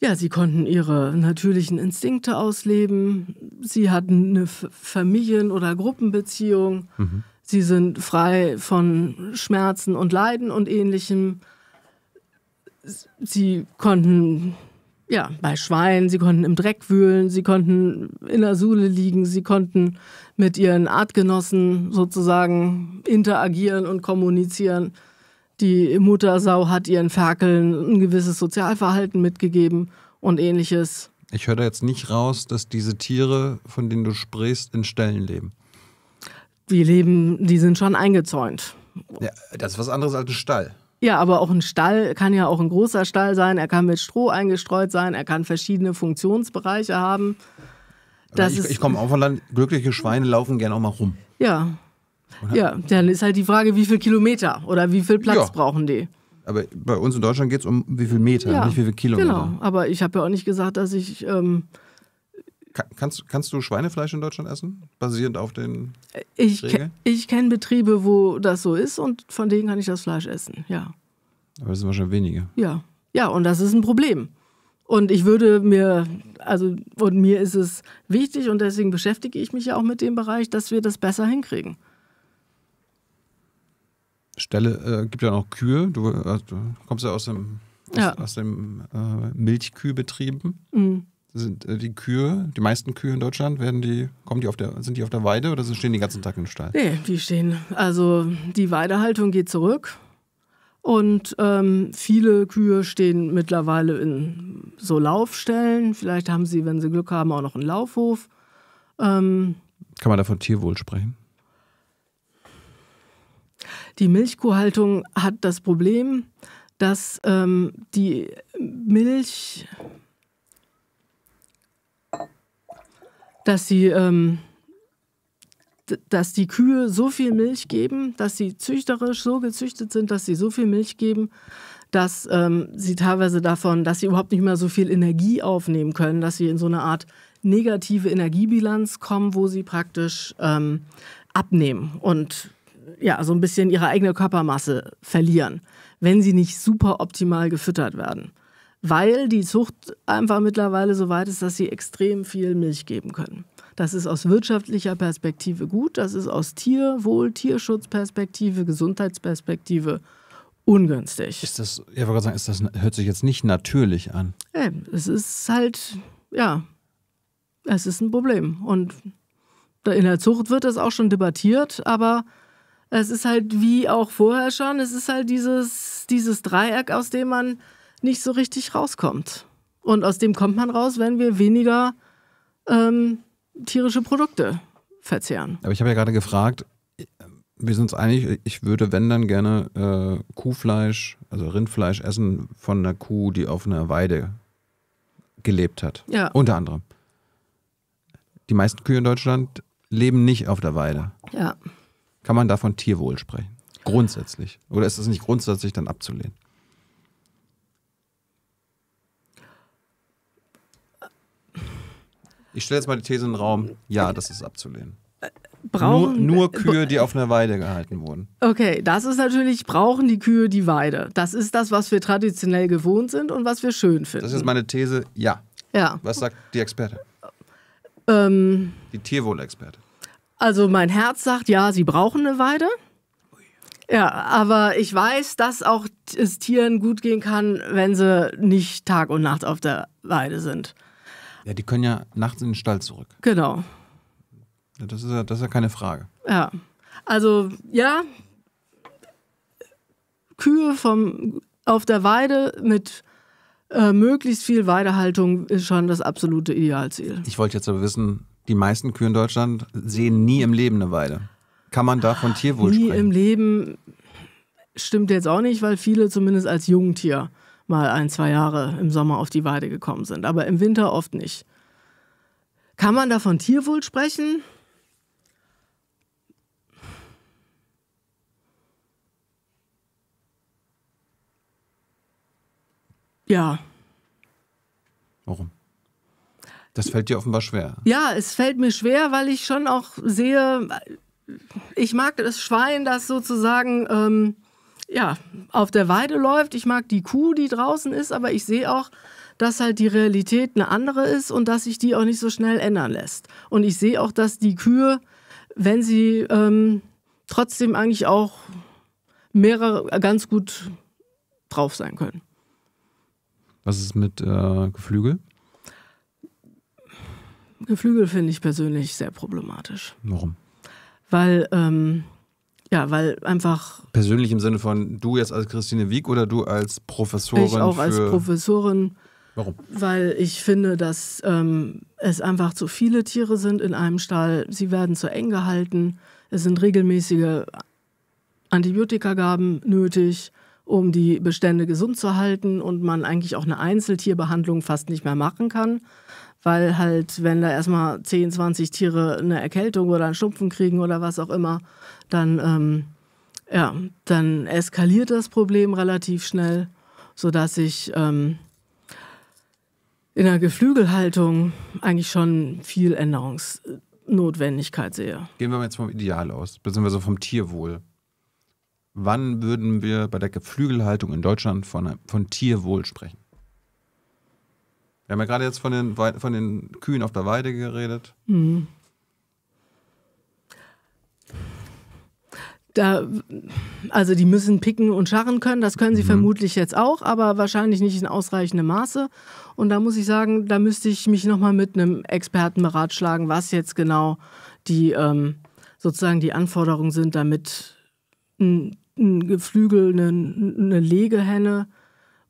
Ja, sie konnten ihre natürlichen Instinkte ausleben. Sie hatten eine Familien- oder Gruppenbeziehung. Mhm sie sind frei von Schmerzen und Leiden und ähnlichem. Sie konnten ja, bei Schweinen, sie konnten im Dreck wühlen, sie konnten in der Sule liegen, sie konnten mit ihren Artgenossen sozusagen interagieren und kommunizieren. Die Muttersau hat ihren Ferkeln ein gewisses Sozialverhalten mitgegeben und ähnliches. Ich höre da jetzt nicht raus, dass diese Tiere, von denen du sprichst, in Ställen leben die leben, die sind schon eingezäunt. Ja, das ist was anderes als ein Stall. Ja, aber auch ein Stall kann ja auch ein großer Stall sein. Er kann mit Stroh eingestreut sein. Er kann verschiedene Funktionsbereiche haben. Das ich, ich komme auch von Land. Glückliche Schweine laufen gerne auch mal rum. Ja. Oder? Ja, dann ist halt die Frage, wie viel Kilometer oder wie viel Platz ja. brauchen die? Aber bei uns in Deutschland geht es um wie viel Meter, ja, nicht wie viel Kilometer. Genau, aber ich habe ja auch nicht gesagt, dass ich ähm, kannst, kannst du Schweinefleisch in Deutschland essen, basierend auf den ich ich kenne Betriebe, wo das so ist und von denen kann ich das Fleisch essen, ja. Aber das sind wahrscheinlich wenige. Ja, ja, und das ist ein Problem. Und ich würde mir, also, und mir ist es wichtig und deswegen beschäftige ich mich ja auch mit dem Bereich, dass wir das besser hinkriegen. Stelle, äh, gibt ja noch Kühe. Du, äh, du kommst ja aus dem, aus, ja. aus dem äh, Milchkühbetrieben. Mhm sind äh, die Kühe, die meisten Kühe in Deutschland, werden die, kommen die auf der, sind die auf der Weide oder stehen die den ganzen Tag im Stall? Nee, die stehen. Also die Weidehaltung geht zurück. Und ähm, viele Kühe stehen mittlerweile in so Laufstellen. Vielleicht haben sie, wenn sie Glück haben, auch noch einen Laufhof. Ähm, Kann man da von Tierwohl sprechen? Die Milchkuhhaltung hat das Problem, dass ähm, die Milch dass sie, ähm, dass die Kühe so viel Milch geben, dass sie züchterisch so gezüchtet sind, dass sie so viel Milch geben, dass ähm, sie teilweise davon, dass sie überhaupt nicht mehr so viel Energie aufnehmen können, dass sie in so eine Art negative Energiebilanz kommen, wo sie praktisch ähm, abnehmen und ja, so ein bisschen ihre eigene Körpermasse verlieren, wenn sie nicht super optimal gefüttert werden weil die Zucht einfach mittlerweile so weit ist, dass sie extrem viel Milch geben können. Das ist aus wirtschaftlicher Perspektive gut, das ist aus Tierwohl, Tierschutzperspektive, Gesundheitsperspektive ungünstig. Ist das, ich wollte gerade sagen, ist das, hört sich jetzt nicht natürlich an. es ist halt, ja, es ist ein Problem. Und in der Zucht wird das auch schon debattiert, aber es ist halt wie auch vorher schon, es ist halt dieses, dieses Dreieck, aus dem man nicht so richtig rauskommt. Und aus dem kommt man raus, wenn wir weniger ähm, tierische Produkte verzehren. Aber ich habe ja gerade gefragt, wir sind uns einig, ich würde, wenn dann gerne äh, Kuhfleisch, also Rindfleisch essen von einer Kuh, die auf einer Weide gelebt hat. Ja. Unter anderem. Die meisten Kühe in Deutschland leben nicht auf der Weide. Ja. Kann man davon Tierwohl sprechen? Grundsätzlich. Oder ist es nicht grundsätzlich dann abzulehnen? Ich stelle jetzt mal die These in den Raum. Ja, das ist abzulehnen. Äh, brauchen, nur, nur Kühe, die auf einer Weide gehalten wurden. Okay, das ist natürlich, brauchen die Kühe die Weide. Das ist das, was wir traditionell gewohnt sind und was wir schön finden. Das ist meine These, ja. Ja. Was sagt die Experte? Ähm, die Tierwohlexperte. Also mein Herz sagt, ja, sie brauchen eine Weide. Ja, aber ich weiß, dass auch es Tieren gut gehen kann, wenn sie nicht Tag und Nacht auf der Weide sind. Ja, die können ja nachts in den Stall zurück. Genau. Das ist ja, das ist ja keine Frage. Ja. Also, ja, Kühe vom, auf der Weide mit äh, möglichst viel Weidehaltung ist schon das absolute Idealziel. Ich wollte jetzt aber wissen, die meisten Kühe in Deutschland sehen nie im Leben eine Weide. Kann man da von Tierwohl nie sprechen? Nie im Leben stimmt jetzt auch nicht, weil viele zumindest als Jungtier mal ein, zwei Jahre im Sommer auf die Weide gekommen sind, aber im Winter oft nicht. Kann man da von Tierwohl sprechen? Ja. Warum? Das fällt dir offenbar schwer. Ja, es fällt mir schwer, weil ich schon auch sehe, ich mag das Schwein, das sozusagen ähm, ja, auf der Weide läuft. Ich mag die Kuh, die draußen ist, aber ich sehe auch, dass halt die Realität eine andere ist und dass sich die auch nicht so schnell ändern lässt. Und ich sehe auch, dass die Kühe, wenn sie ähm, trotzdem eigentlich auch mehrere äh, ganz gut drauf sein können. Was ist mit äh, Geflügel? Geflügel finde ich persönlich sehr problematisch. Warum? Weil ähm, ja, weil einfach. Persönlich im Sinne von du jetzt als Christine Wieg oder du als Professorin? Ich auch als Professorin. Warum? Weil ich finde, dass ähm, es einfach zu viele Tiere sind in einem Stall. Sie werden zu eng gehalten. Es sind regelmäßige Antibiotikagaben nötig, um die Bestände gesund zu halten und man eigentlich auch eine Einzeltierbehandlung fast nicht mehr machen kann weil halt, wenn da erstmal 10, 20 Tiere eine Erkältung oder einen Schnupfen kriegen oder was auch immer, dann, ähm, ja, dann eskaliert das Problem relativ schnell, sodass ich ähm, in der Geflügelhaltung eigentlich schon viel Änderungsnotwendigkeit sehe. Gehen wir mal jetzt vom Ideal aus, beziehungsweise vom Tierwohl. Wann würden wir bei der Geflügelhaltung in Deutschland von, von Tierwohl sprechen? Wir haben ja gerade jetzt von den, von den Kühen auf der Weide geredet. Mhm. Da, also die müssen picken und scharren können, das können sie mhm. vermutlich jetzt auch, aber wahrscheinlich nicht in ausreichendem Maße. Und da muss ich sagen, da müsste ich mich nochmal mit einem Experten beratschlagen, was jetzt genau die ähm, sozusagen die Anforderungen sind, damit ein, ein Geflügel, eine, eine Legehenne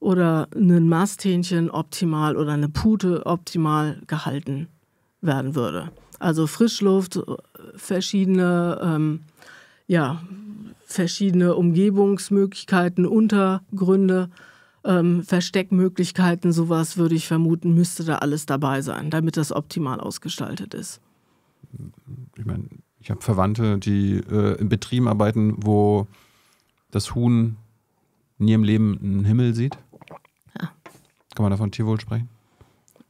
oder ein Masthähnchen optimal oder eine Pute optimal gehalten werden würde. Also Frischluft, äh, verschiedene, ähm, ja, verschiedene Umgebungsmöglichkeiten, Untergründe, ähm, Versteckmöglichkeiten, sowas würde ich vermuten, müsste da alles dabei sein, damit das optimal ausgestaltet ist. Ich meine, ich habe Verwandte, die äh, in Betrieben arbeiten, wo das Huhn nie im Leben einen Himmel sieht. Kann man davon Tierwohl sprechen?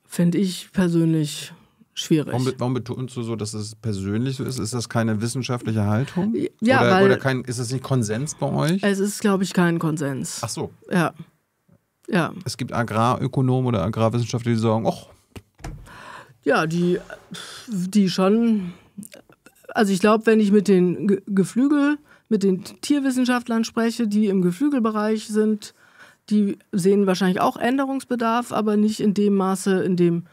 Finde ich persönlich schwierig. Warum, warum, betonst du so, dass es persönlich so ist? Ist das keine wissenschaftliche Haltung? Ja, oder, weil, oder kein, ist das nicht Konsens bei euch? Es ist, glaube ich, kein Konsens. Ach so. Ja. ja. Es gibt Agrarökonomen oder Agrarwissenschaftler, die sagen, ach. Ja, die, die schon. Also ich glaube, wenn ich mit den Geflügel, mit den Tierwissenschaftlern spreche, die im Geflügelbereich sind, die sehen wahrscheinlich auch Änderungsbedarf, aber nicht in dem Maße, in dem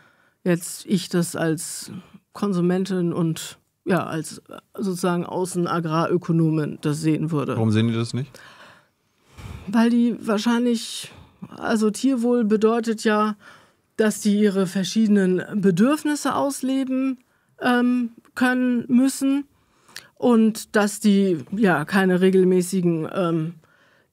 jetzt ich das als Konsumentin und ja, als sozusagen Außenagrarökonomin das sehen würde. Warum sehen die das nicht? Weil die wahrscheinlich, also Tierwohl bedeutet ja, dass die ihre verschiedenen Bedürfnisse ausleben ähm, können müssen und dass die ja keine regelmäßigen ähm,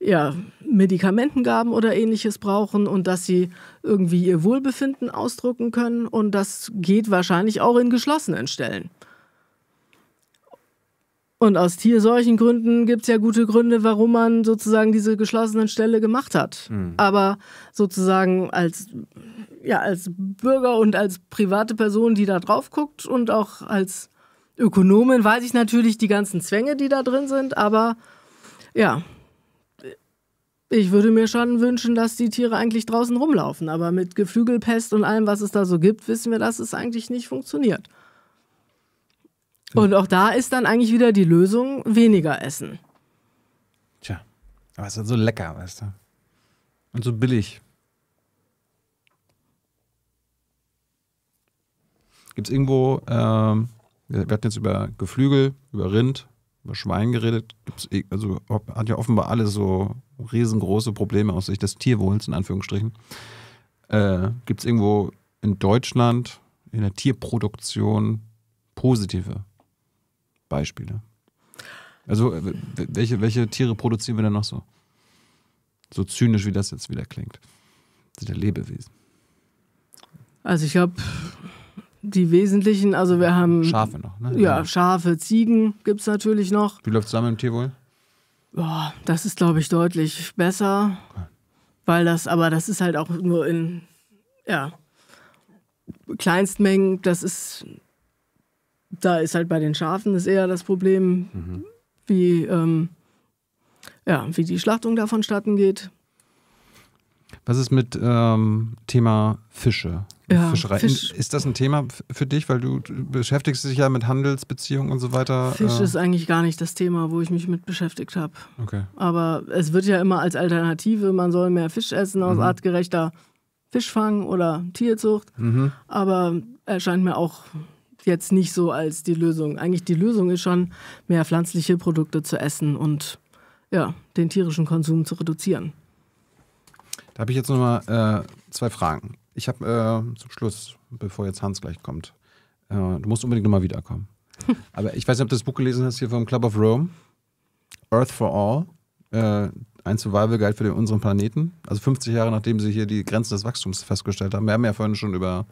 ja, Medikamentengaben oder ähnliches brauchen und dass sie irgendwie ihr Wohlbefinden ausdrucken können. Und das geht wahrscheinlich auch in geschlossenen Stellen. Und aus tierseuchen Gründen gibt es ja gute Gründe, warum man sozusagen diese geschlossenen Stelle gemacht hat. Mhm. Aber sozusagen als, ja, als Bürger und als private Person, die da drauf guckt und auch als Ökonomin weiß ich natürlich die ganzen Zwänge, die da drin sind, aber ja, ich würde mir schon wünschen, dass die Tiere eigentlich draußen rumlaufen, aber mit Geflügelpest und allem, was es da so gibt, wissen wir, dass es eigentlich nicht funktioniert. Hm. Und auch da ist dann eigentlich wieder die Lösung, weniger essen. Tja, aber es ist so lecker, weißt du. Und so billig. Gibt es irgendwo, ähm, wir hatten jetzt über Geflügel, über Rind, über Schwein geredet. Gibt's, also hat ja offenbar alles so riesengroße Probleme aus Sicht des Tierwohls, in Anführungsstrichen. Äh, Gibt es irgendwo in Deutschland in der Tierproduktion positive Beispiele? Also, äh, welche, welche Tiere produzieren wir denn noch so? So zynisch, wie das jetzt wieder klingt. Das sind ja Lebewesen. Also, ich habe die wesentlichen, also wir haben. Schafe noch, ne? Ja, Schafe, Ziegen gibt es natürlich noch. Wie läuft es zusammen mit dem Tierwohl? Boah, das ist, glaube ich, deutlich besser. Weil das, aber das ist halt auch nur in ja, Kleinstmengen, das ist, da ist halt bei den Schafen ist eher das Problem, mhm. wie, ähm, ja, wie die Schlachtung davon statten geht. Was ist mit ähm, Thema Fische? ja, Fischerei. Fisch. Ist das ein Thema für dich, weil du beschäftigst dich ja mit Handelsbeziehungen und so weiter? Fisch äh. ist eigentlich gar nicht das Thema, wo ich mich mit beschäftigt habe. Okay. Aber es wird ja immer als Alternative, man soll mehr Fisch essen aus mhm. artgerechter Fischfang oder Tierzucht. Mhm. Aber erscheint mir auch jetzt nicht so als die Lösung. Eigentlich die Lösung ist schon, mehr pflanzliche Produkte zu essen und ja, den tierischen Konsum zu reduzieren. Da habe ich jetzt nochmal äh, zwei Fragen. Ich habe äh, zum Schluss, bevor jetzt Hans gleich kommt, äh, du musst unbedingt nochmal wiederkommen. Aber ich weiß nicht, ob du das Buch gelesen hast hier vom Club of Rome. Earth for All. Äh, ein Survival Guide für den, unseren Planeten. Also 50 Jahre nachdem sie hier die Grenzen des Wachstums festgestellt haben. Wir haben ja vorhin schon über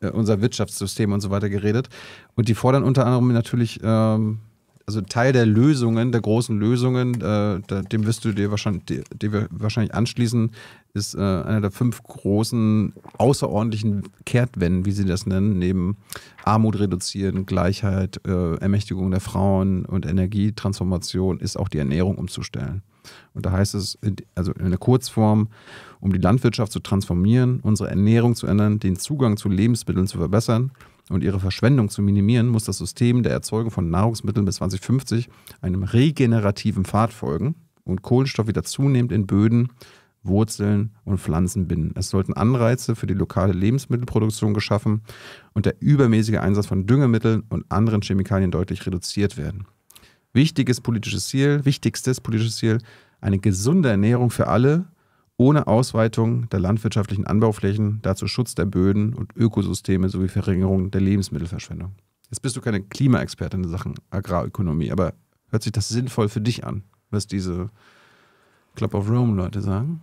äh, unser Wirtschaftssystem und so weiter geredet. Und die fordern unter anderem natürlich ähm, also Teil der Lösungen, der großen Lösungen, äh, dem wirst du dir wahrscheinlich, dir, dir wahrscheinlich anschließen, ist äh, einer der fünf großen außerordentlichen Kehrtwenden, wie sie das nennen, neben Armut reduzieren, Gleichheit, äh, Ermächtigung der Frauen und Energietransformation, ist auch die Ernährung umzustellen. Und da heißt es, also in der Kurzform, um die Landwirtschaft zu transformieren, unsere Ernährung zu ändern, den Zugang zu Lebensmitteln zu verbessern und ihre Verschwendung zu minimieren, muss das System der Erzeugung von Nahrungsmitteln bis 2050 einem regenerativen Pfad folgen und Kohlenstoff wieder zunehmend in Böden, Wurzeln und Pflanzen binden. Es sollten Anreize für die lokale Lebensmittelproduktion geschaffen und der übermäßige Einsatz von Düngemitteln und anderen Chemikalien deutlich reduziert werden. Wichtiges politisches Ziel, wichtigstes politisches Ziel, eine gesunde Ernährung für alle ohne Ausweitung der landwirtschaftlichen Anbauflächen, dazu Schutz der Böden und Ökosysteme sowie Verringerung der Lebensmittelverschwendung. Jetzt bist du keine Klimaexpertin in Sachen Agrarökonomie, aber hört sich das sinnvoll für dich an, was diese Club of Rome-Leute sagen?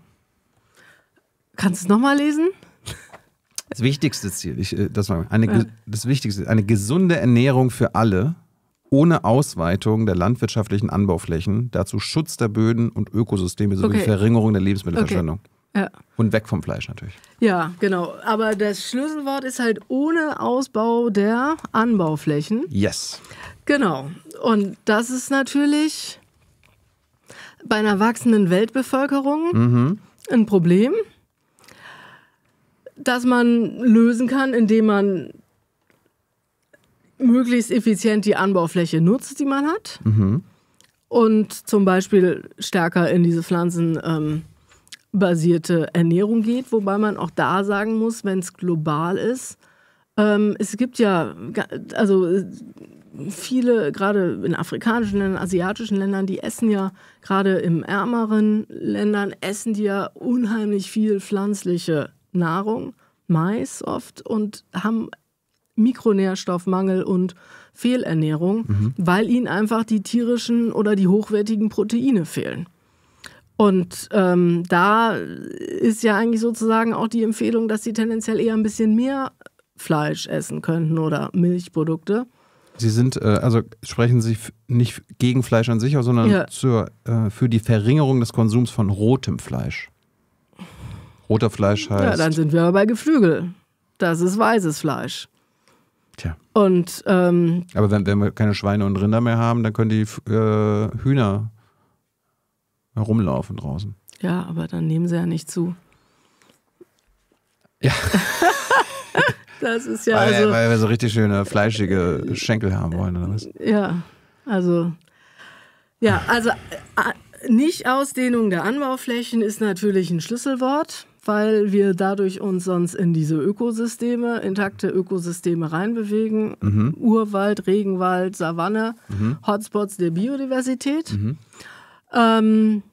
Kannst du es nochmal lesen? Das wichtigste Ziel, ich, äh, das war eine, das wichtigste, eine gesunde Ernährung für alle ohne Ausweitung der landwirtschaftlichen Anbauflächen, dazu Schutz der Böden und Ökosysteme sowie okay. Verringerung der Lebensmittelverschwendung. Okay. Ja. Und weg vom Fleisch natürlich. Ja, genau. Aber das Schlüsselwort ist halt ohne Ausbau der Anbauflächen. Yes. Genau. Und das ist natürlich bei einer wachsenden Weltbevölkerung mhm. ein Problem, das man lösen kann, indem man möglichst effizient die Anbaufläche nutzt, die man hat. Mhm. Und zum Beispiel stärker in diese pflanzenbasierte ähm, Ernährung geht, wobei man auch da sagen muss, wenn es global ist, ähm, es gibt ja, also viele, gerade in afrikanischen Ländern, asiatischen Ländern, die essen ja, gerade in ärmeren Ländern, essen die ja unheimlich viel pflanzliche Nahrung, Mais oft, und haben Mikronährstoffmangel und Fehlernährung, mhm. weil ihnen einfach die tierischen oder die hochwertigen Proteine fehlen. Und ähm, da ist ja eigentlich sozusagen auch die Empfehlung, dass sie tendenziell eher ein bisschen mehr Fleisch essen könnten oder Milchprodukte. Sie sind, äh, also sprechen Sie nicht gegen Fleisch an sich, sondern ja. zur, äh, für die Verringerung des Konsums von rotem Fleisch. Roter Fleisch heißt. Ja, dann sind wir aber bei Geflügel. Das ist weißes Fleisch. Tja. Und, ähm, Aber wenn, wenn, wir keine Schweine und Rinder mehr haben, dann können die äh, Hühner herumlaufen draußen. Ja, aber dann nehmen sie ja nicht zu. Ja. das ist ja. Weil, also, weil wir so richtig schöne fleischige Schenkel haben wollen, oder was? Ja, also. Ja, also. Äh, Nicht-Ausdehnung der Anbauflächen ist natürlich ein Schlüsselwort weil wir dadurch uns sonst in diese Ökosysteme, intakte Ökosysteme reinbewegen. Mhm. Urwald, Regenwald, Savanne, mhm. Hotspots der Biodiversität. Mhm. Ähm,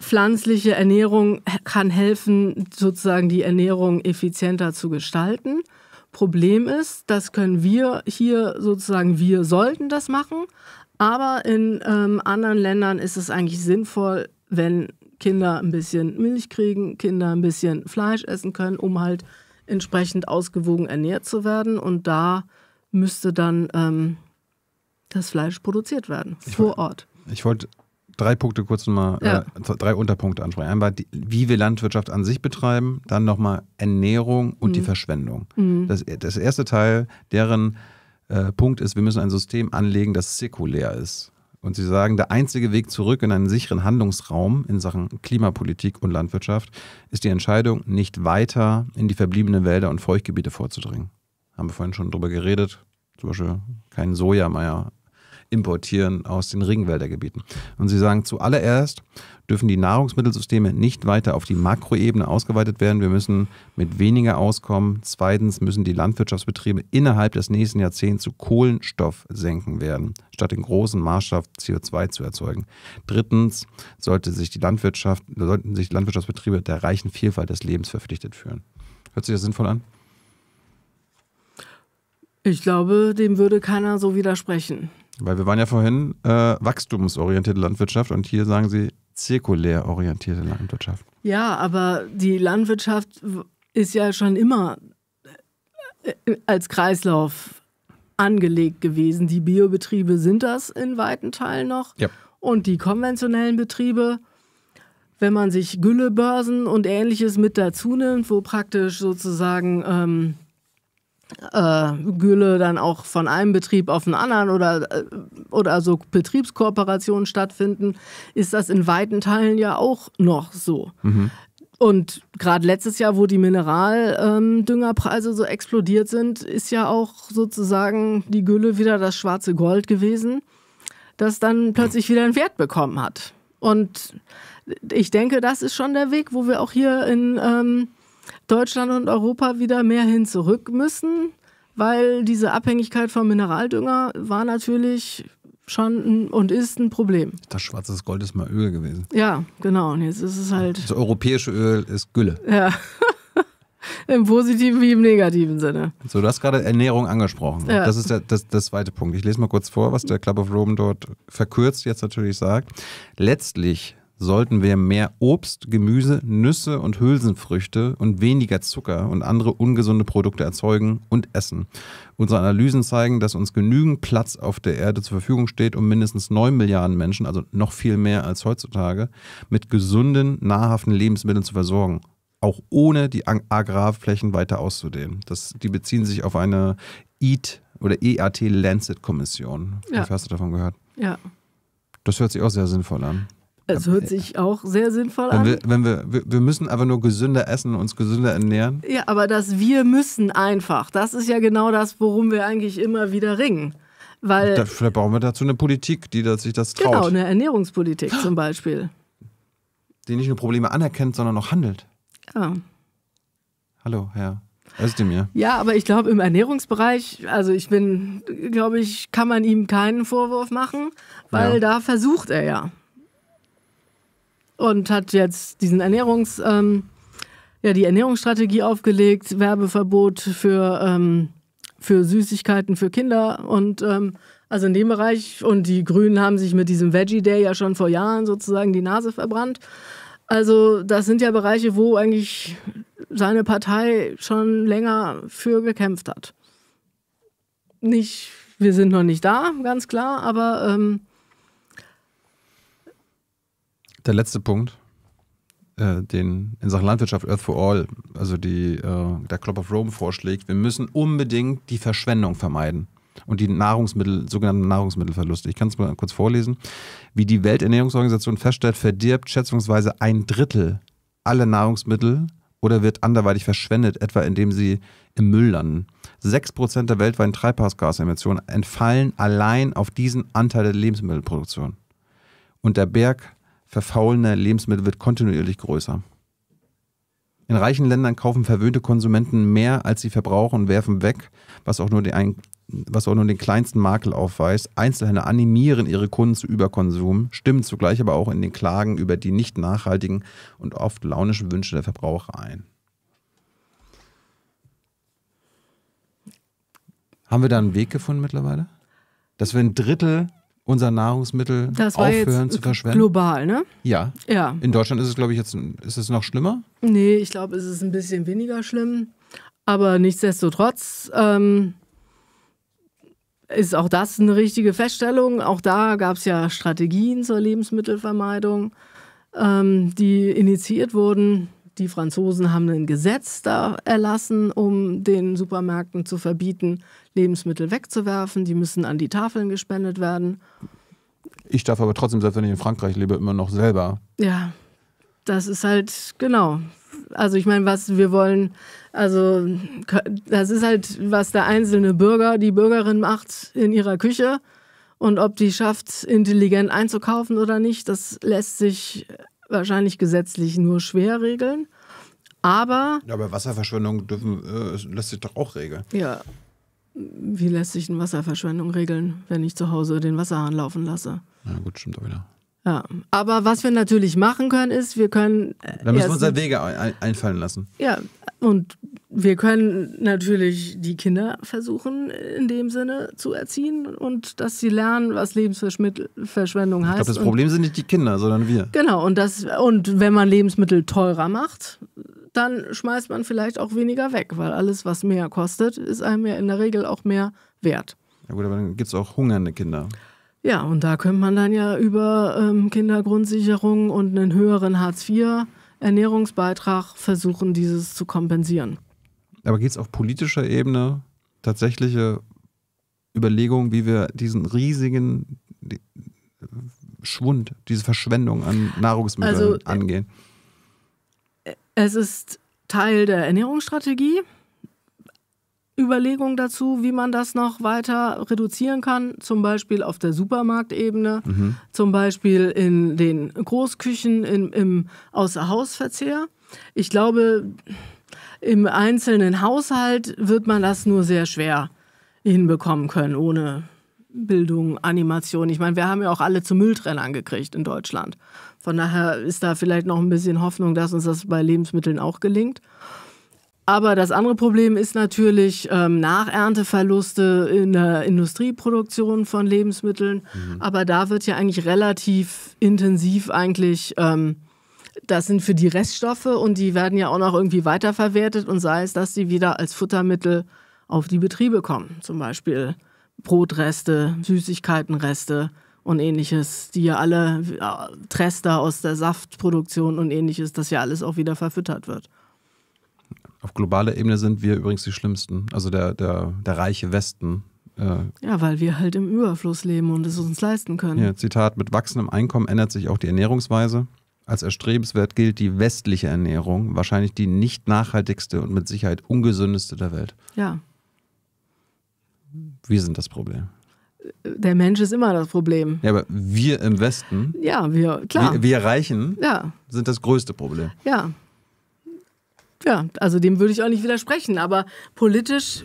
pflanzliche Ernährung kann helfen, sozusagen die Ernährung effizienter zu gestalten. Problem ist, das können wir hier sozusagen, wir sollten das machen, aber in ähm, anderen Ländern ist es eigentlich sinnvoll, wenn Kinder ein bisschen Milch kriegen, Kinder ein bisschen Fleisch essen können, um halt entsprechend ausgewogen ernährt zu werden. Und da müsste dann ähm, das Fleisch produziert werden, ich vor Ort. Ich wollte drei Punkte kurz nochmal, ja. äh, drei Unterpunkte ansprechen. Einmal, die, wie wir Landwirtschaft an sich betreiben, dann nochmal Ernährung und mhm. die Verschwendung. Mhm. Das, das erste Teil, deren äh, Punkt ist, wir müssen ein System anlegen, das zirkulär ist. Und sie sagen, der einzige Weg zurück in einen sicheren Handlungsraum in Sachen Klimapolitik und Landwirtschaft ist die Entscheidung, nicht weiter in die verbliebenen Wälder und Feuchtgebiete vorzudringen. Haben wir vorhin schon drüber geredet. Zum Beispiel keinen Soja mehr importieren aus den Regenwäldergebieten. Und sie sagen zuallererst dürfen die Nahrungsmittelsysteme nicht weiter auf die Makroebene ausgeweitet werden. Wir müssen mit weniger auskommen. Zweitens müssen die Landwirtschaftsbetriebe innerhalb des nächsten Jahrzehnts zu Kohlenstoff senken werden, statt in großem Maßstab CO2 zu erzeugen. Drittens sollte sich die Landwirtschaft, sollten sich Landwirtschaftsbetriebe der reichen Vielfalt des Lebens verpflichtet fühlen. Hört sich das sinnvoll an? Ich glaube, dem würde keiner so widersprechen. Weil wir waren ja vorhin äh, wachstumsorientierte Landwirtschaft und hier sagen Sie zirkulär orientierte Landwirtschaft. Ja, aber die Landwirtschaft ist ja schon immer äh, als Kreislauf angelegt gewesen. Die Biobetriebe sind das in weiten Teilen noch. Ja. Und die konventionellen Betriebe, wenn man sich Güllebörsen und ähnliches mit dazu nimmt, wo praktisch sozusagen ähm, äh, Gülle dann auch von einem Betrieb auf den anderen oder, äh, oder so Betriebskooperationen stattfinden, ist das in weiten Teilen ja auch noch so. Mhm. Und gerade letztes Jahr, wo die Mineraldüngerpreise ähm, so explodiert sind, ist ja auch sozusagen die Gülle wieder das schwarze Gold gewesen, das dann plötzlich wieder einen Wert bekommen hat. Und ich denke, das ist schon der Weg, wo wir auch hier in ähm, Deutschland und Europa wieder mehr hin zurück müssen, weil diese Abhängigkeit von Mineraldünger war natürlich schon ein, und ist ein Problem. Das schwarze Gold ist mal Öl gewesen. Ja, genau. Und jetzt ist es halt. Das europäische Öl ist Gülle. Ja. Im positiven wie im negativen Sinne. So, du hast gerade Ernährung angesprochen. Ja. Das ist der, das, das zweite Punkt. Ich lese mal kurz vor, was der Club of Rome dort verkürzt jetzt natürlich sagt. Letztlich sollten wir mehr Obst, Gemüse, Nüsse und Hülsenfrüchte und weniger Zucker und andere ungesunde Produkte erzeugen und essen. Unsere Analysen zeigen, dass uns genügend Platz auf der Erde zur Verfügung steht, um mindestens 9 Milliarden Menschen, also noch viel mehr als heutzutage, mit gesunden, nahrhaften Lebensmitteln zu versorgen auch ohne die Agrarflächen weiter auszudehnen. Das, die beziehen sich auf eine EAT oder EAT Lancet Kommission. Ja. Hast du davon gehört? Ja. Das hört sich auch sehr sinnvoll an. Es hört sich auch sehr sinnvoll wenn an. Wir, wenn wir, wir müssen aber nur gesünder essen und uns gesünder ernähren. Ja, aber das wir müssen einfach. Das ist ja genau das, worum wir eigentlich immer wieder ringen. Weil, da, vielleicht brauchen wir dazu eine Politik, die das, sich das genau, traut. Genau, eine Ernährungspolitik zum Beispiel. Die nicht nur Probleme anerkennt, sondern auch handelt. Ja. Hallo, Herr Özdemir. Ja, aber ich glaube, im Ernährungsbereich, also ich bin, glaube ich, kann man ihm keinen Vorwurf machen, weil ja. da versucht er ja und hat jetzt diesen Ernährungs, ähm, ja, die Ernährungsstrategie aufgelegt, Werbeverbot für, ähm, für Süßigkeiten für Kinder und ähm, also in dem Bereich. Und die Grünen haben sich mit diesem Veggie Day ja schon vor Jahren sozusagen die Nase verbrannt. Also das sind ja Bereiche, wo eigentlich seine Partei schon länger für gekämpft hat. Nicht, wir sind noch nicht da, ganz klar, aber ähm, der letzte Punkt, äh, den in Sachen Landwirtschaft Earth for All, also die, äh, der Club of Rome vorschlägt, wir müssen unbedingt die Verschwendung vermeiden und die Nahrungsmittel, sogenannten Nahrungsmittelverluste. Ich kann es mal kurz vorlesen. Wie die Welternährungsorganisation feststellt, verdirbt schätzungsweise ein Drittel aller Nahrungsmittel oder wird anderweitig verschwendet, etwa indem sie im Müll landen. 6% der weltweiten Treibhausgasemissionen entfallen allein auf diesen Anteil der Lebensmittelproduktion. Und der Berg verfaulender Lebensmittel wird kontinuierlich größer. In reichen Ländern kaufen verwöhnte Konsumenten mehr, als sie verbrauchen und werfen weg, was auch nur den, was auch nur den kleinsten Makel aufweist. Einzelhändler animieren ihre Kunden zu Überkonsum, stimmen zugleich aber auch in den Klagen über die nicht nachhaltigen und oft launischen Wünsche der Verbraucher ein. Haben wir da einen Weg gefunden mittlerweile? Dass wir ein Drittel unser Nahrungsmittel das war aufhören zu verschwenden. Global, ne? Ja. ja. In Deutschland ist es, glaube ich, jetzt ist es noch schlimmer? Nee, ich glaube, es ist ein bisschen weniger schlimm. Aber nichtsdestotrotz ähm, ist auch das eine richtige Feststellung. Auch da gab es ja Strategien zur Lebensmittelvermeidung, ähm, die initiiert wurden. Die Franzosen haben ein Gesetz da erlassen, um den Supermärkten zu verbieten, Lebensmittel wegzuwerfen. Die müssen an die Tafeln gespendet werden. Ich darf aber trotzdem, selbst wenn ich in Frankreich lebe, immer noch selber. Ja, das ist halt genau. Also ich meine, was wir wollen, also das ist halt, was der einzelne Bürger, die Bürgerin macht in ihrer Küche. Und ob die schafft, intelligent einzukaufen oder nicht, das lässt sich wahrscheinlich gesetzlich nur schwer regeln. Aber. Ja, aber Wasserverschwendung dürfen, äh, lässt sich doch auch regeln. Ja. Wie lässt sich eine Wasserverschwendung regeln, wenn ich zu Hause den Wasserhahn laufen lasse? Na gut, stimmt auch wieder. Ja, aber was wir natürlich machen können, ist, wir können. Äh, da müssen wir uns halt Wege einfallen lassen. Ja, und wir können natürlich die Kinder versuchen, in dem Sinne zu erziehen und dass sie lernen, was Lebensverschwendung heißt. Ich glaube, das Problem sind nicht die Kinder, sondern wir. Genau, und, das, und wenn man Lebensmittel teurer macht, dann schmeißt man vielleicht auch weniger weg, weil alles, was mehr kostet, ist einem ja in der Regel auch mehr wert. Ja gut, aber dann gibt es auch hungernde Kinder. Ja, und da könnte man dann ja über ähm, Kindergrundsicherung und einen höheren Hartz-IV-Ernährungsbeitrag versuchen, dieses zu kompensieren. Aber geht es auf politischer Ebene tatsächliche Überlegungen, wie wir diesen riesigen Schwund, diese Verschwendung an Nahrungsmitteln also, äh, angehen? Es ist Teil der Ernährungsstrategie. Überlegungen dazu, wie man das noch weiter reduzieren kann, zum Beispiel auf der Supermarktebene, mhm. zum Beispiel in den Großküchen, in, im Außerhausverzehr. Ich glaube, im einzelnen Haushalt wird man das nur sehr schwer hinbekommen können, ohne Bildung, Animation. Ich meine, wir haben ja auch alle zu Mülltrennern gekriegt in Deutschland. Von daher ist da vielleicht noch ein bisschen Hoffnung, dass uns das bei Lebensmitteln auch gelingt. Aber das andere Problem ist natürlich ähm, Nachernteverluste in der Industrieproduktion von Lebensmitteln. Mhm. Aber da wird ja eigentlich relativ intensiv eigentlich, ähm, das sind für die Reststoffe und die werden ja auch noch irgendwie weiterverwertet und sei es, dass die wieder als Futtermittel auf die Betriebe kommen. Zum Beispiel Brotreste, Süßigkeitenreste und ähnliches, die ja alle äh, Trester aus der Saftproduktion und ähnliches, das ja alles auch wieder verfüttert wird auf globaler Ebene sind wir übrigens die Schlimmsten. Also der, der, der reiche Westen. Äh. ja, weil wir halt im Überfluss leben und es uns leisten können. Ja, Zitat: Mit wachsendem Einkommen ändert sich auch die Ernährungsweise. Als erstrebenswert gilt die westliche Ernährung, wahrscheinlich die nicht nachhaltigste und mit Sicherheit ungesündeste der Welt. Ja. Wir sind das Problem der Mensch ist immer das Problem. Ja, aber wir im Westen. Ja, wir, klar. Wir, wir Reichen ja. sind das größte Problem. Ja. Ja, also dem würde ich auch nicht widersprechen. Aber politisch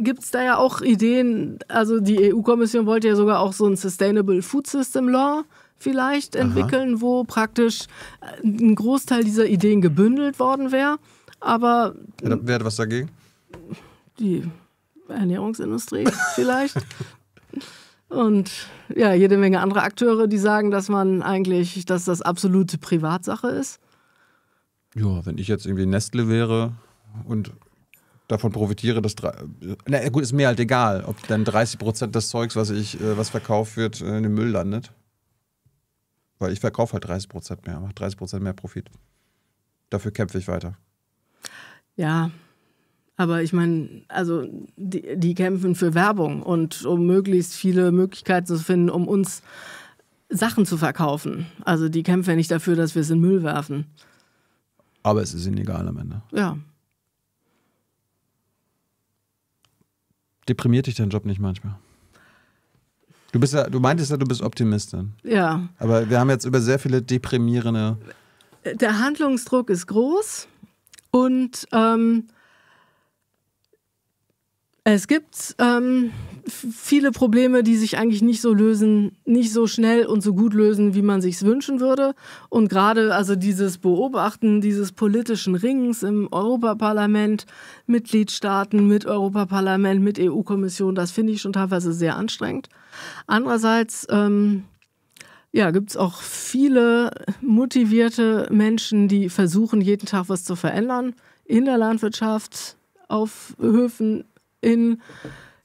gibt es da ja auch Ideen. Also die EU-Kommission wollte ja sogar auch so ein Sustainable Food System Law vielleicht entwickeln, Aha. wo praktisch äh, ein Großteil dieser Ideen gebündelt worden wäre. Aber. Ja, wer hat was dagegen? Die Ernährungsindustrie vielleicht. Und ja, jede Menge andere Akteure, die sagen, dass man eigentlich, dass das absolute Privatsache ist. Ja, wenn ich jetzt irgendwie Nestle wäre und davon profitiere, dass na gut, ist mir halt egal, ob dann 30 Prozent des Zeugs, was ich, äh, was verkauft wird, äh, in den Müll landet. Weil ich verkaufe halt 30 Prozent mehr, mache 30 Prozent mehr Profit. Dafür kämpfe ich weiter. Ja, aber ich meine, also die, die kämpfen für Werbung und um möglichst viele Möglichkeiten zu finden, um uns Sachen zu verkaufen. Also die kämpfen ja nicht dafür, dass wir es in Müll werfen. Aber es ist ihnen egal am Ende. Ja. Deprimiert dich dein Job nicht manchmal? Du, bist ja, du meintest ja, du bist Optimistin. Ja. Aber wir haben jetzt über sehr viele deprimierende. Der Handlungsdruck ist groß und ähm, es gibt ähm, viele Probleme, die sich eigentlich nicht so lösen, nicht so schnell und so gut lösen, wie man sich wünschen würde. Und gerade also dieses Beobachten dieses politischen Rings im Europaparlament, Mitgliedstaaten, mit Europaparlament, mit EU-Kommission, das finde ich schon teilweise sehr anstrengend. Andererseits ähm, ja, gibt es auch viele motivierte Menschen, die versuchen, jeden Tag was zu verändern in der Landwirtschaft, auf Höfen, in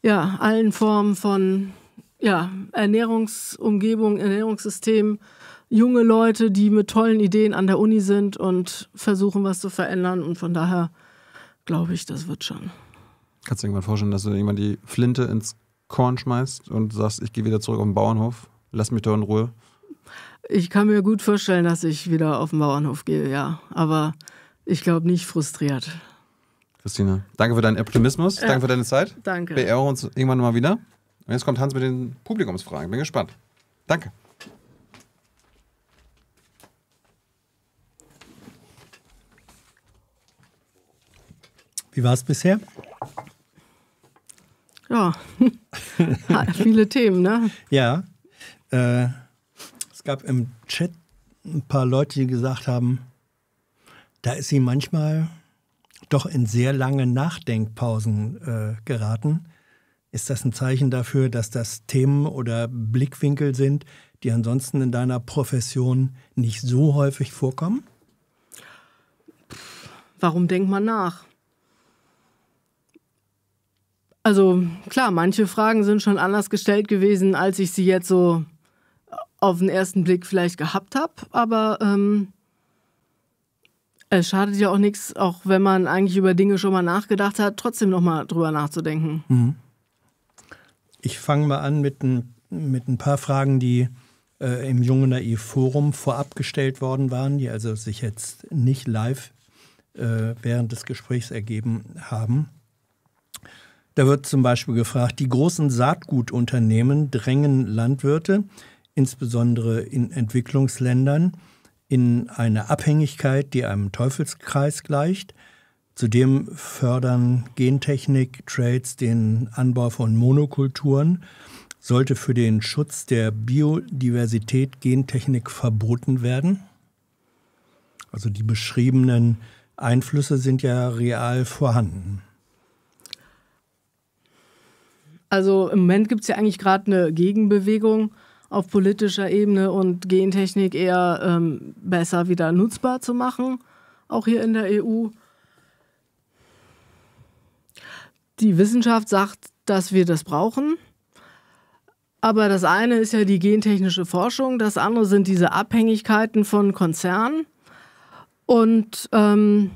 ja, allen Formen von ja, Ernährungsumgebung, Ernährungssystem, junge Leute, die mit tollen Ideen an der Uni sind und versuchen, was zu verändern. Und von daher glaube ich, das wird schon. Kannst du dir irgendwann vorstellen, dass du irgendwann die Flinte ins Korn schmeißt und sagst, ich gehe wieder zurück auf den Bauernhof, lass mich doch in Ruhe? Ich kann mir gut vorstellen, dass ich wieder auf den Bauernhof gehe, ja. Aber ich glaube nicht frustriert. Christina, danke für deinen Optimismus, ja. Äh, danke für deine Zeit. Danke. Wir ehren uns irgendwann mal wieder. Und jetzt kommt Hans mit den Publikumsfragen. Bin gespannt. Danke. Wie war es bisher? Ja, viele Themen, ne? Ja. Äh, es gab im Chat ein paar Leute, die gesagt haben, da ist sie manchmal doch in sehr lange Nachdenkpausen äh, geraten. Ist das ein Zeichen dafür, dass das Themen oder Blickwinkel sind, die ansonsten in deiner Profession nicht so häufig vorkommen? Warum denkt man nach? Also klar, manche Fragen sind schon anders gestellt gewesen, als ich sie jetzt so auf den ersten Blick vielleicht gehabt habe, aber ähm, es schadet ja auch nichts, auch wenn man eigentlich über Dinge schon mal nachgedacht hat, trotzdem nochmal drüber nachzudenken. Mhm. Ich fange mal an mit ein, mit ein paar Fragen, die äh, im Jungen Naiv Forum vorab gestellt worden waren, die also sich jetzt nicht live äh, während des Gesprächs ergeben haben. Da wird zum Beispiel gefragt, die großen Saatgutunternehmen drängen Landwirte, insbesondere in Entwicklungsländern, in eine Abhängigkeit, die einem Teufelskreis gleicht. Zudem fördern Gentechnik, Trades den Anbau von Monokulturen. Sollte für den Schutz der Biodiversität Gentechnik verboten werden? Also die beschriebenen Einflüsse sind ja real vorhanden. Also im Moment gibt es ja eigentlich gerade eine Gegenbewegung auf politischer Ebene und Gentechnik eher ähm, besser wieder nutzbar zu machen, auch hier in der EU. Die Wissenschaft sagt, dass wir das brauchen. Aber das eine ist ja die gentechnische Forschung, das andere sind diese Abhängigkeiten von Konzernen. Und ähm,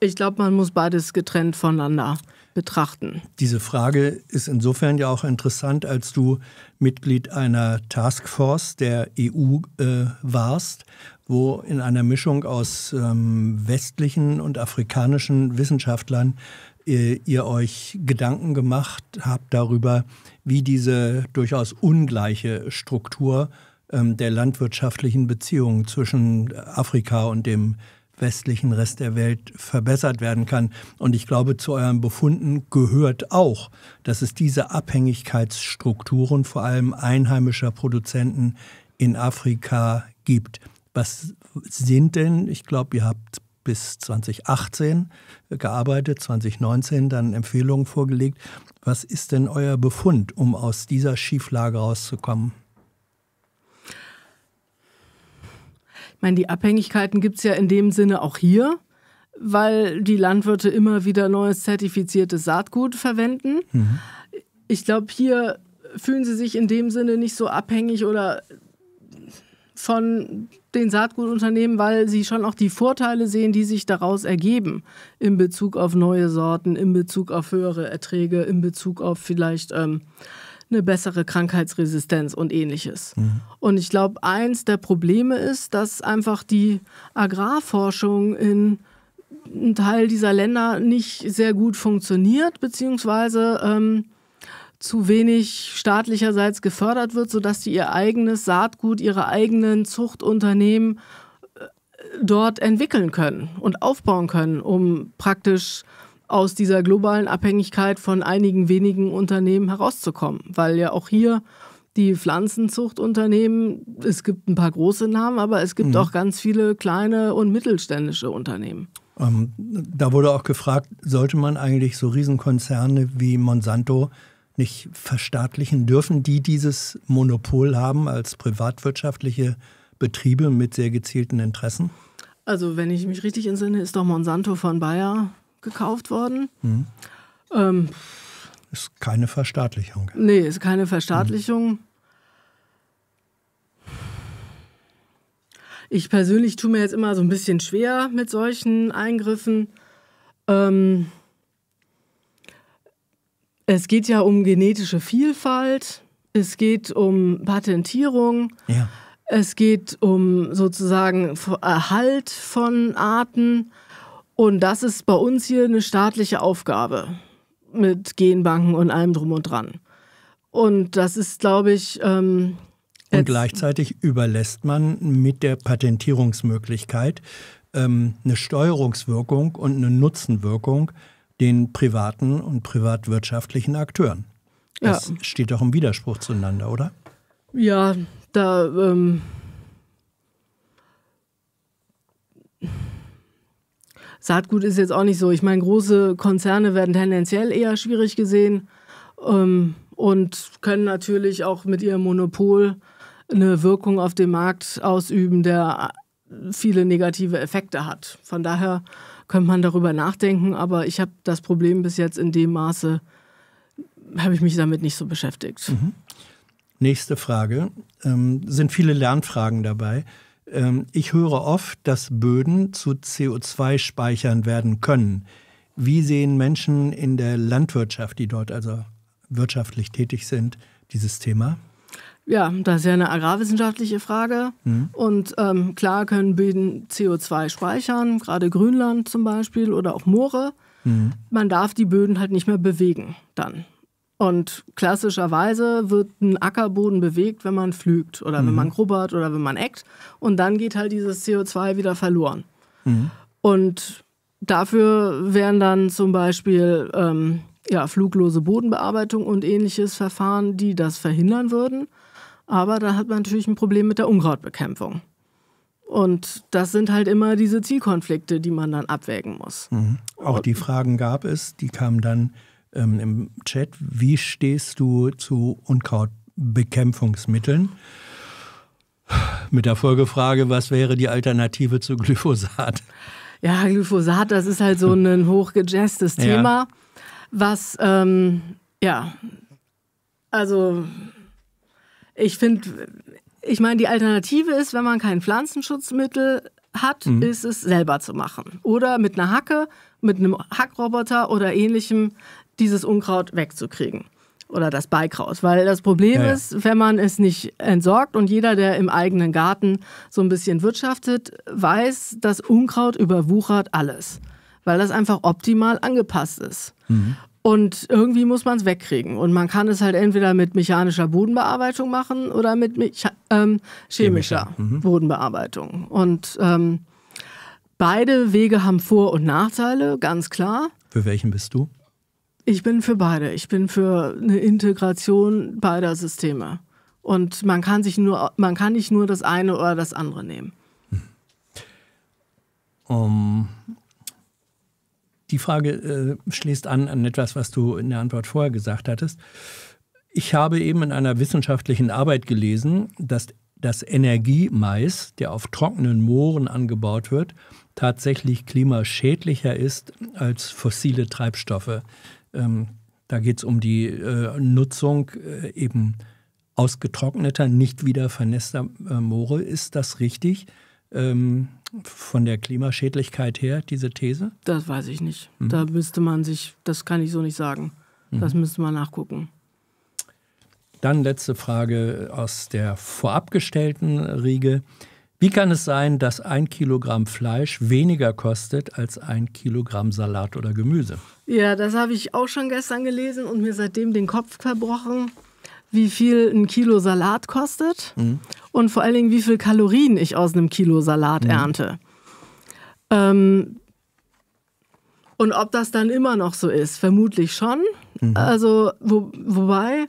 ich glaube, man muss beides getrennt voneinander betrachten. Diese Frage ist insofern ja auch interessant, als du Mitglied einer Taskforce der EU äh, warst, wo in einer Mischung aus ähm, westlichen und afrikanischen Wissenschaftlern äh, ihr euch Gedanken gemacht habt darüber, wie diese durchaus ungleiche Struktur ähm, der landwirtschaftlichen Beziehungen zwischen Afrika und dem westlichen Rest der Welt verbessert werden kann. Und ich glaube, zu euren Befunden gehört auch, dass es diese Abhängigkeitsstrukturen vor allem einheimischer Produzenten in Afrika gibt. Was sind denn, ich glaube, ihr habt bis 2018 gearbeitet, 2019 dann Empfehlungen vorgelegt. Was ist denn euer Befund, um aus dieser Schieflage rauszukommen? meine, die Abhängigkeiten gibt es ja in dem Sinne auch hier, weil die Landwirte immer wieder neues zertifiziertes Saatgut verwenden. Mhm. Ich glaube, hier fühlen sie sich in dem Sinne nicht so abhängig oder von den Saatgutunternehmen, weil sie schon auch die Vorteile sehen, die sich daraus ergeben in Bezug auf neue Sorten, in Bezug auf höhere Erträge, in Bezug auf vielleicht ähm, eine bessere Krankheitsresistenz und ähnliches. Mhm. Und ich glaube, eins der Probleme ist, dass einfach die Agrarforschung in einem Teil dieser Länder nicht sehr gut funktioniert, beziehungsweise ähm, zu wenig staatlicherseits gefördert wird, sodass sie ihr eigenes Saatgut, ihre eigenen Zuchtunternehmen äh, dort entwickeln können und aufbauen können, um praktisch aus dieser globalen Abhängigkeit von einigen wenigen Unternehmen herauszukommen, weil ja auch hier die Pflanzenzuchtunternehmen, es gibt ein paar große Namen, aber es gibt mhm. auch ganz viele kleine und mittelständische Unternehmen. Ähm, da wurde auch gefragt, sollte man eigentlich so Riesenkonzerne wie Monsanto nicht verstaatlichen dürfen, die dieses Monopol haben als privatwirtschaftliche Betriebe mit sehr gezielten Interessen? Also wenn ich mich richtig entsinne, ist doch Monsanto von Bayer gekauft worden. Hm. Ähm, ist keine Verstaatlichung. Nee, ist keine Verstaatlichung. Hm. Ich persönlich tue mir jetzt immer so ein bisschen schwer mit solchen Eingriffen. Ähm, es geht ja um genetische Vielfalt, es geht um Patentierung, ja. es geht um sozusagen Erhalt von Arten. Und das ist bei uns hier eine staatliche Aufgabe mit Genbanken und allem drum und dran. Und das ist, glaube ich. Ähm, und gleichzeitig überlässt man mit der Patentierungsmöglichkeit ähm, eine Steuerungswirkung und eine Nutzenwirkung den privaten und privatwirtschaftlichen Akteuren. Das ja. steht doch im Widerspruch zueinander, oder? Ja, da. Ähm Saatgut ist jetzt auch nicht so. Ich meine, große Konzerne werden tendenziell eher schwierig gesehen ähm, und können natürlich auch mit ihrem Monopol eine Wirkung auf den Markt ausüben, der viele negative Effekte hat. Von daher könnte man darüber nachdenken, aber ich habe das Problem bis jetzt in dem Maße, habe ich mich damit nicht so beschäftigt. Mhm. Nächste Frage. Ähm, sind viele Lernfragen dabei? Ähm, ich höre oft, dass Böden zu CO2-Speichern werden können. Wie sehen Menschen in der Landwirtschaft, die dort also wirtschaftlich tätig sind, dieses Thema? Ja, das ist ja eine agrarwissenschaftliche Frage. Mhm. Und ähm, klar können Böden CO2 speichern, gerade Grünland zum Beispiel oder auch Moore. Mhm. Man darf die Böden halt nicht mehr bewegen dann. Und klassischerweise wird ein Ackerboden bewegt, wenn man pflügt oder mhm. wenn man mhm. grubbert oder wenn man eckt. Und dann geht halt dieses CO2 wieder verloren. Mhm. Und dafür wären dann zum Beispiel ähm, ja, fluglose Bodenbearbeitung und ähnliches Verfahren, die das verhindern würden. Aber da hat man natürlich ein Problem mit der Unkrautbekämpfung. Und das sind halt immer diese Zielkonflikte, die man dann abwägen muss. Mhm. Auch die Fragen gab es, die kamen dann ähm, im Chat, wie stehst du zu Unkrautbekämpfungsmitteln? Mit der Folgefrage, was wäre die Alternative zu Glyphosat? Ja, Glyphosat, das ist halt so ein hochgejazztes ja. Thema, was, ähm, ja, also ich finde, ich meine, die Alternative ist, wenn man kein Pflanzenschutzmittel hat, mhm. ist es selber zu machen. Oder mit einer Hacke, mit einem Hackroboter oder ähnlichem dieses Unkraut wegzukriegen oder das Beikraut. Weil das Problem ja, ja. ist, wenn man es nicht entsorgt und jeder, der im eigenen Garten so ein bisschen wirtschaftet, weiß, dass Unkraut überwuchert alles, weil das einfach optimal angepasst ist. Mhm. Und irgendwie muss man es wegkriegen. Und man kann es halt entweder mit mechanischer Bodenbearbeitung machen oder mit ähm, chemischer mhm. Bodenbearbeitung. Und ähm, beide Wege haben Vor- und Nachteile, ganz klar. Für welchen bist du? Ich bin für beide. Ich bin für eine Integration beider Systeme. Und man kann sich nur, man kann nicht nur das eine oder das andere nehmen. Hm. Um, die Frage äh, schließt an an etwas, was du in der Antwort vorher gesagt hattest. Ich habe eben in einer wissenschaftlichen Arbeit gelesen, dass das Energiemais, der auf trockenen Mooren angebaut wird, tatsächlich klimaschädlicher ist als fossile Treibstoffe. Ähm, da geht es um die äh, Nutzung äh, eben ausgetrockneter, nicht wieder vernässter äh, Moore. Ist das richtig? Ähm, von der Klimaschädlichkeit her, diese These? Das weiß ich nicht. Mhm. Da müsste man sich, das kann ich so nicht sagen. Hm. Das mhm. müsste man nachgucken. Dann letzte Frage aus der vorabgestellten gestellten Riege. Wie kann es sein, dass ein Kilogramm Fleisch weniger kostet als ein Kilogramm Salat oder Gemüse? Ja, das habe ich auch schon gestern gelesen und mir seitdem den Kopf verbrochen, wie viel ein Kilo Salat kostet mhm. und vor allen Dingen, wie viel Kalorien ich aus einem Kilo Salat mhm. ernte. Ähm, und ob das dann immer noch so ist, vermutlich schon. Mhm. Also, wo, wobei,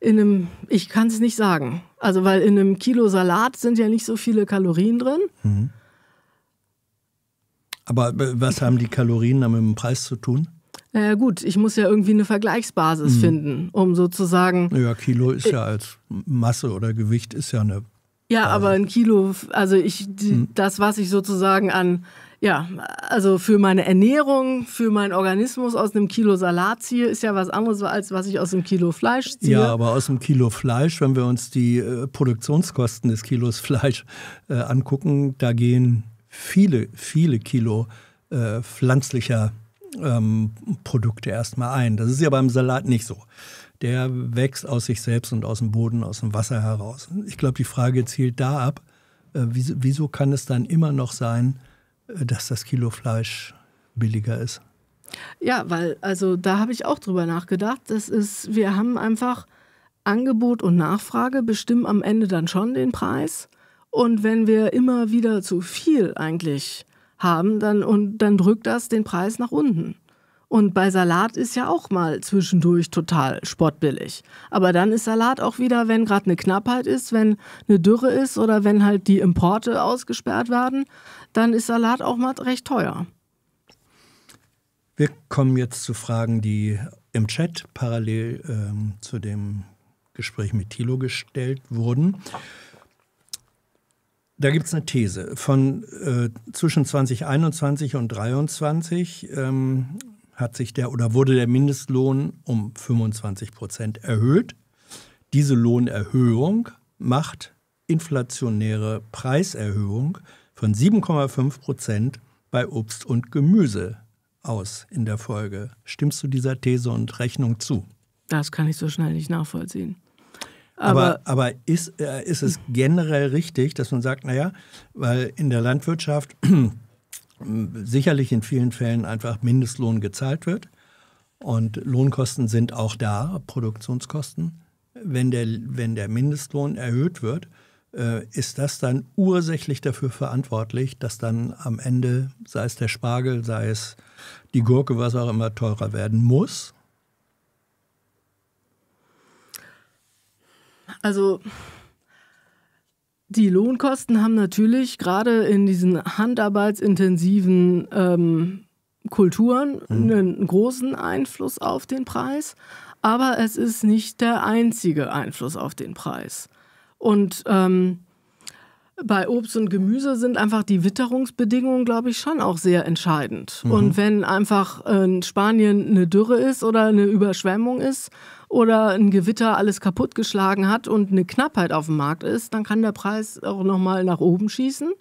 in einem, ich kann es nicht sagen. Also, weil in einem Kilo Salat sind ja nicht so viele Kalorien drin. Mhm. Aber äh, was haben die Kalorien dann mit dem Preis zu tun? Naja gut, ich muss ja irgendwie eine Vergleichsbasis mhm. finden, um sozusagen. Ja, Kilo ist äh, ja als Masse oder Gewicht ist ja eine. Ja, Basis. aber ein Kilo, also ich, die, mhm. das, was ich sozusagen an ja, also für meine Ernährung, für meinen Organismus aus einem Kilo Salat ziehe, ist ja was anderes, als was ich aus einem Kilo Fleisch ziehe. Ja, aber aus einem Kilo Fleisch, wenn wir uns die äh, Produktionskosten des Kilos Fleisch äh, angucken, da gehen viele, viele Kilo äh, pflanzlicher ähm, Produkte erstmal ein. Das ist ja beim Salat nicht so. Der wächst aus sich selbst und aus dem Boden, aus dem Wasser heraus. Ich glaube, die Frage zielt da ab, äh, wieso, wieso kann es dann immer noch sein, dass das Kilo Fleisch billiger ist. Ja, weil, also da habe ich auch drüber nachgedacht. Das ist, wir haben einfach Angebot und Nachfrage bestimmen am Ende dann schon den Preis. Und wenn wir immer wieder zu viel eigentlich haben, dann, und dann drückt das den Preis nach unten. Und bei Salat ist ja auch mal zwischendurch total sportbillig. Aber dann ist Salat auch wieder, wenn gerade eine Knappheit ist, wenn eine Dürre ist oder wenn halt die Importe ausgesperrt werden, dann ist Salat auch mal recht teuer. Wir kommen jetzt zu Fragen, die im Chat parallel ähm, zu dem Gespräch mit Thilo gestellt wurden. Da gibt es eine These. Von äh, zwischen 2021 und 2023 ähm, hat sich der oder wurde der Mindestlohn um 25 Prozent erhöht. Diese Lohnerhöhung macht inflationäre Preiserhöhung von 7,5 Prozent bei Obst und Gemüse aus in der Folge. Stimmst du dieser These und Rechnung zu? Das kann ich so schnell nicht nachvollziehen. Aber, aber, aber ist, äh, ist es generell richtig, dass man sagt, naja, weil in der Landwirtschaft sicherlich in vielen Fällen einfach Mindestlohn gezahlt wird und Lohnkosten sind auch da, Produktionskosten, wenn der, wenn der Mindestlohn erhöht wird, äh, ist das dann ursächlich dafür verantwortlich, dass dann am Ende, sei es der Spargel, sei es die Gurke, was auch immer, teurer werden muss? Also die Lohnkosten haben natürlich gerade in diesen handarbeitsintensiven ähm, Kulturen mhm. einen großen Einfluss auf den Preis, aber es ist nicht der einzige Einfluss auf den Preis. Und ähm, bei Obst und Gemüse sind einfach die Witterungsbedingungen, glaube ich, schon auch sehr entscheidend. Mhm. Und wenn einfach in Spanien eine Dürre ist oder eine Überschwemmung ist oder ein Gewitter alles kaputtgeschlagen hat und eine Knappheit auf dem Markt ist, dann kann der Preis auch nochmal nach oben schießen.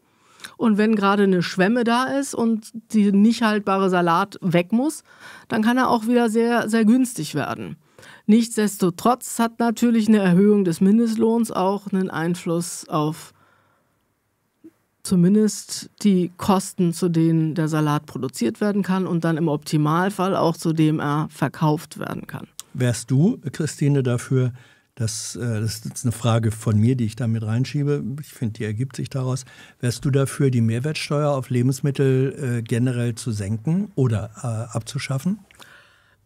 Und wenn gerade eine Schwemme da ist und die nicht haltbare Salat weg muss, dann kann er auch wieder sehr, sehr günstig werden. Nichtsdestotrotz hat natürlich eine Erhöhung des Mindestlohns auch einen Einfluss auf zumindest die Kosten, zu denen der Salat produziert werden kann und dann im Optimalfall auch zu dem er verkauft werden kann. Wärst du, Christine, dafür, dass, äh, das ist eine Frage von mir, die ich da mit reinschiebe, ich finde, die ergibt sich daraus, wärst du dafür, die Mehrwertsteuer auf Lebensmittel äh, generell zu senken oder äh, abzuschaffen?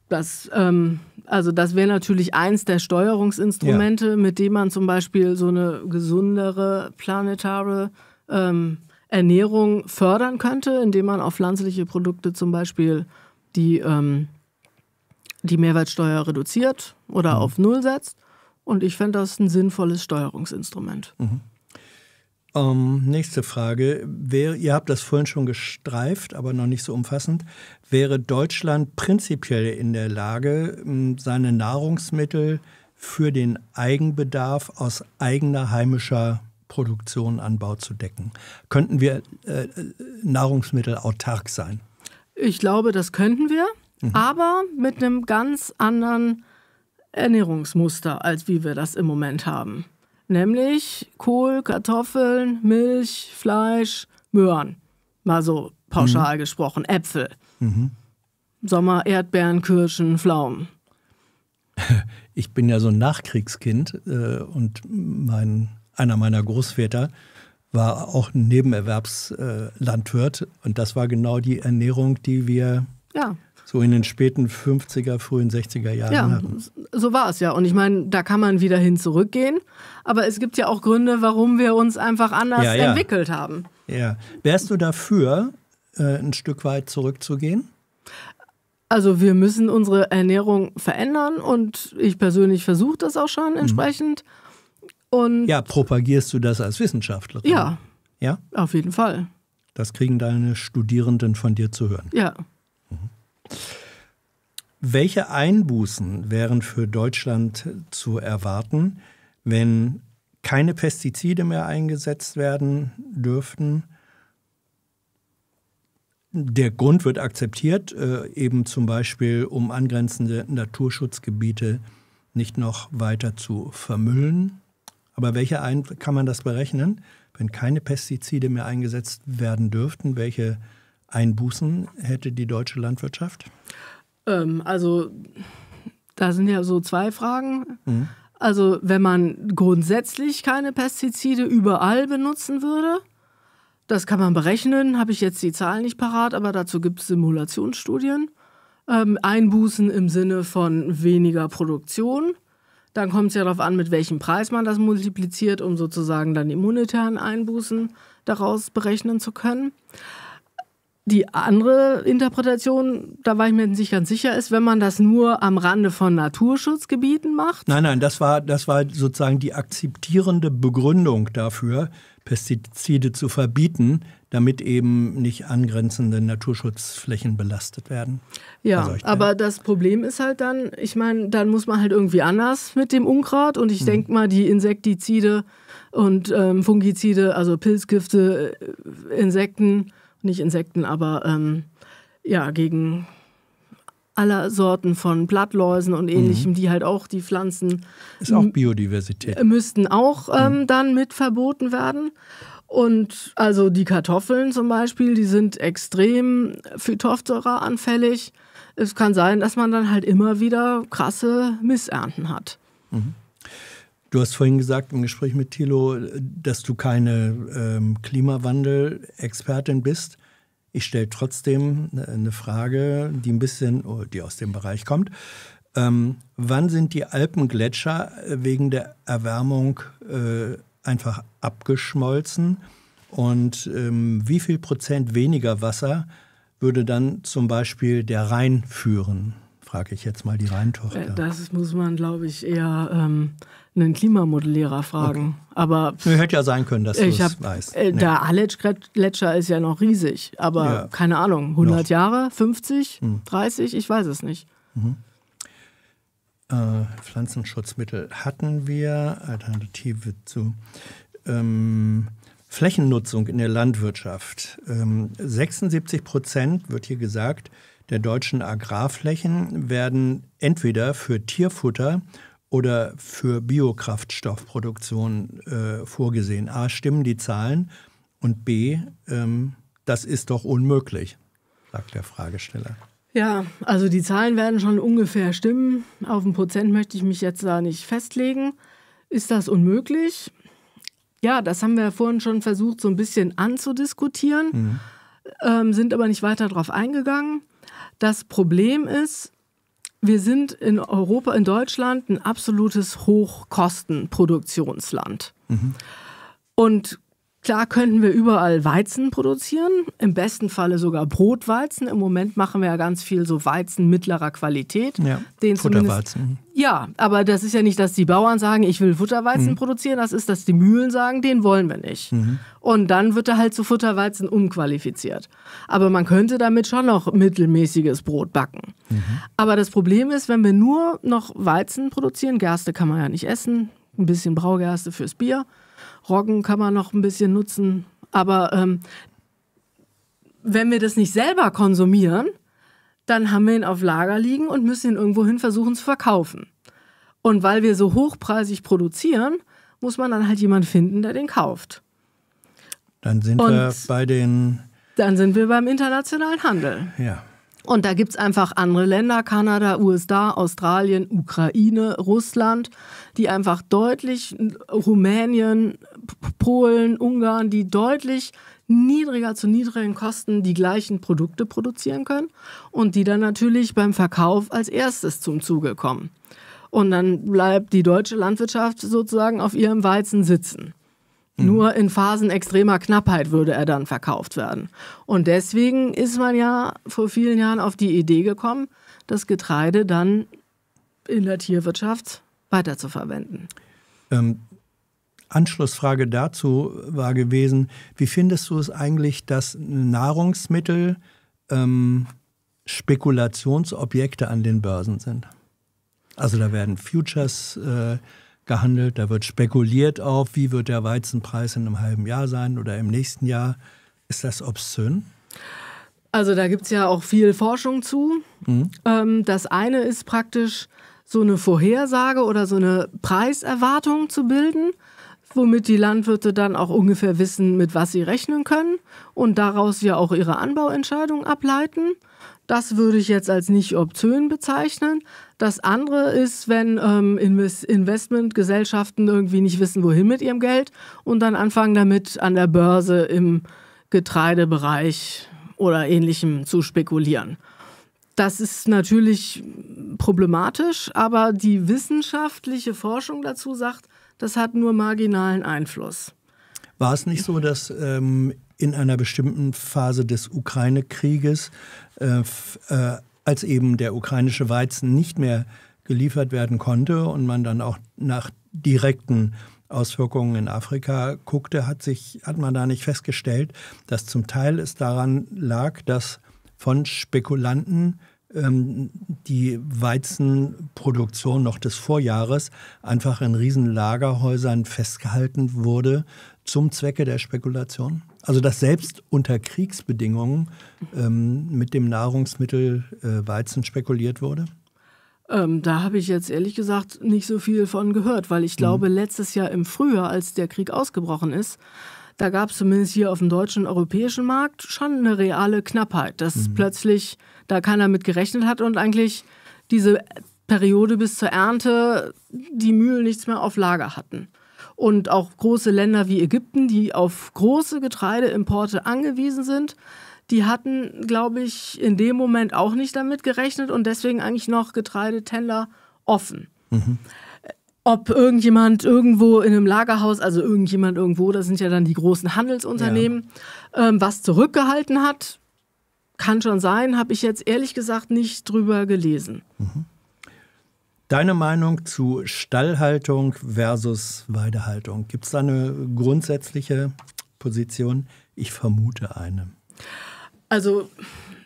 Das, ähm, also das wäre natürlich eins der Steuerungsinstrumente, ja. mit dem man zum Beispiel so eine gesundere planetare ähm, Ernährung fördern könnte, indem man auf pflanzliche Produkte zum Beispiel die, ähm, die Mehrwertsteuer reduziert oder mhm. auf Null setzt. Und ich fände das ein sinnvolles Steuerungsinstrument. Mhm. Ähm, nächste Frage. Wär, ihr habt das vorhin schon gestreift, aber noch nicht so umfassend. Wäre Deutschland prinzipiell in der Lage, seine Nahrungsmittel für den Eigenbedarf aus eigener heimischer Produktion, Anbau zu decken? Könnten wir äh, äh autark sein? Ich glaube, das könnten wir, mhm. aber mit einem ganz anderen Ernährungsmuster, als wie wir das im Moment haben nämlich Kohl, Kartoffeln, Milch, Fleisch, Möhren. Mal so pauschal mhm. gesprochen, Äpfel. Mhm. Sommer, Erdbeeren, Kirschen, Pflaumen. Ich bin ja so ein Nachkriegskind äh, und mein, einer meiner Großväter war auch ein Nebenerwerbslandwirt äh, und das war genau die Ernährung, die wir ja so in den späten 50er, frühen 60er Jahren ja, hatten. So war es ja. Und ich meine, da kann man wieder hin zurückgehen. Aber es gibt ja auch Gründe, warum wir uns einfach anders ja, ja. entwickelt haben. Ja. Wärst du dafür, äh, ein Stück weit zurückzugehen? Also wir müssen unsere Ernährung verändern und ich persönlich versuche das auch schon mhm. entsprechend. Und ja, propagierst du das als Wissenschaftler? Ja. Ja? Auf jeden Fall. Das kriegen deine Studierenden von dir zu hören. Ja. Welche Einbußen wären für Deutschland zu erwarten, wenn keine Pestizide mehr eingesetzt werden dürften? Der Grund wird akzeptiert, äh, eben zum Beispiel, um angrenzende Naturschutzgebiete nicht noch weiter zu vermüllen. Aber welche ein kann man das berechnen, wenn keine Pestizide mehr eingesetzt werden dürften? Welche Einbußen hätte die deutsche Landwirtschaft? Ähm, also da sind ja so zwei Fragen. Mhm. Also wenn man grundsätzlich keine Pestizide überall benutzen würde, das kann man berechnen, habe ich jetzt die Zahlen nicht parat, aber dazu gibt es Simulationsstudien. Ähm, Einbußen im Sinne von weniger Produktion. Dann kommt es ja darauf an, mit welchem Preis man das multipliziert, um sozusagen dann die monetären Einbußen daraus berechnen zu können. Die andere Interpretation, da war ich mir nicht ganz sicher, ist, wenn man das nur am Rande von Naturschutzgebieten macht. Nein, nein, das war, das war sozusagen die akzeptierende Begründung dafür, Pestizide zu verbieten, damit eben nicht angrenzende Naturschutzflächen belastet werden. Ja, also aber das Problem ist halt dann, ich meine, dann muss man halt irgendwie anders mit dem Unkraut und ich hm. denke mal, die Insektizide und ähm, Fungizide, also Pilzgifte, äh, Insekten, nicht Insekten, aber ähm, ja, gegen aller Sorten von Blattläusen und ähnlichem, mhm. die halt auch die Pflanzen. Ist auch Biodiversität. Müssten auch ähm, mhm. dann mit verboten werden. Und also die Kartoffeln zum Beispiel, die sind extrem Phytophthora anfällig. Es kann sein, dass man dann halt immer wieder krasse Missernten hat. Mhm. Du hast vorhin gesagt im Gespräch mit Thilo, dass du keine ähm, Klimawandel-Expertin bist. Ich stelle trotzdem ne, eine Frage, die ein bisschen, oh, die aus dem Bereich kommt. Ähm, wann sind die Alpengletscher wegen der Erwärmung äh, einfach abgeschmolzen? Und ähm, wie viel Prozent weniger Wasser würde dann zum Beispiel der Rhein führen? frage ich jetzt mal die Rheintochter. Äh, das muss man, glaube ich, eher ähm, einen Klimamodellierer fragen. Okay. Aber pff, hätte ja sein können, dass du es weißt. Äh, nee. Der Aletsch-Gletscher ist ja noch riesig, aber ja. keine Ahnung, 100 noch. Jahre, 50, hm. 30, ich weiß es nicht. Mhm. Äh, Pflanzenschutzmittel hatten wir, Alternative zu ähm, Flächennutzung in der Landwirtschaft. Ähm, 76 Prozent wird hier gesagt, der deutschen Agrarflächen werden entweder für Tierfutter oder für Biokraftstoffproduktion äh, vorgesehen. A, stimmen die Zahlen und B, ähm, das ist doch unmöglich, sagt der Fragesteller. Ja, also die Zahlen werden schon ungefähr stimmen. Auf ein Prozent möchte ich mich jetzt da nicht festlegen. Ist das unmöglich? Ja, das haben wir vorhin schon versucht, so ein bisschen anzudiskutieren, mhm. ähm, sind aber nicht weiter darauf eingegangen. Das Problem ist, wir sind in Europa, in Deutschland ein absolutes Hochkostenproduktionsland. Mhm. Und klar könnten wir überall Weizen produzieren, im besten Falle sogar Brotweizen. Im Moment machen wir ja ganz viel so Weizen mittlerer Qualität. Ja, den Futterweizen. Ja, aber das ist ja nicht, dass die Bauern sagen, ich will Futterweizen mhm. produzieren. Das ist, dass die Mühlen sagen, den wollen wir nicht. Mhm. Und dann wird er halt zu Futterweizen umqualifiziert. Aber man könnte damit schon noch mittelmäßiges Brot backen. Mhm. Aber das Problem ist, wenn wir nur noch Weizen produzieren, Gerste kann man ja nicht essen, ein bisschen Braugerste fürs Bier, Roggen kann man noch ein bisschen nutzen. Aber ähm, wenn wir das nicht selber konsumieren, dann haben wir ihn auf Lager liegen und müssen ihn irgendwohin versuchen zu verkaufen. Und weil wir so hochpreisig produzieren, muss man dann halt jemanden finden, der den kauft. Dann sind und wir bei den. Dann sind wir beim internationalen Handel. Ja. Und da gibt es einfach andere Länder, Kanada, USA, Australien, Ukraine, Russland, die einfach deutlich, Rumänien, Polen, Ungarn, die deutlich niedriger zu niedrigen Kosten die gleichen Produkte produzieren können und die dann natürlich beim Verkauf als erstes zum Zuge kommen. Und dann bleibt die deutsche Landwirtschaft sozusagen auf ihrem Weizen sitzen. Mhm. Nur in Phasen extremer Knappheit würde er dann verkauft werden. Und deswegen ist man ja vor vielen Jahren auf die Idee gekommen, das Getreide dann in der Tierwirtschaft weiterzuverwenden. Ähm, Anschlussfrage dazu war gewesen, wie findest du es eigentlich, dass Nahrungsmittel ähm, Spekulationsobjekte an den Börsen sind? Also da werden Futures äh, gehandelt, da wird spekuliert auf, wie wird der Weizenpreis in einem halben Jahr sein oder im nächsten Jahr. Ist das obszön? Also da gibt es ja auch viel Forschung zu. Mhm. Ähm, das eine ist praktisch so eine Vorhersage oder so eine Preiserwartung zu bilden womit die Landwirte dann auch ungefähr wissen, mit was sie rechnen können und daraus ja auch ihre Anbauentscheidung ableiten. Das würde ich jetzt als nicht obzön bezeichnen. Das andere ist, wenn ähm, Investmentgesellschaften irgendwie nicht wissen, wohin mit ihrem Geld und dann anfangen damit an der Börse im Getreidebereich oder ähnlichem zu spekulieren. Das ist natürlich problematisch, aber die wissenschaftliche Forschung dazu sagt, das hat nur marginalen Einfluss. War es nicht so, dass ähm, in einer bestimmten Phase des Ukraine-Krieges, äh, äh, als eben der ukrainische Weizen nicht mehr geliefert werden konnte und man dann auch nach direkten Auswirkungen in Afrika guckte, hat, sich, hat man da nicht festgestellt, dass zum Teil es daran lag, dass von Spekulanten ähm, die Weizenproduktion noch des Vorjahres einfach in Riesenlagerhäusern festgehalten wurde zum Zwecke der Spekulation? Also dass selbst unter Kriegsbedingungen ähm, mit dem Nahrungsmittel äh, Weizen spekuliert wurde? Ähm, da habe ich jetzt ehrlich gesagt nicht so viel von gehört, weil ich mhm. glaube, mhm. letztes Jahr im Frühjahr, als der Krieg ausgebrochen ist, da gab es zumindest hier auf dem deutschen und europäischen Markt schon eine reale Knappheit, dass mhm. plötzlich da keiner mit gerechnet hat und eigentlich diese Periode bis zur Ernte die Mühlen nichts mehr auf Lager hatten. Und auch große Länder wie Ägypten, die auf große Getreideimporte angewiesen sind, die hatten, glaube ich, in dem Moment auch nicht damit gerechnet und deswegen eigentlich noch Getreidetender offen. Mhm ob irgendjemand irgendwo in einem Lagerhaus, also irgendjemand irgendwo, das sind ja dann die großen Handelsunternehmen, ja. ähm, was zurückgehalten hat. Kann schon sein, habe ich jetzt ehrlich gesagt nicht drüber gelesen. Mhm. Deine Meinung zu Stallhaltung versus Weidehaltung? Gibt es da eine grundsätzliche Position? Ich vermute eine. Also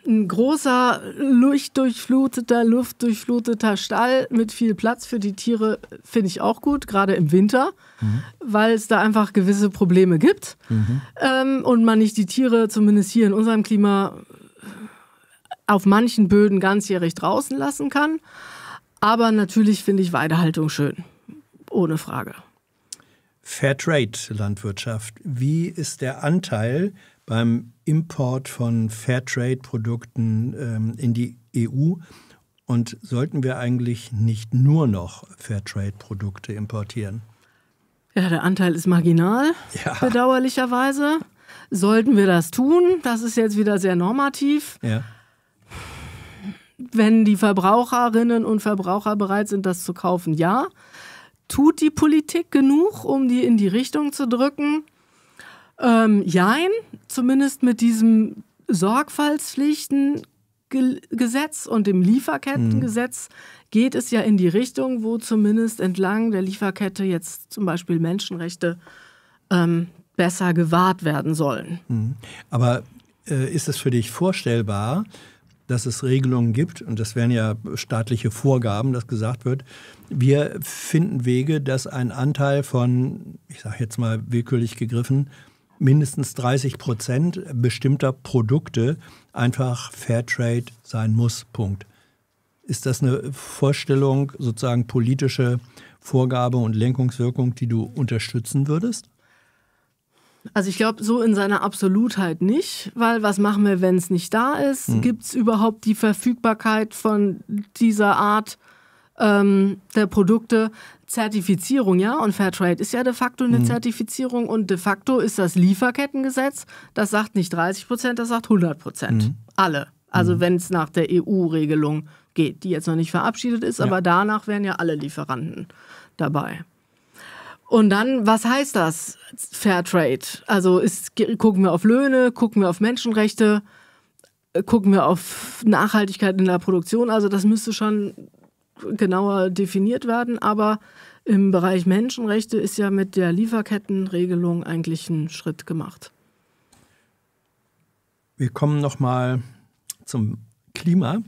ein großer, luftdurchfluteter, luftdurchfluteter Stall mit viel Platz für die Tiere finde ich auch gut, gerade im Winter, mhm. weil es da einfach gewisse Probleme gibt mhm. ähm, und man nicht die Tiere, zumindest hier in unserem Klima, auf manchen Böden ganzjährig draußen lassen kann. Aber natürlich finde ich Weidehaltung schön, ohne Frage. Fairtrade-Landwirtschaft. Wie ist der Anteil beim Import von Fairtrade-Produkten ähm, in die EU. Und sollten wir eigentlich nicht nur noch Fairtrade-Produkte importieren? Ja, der Anteil ist marginal, ja. bedauerlicherweise. Sollten wir das tun? Das ist jetzt wieder sehr normativ. Ja. Wenn die Verbraucherinnen und Verbraucher bereit sind, das zu kaufen, ja. Tut die Politik genug, um die in die Richtung zu drücken? Ähm, jein, zumindest mit diesem Sorgfaltspflichtengesetz und dem Lieferkettengesetz mhm. geht es ja in die Richtung, wo zumindest entlang der Lieferkette jetzt zum Beispiel Menschenrechte ähm, besser gewahrt werden sollen. Mhm. Aber äh, ist es für dich vorstellbar, dass es Regelungen gibt, und das wären ja staatliche Vorgaben, dass gesagt wird, wir finden Wege, dass ein Anteil von, ich sage jetzt mal willkürlich gegriffen, mindestens 30 Prozent bestimmter Produkte einfach Fairtrade sein muss. Punkt. Ist das eine Vorstellung, sozusagen politische Vorgabe und Lenkungswirkung, die du unterstützen würdest? Also ich glaube, so in seiner Absolutheit nicht, weil was machen wir, wenn es nicht da ist? Hm. Gibt es überhaupt die Verfügbarkeit von dieser Art ähm, der Produkte? Zertifizierung, ja, und Fairtrade ist ja de facto eine mhm. Zertifizierung und de facto ist das Lieferkettengesetz, das sagt nicht 30 Prozent, das sagt 100 Prozent. Mhm. Alle. Also mhm. wenn es nach der EU-Regelung geht, die jetzt noch nicht verabschiedet ist, ja. aber danach wären ja alle Lieferanten dabei. Und dann, was heißt das Fairtrade? Also ist, gucken wir auf Löhne, gucken wir auf Menschenrechte, äh, gucken wir auf Nachhaltigkeit in der Produktion. Also das müsste schon genauer definiert werden. Aber im Bereich Menschenrechte ist ja mit der Lieferkettenregelung eigentlich ein Schritt gemacht. Wir kommen nochmal zum Klima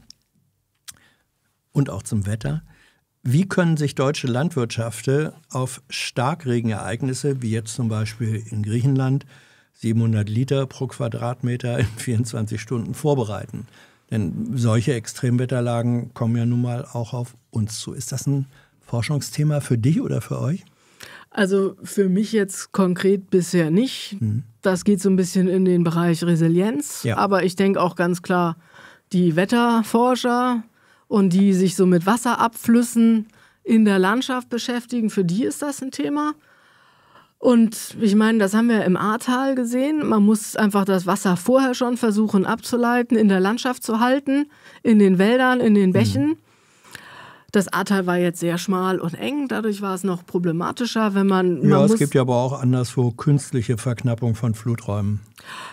und auch zum Wetter. Wie können sich deutsche Landwirtschaften auf Starkregenereignisse, wie jetzt zum Beispiel in Griechenland, 700 Liter pro Quadratmeter in 24 Stunden vorbereiten? Denn solche Extremwetterlagen kommen ja nun mal auch auf uns zu. Ist das ein Forschungsthema für dich oder für euch? Also für mich jetzt konkret bisher nicht. Mhm. Das geht so ein bisschen in den Bereich Resilienz. Ja. Aber ich denke auch ganz klar, die Wetterforscher und die sich so mit Wasserabflüssen in der Landschaft beschäftigen, für die ist das ein Thema. Und ich meine, das haben wir im Ahrtal gesehen. Man muss einfach das Wasser vorher schon versuchen abzuleiten, in der Landschaft zu halten, in den Wäldern, in den mhm. Bächen. Das Ahrtal war jetzt sehr schmal und eng, dadurch war es noch problematischer, wenn man. Ja, es muss, gibt ja aber auch anderswo künstliche Verknappung von Fluträumen.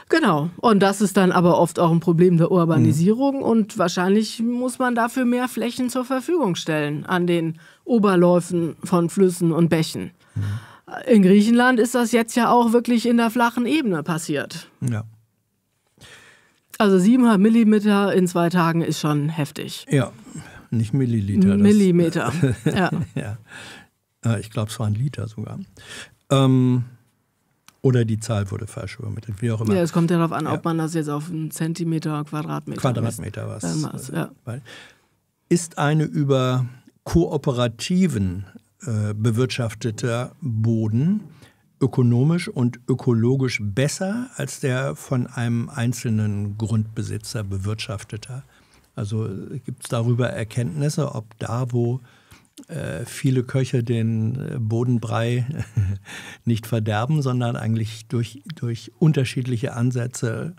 Genau, und das ist dann aber oft auch ein Problem der Urbanisierung mhm. und wahrscheinlich muss man dafür mehr Flächen zur Verfügung stellen an den Oberläufen von Flüssen und Bächen. Mhm. In Griechenland ist das jetzt ja auch wirklich in der flachen Ebene passiert. Ja. Also 700 Millimeter in zwei Tagen ist schon heftig. Ja, nicht Milliliter. Millimeter. Das, ja. ja. Ich glaube, es waren Liter sogar. Ähm, oder die Zahl wurde falsch übermittelt, wie auch immer. Ja, es kommt ja darauf an, ja. ob man das jetzt auf einen Zentimeter, Quadratmeter. Quadratmeter was. Äh, ja. Ist eine über kooperativen äh, bewirtschafteter Boden ökonomisch und ökologisch besser als der von einem einzelnen Grundbesitzer bewirtschafteter. Also äh, gibt es darüber Erkenntnisse, ob da, wo äh, viele Köche den äh, Bodenbrei nicht verderben, sondern eigentlich durch, durch unterschiedliche Ansätze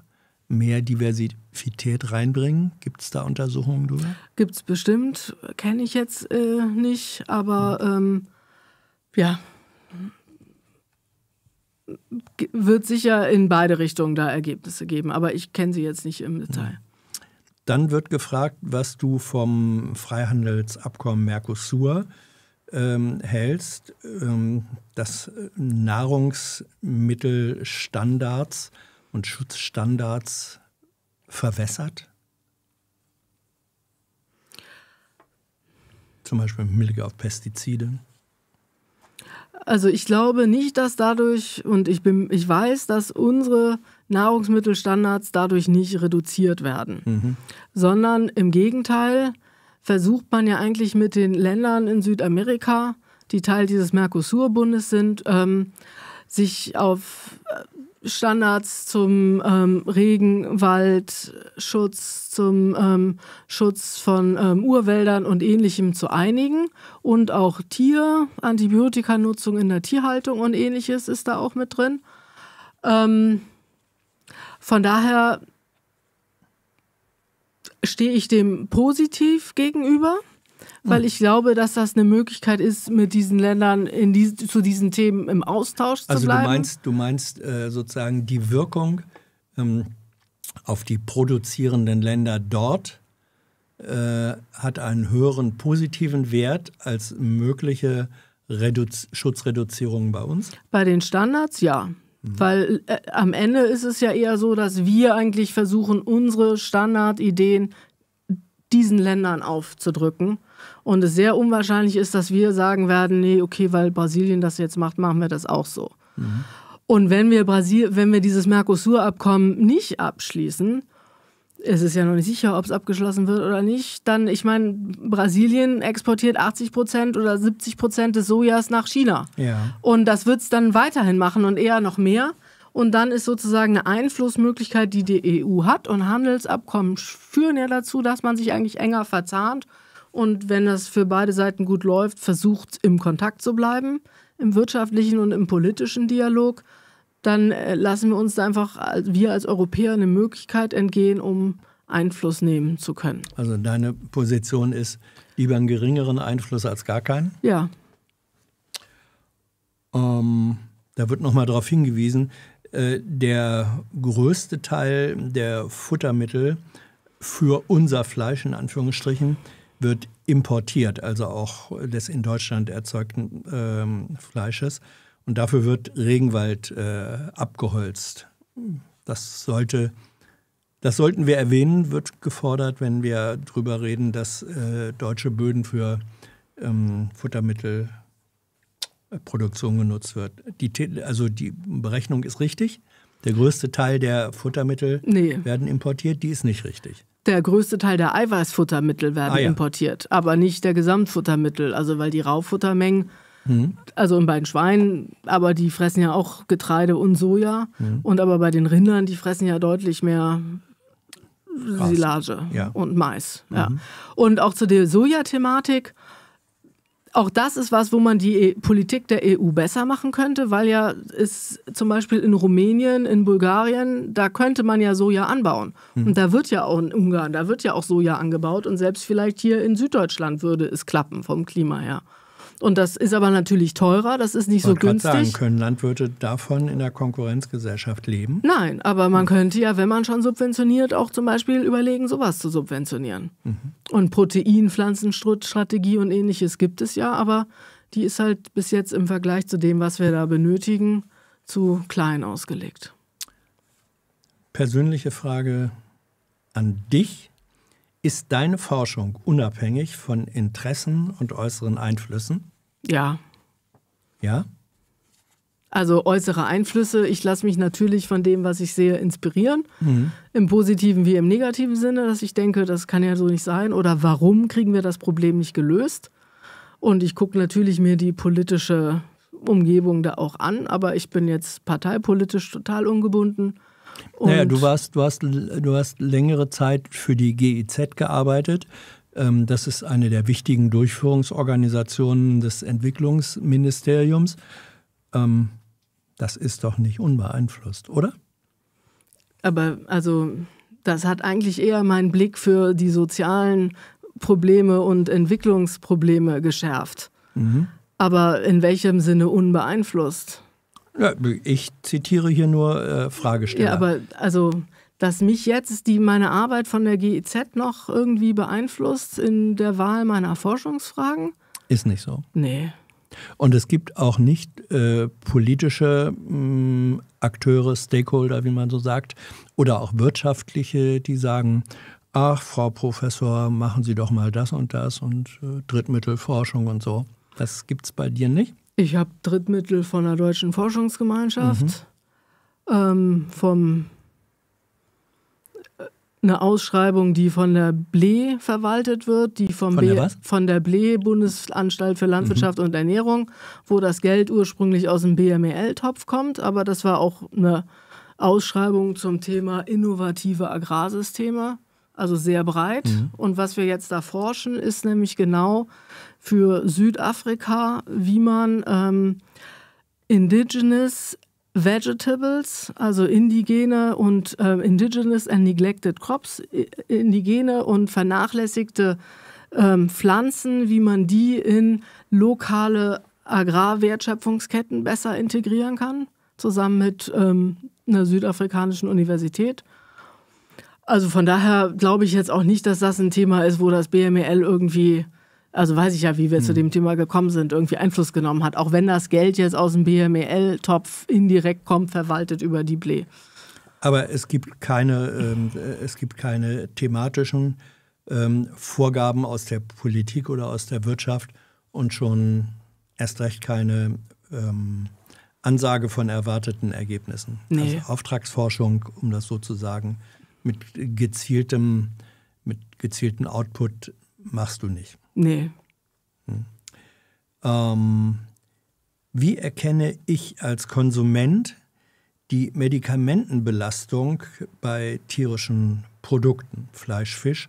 mehr Diversität reinbringen? Gibt es da Untersuchungen drüber? Gibt es bestimmt, kenne ich jetzt äh, nicht, aber ähm, ja, wird sicher in beide Richtungen da Ergebnisse geben, aber ich kenne sie jetzt nicht im Detail. Mhm. Dann wird gefragt, was du vom Freihandelsabkommen Mercosur ähm, hältst, ähm, dass äh, Nahrungsmittelstandards und Schutzstandards verwässert? Zum Beispiel mit Milch auf Pestizide? Also ich glaube nicht, dass dadurch, und ich, bin, ich weiß, dass unsere Nahrungsmittelstandards dadurch nicht reduziert werden, mhm. sondern im Gegenteil versucht man ja eigentlich mit den Ländern in Südamerika, die Teil dieses Mercosur-Bundes sind, ähm, sich auf Standards zum ähm, Regenwaldschutz, zum ähm, Schutz von ähm, Urwäldern und ähnlichem zu einigen. Und auch Tier, Antibiotikanutzung in der Tierhaltung und ähnliches ist da auch mit drin. Ähm, von daher stehe ich dem positiv gegenüber weil hm. ich glaube, dass das eine Möglichkeit ist, mit diesen Ländern die, zu diesen Themen im Austausch also zu bleiben. Also du meinst, du meinst äh, sozusagen die Wirkung ähm, auf die produzierenden Länder dort äh, hat einen höheren positiven Wert als mögliche Reduz Schutzreduzierungen bei uns? Bei den Standards ja. Mhm. Weil äh, am Ende ist es ja eher so, dass wir eigentlich versuchen, unsere Standardideen diesen Ländern aufzudrücken und es sehr unwahrscheinlich ist, dass wir sagen werden, nee, okay, weil Brasilien das jetzt macht, machen wir das auch so. Mhm. Und wenn wir, Brasil wenn wir dieses Mercosur-Abkommen nicht abschließen, es ist ja noch nicht sicher, ob es abgeschlossen wird oder nicht, dann, ich meine, Brasilien exportiert 80 Prozent oder 70 Prozent des Sojas nach China. Ja. Und das wird es dann weiterhin machen und eher noch mehr. Und dann ist sozusagen eine Einflussmöglichkeit, die die EU hat. Und Handelsabkommen führen ja dazu, dass man sich eigentlich enger verzahnt und wenn das für beide Seiten gut läuft, versucht im Kontakt zu bleiben, im wirtschaftlichen und im politischen Dialog, dann äh, lassen wir uns da einfach, wir als Europäer, eine Möglichkeit entgehen, um Einfluss nehmen zu können. Also deine Position ist lieber einen geringeren Einfluss als gar keinen? Ja. Ähm, da wird nochmal darauf hingewiesen, äh, der größte Teil der Futtermittel für unser Fleisch in Anführungsstrichen wird importiert, also auch des in Deutschland erzeugten ähm, Fleisches. Und dafür wird Regenwald äh, abgeholzt. Das sollte, das sollten wir erwähnen, wird gefordert, wenn wir darüber reden, dass äh, deutsche Böden für ähm, Futtermittelproduktion äh, genutzt wird. Die, also die Berechnung ist richtig. Der größte Teil der Futtermittel nee. werden importiert, die ist nicht richtig. Der größte Teil der Eiweißfuttermittel werden ah, ja. importiert, aber nicht der Gesamtfuttermittel. Also weil die Rauffuttermengen, mhm. also bei den Schweinen, aber die fressen ja auch Getreide und Soja. Mhm. Und aber bei den Rindern, die fressen ja deutlich mehr Silage ja. und Mais. Mhm. Und auch zu der Soja-Thematik auch das ist was, wo man die e- Politik der EU besser machen könnte, weil ja es zum Beispiel in Rumänien, in Bulgarien, da könnte man ja Soja anbauen. Mhm. Und da wird ja auch in Ungarn, da wird ja auch Soja angebaut. Und selbst vielleicht hier in Süddeutschland würde es klappen vom Klima her. Und das ist aber natürlich teurer, das ist nicht man so günstig. Sagen, können Landwirte davon in der Konkurrenzgesellschaft leben? Nein, aber man hm. könnte ja, wenn man schon subventioniert, auch zum Beispiel überlegen, sowas zu subventionieren. Mhm. Und Protein, Pflanzenstrategie und ähnliches gibt es ja, aber die ist halt bis jetzt im Vergleich zu dem, was wir da benötigen, zu klein ausgelegt. Persönliche Frage an dich. Ist deine Forschung unabhängig von Interessen und äußeren Einflüssen? Ja. Ja? Also äußere Einflüsse. Ich lasse mich natürlich von dem, was ich sehe, inspirieren. Mhm. Im positiven wie im negativen Sinne, dass ich denke, das kann ja so nicht sein. Oder warum kriegen wir das Problem nicht gelöst? Und ich gucke natürlich mir die politische Umgebung da auch an. Aber ich bin jetzt parteipolitisch total ungebunden naja, du warst, du, hast, du hast längere Zeit für die GIZ e gearbeitet. Ähm, das ist eine der wichtigen Durchführungsorganisationen des Entwicklungsministeriums. Ähm, das ist doch nicht unbeeinflusst, oder? Aber also, das hat eigentlich eher meinen Blick für die sozialen Probleme und Entwicklungsprobleme geschärft. Mhm. Aber in welchem Sinne unbeeinflusst? Ja, ich zitiere hier nur äh, Fragesteller. Ja, aber also dass mich jetzt die, meine Arbeit von der GIZ noch irgendwie beeinflusst in der Wahl meiner Forschungsfragen? Ist nicht so. Nee. Und es gibt auch nicht äh, politische mh, mm, Akteure, Stakeholder, wie man so sagt, oder auch wirtschaftliche, die sagen, ach, Frau Professor, machen Sie doch mal das und das und äh, Drittmittelforschung und so. Das gibt es bei dir nicht? Ich habe Drittmittel von der Deutschen Forschungsgemeinschaft, mhm. ähm, vom äh, eine Ausschreibung, die von der BLE verwaltet wird, die vom von, der B, von der BLE Bundesanstalt für Landwirtschaft mhm. und Ernährung, wo das Geld ursprünglich aus dem BMEL-Topf kommt, aber das war auch eine Ausschreibung zum Thema innovative Agrarsysteme, also sehr breit. Mhm. Und was wir jetzt da forschen, ist nämlich genau, für Südafrika, wie man ähm, Indigenous Vegetables, also indigene und äh, indigenous and neglected crops, indigene und vernachlässigte ähm, Pflanzen, wie man die in lokale Agrarwertschöpfungsketten besser integrieren kann, zusammen mit ähm, einer südafrikanischen Universität. Also von daher glaube ich jetzt auch nicht, dass das ein Thema ist, wo das BMEL irgendwie also weiß ich ja, wie wir hm. zu mhm. dem Thema gekommen sind, irgendwie Einfluss genommen hat. Auch wenn das Geld jetzt aus dem bml e topf indirekt kommt, verwaltet über die BLE. Aber es gibt keine, äh, es gibt keine thematischen ähm, Vorgaben aus der Politik oder aus der Wirtschaft und schon erst recht keine ähm, Ansage von erwarteten Ergebnissen. Nee. Also Auftragsforschung, um das so zu sagen, mit gezieltem, mit gezieltem Output machst du nicht. Nee. Hm. Ähm, wie erkenne ich als Konsument die Medikamentenbelastung bei tierischen Produkten, Fleisch, Fisch?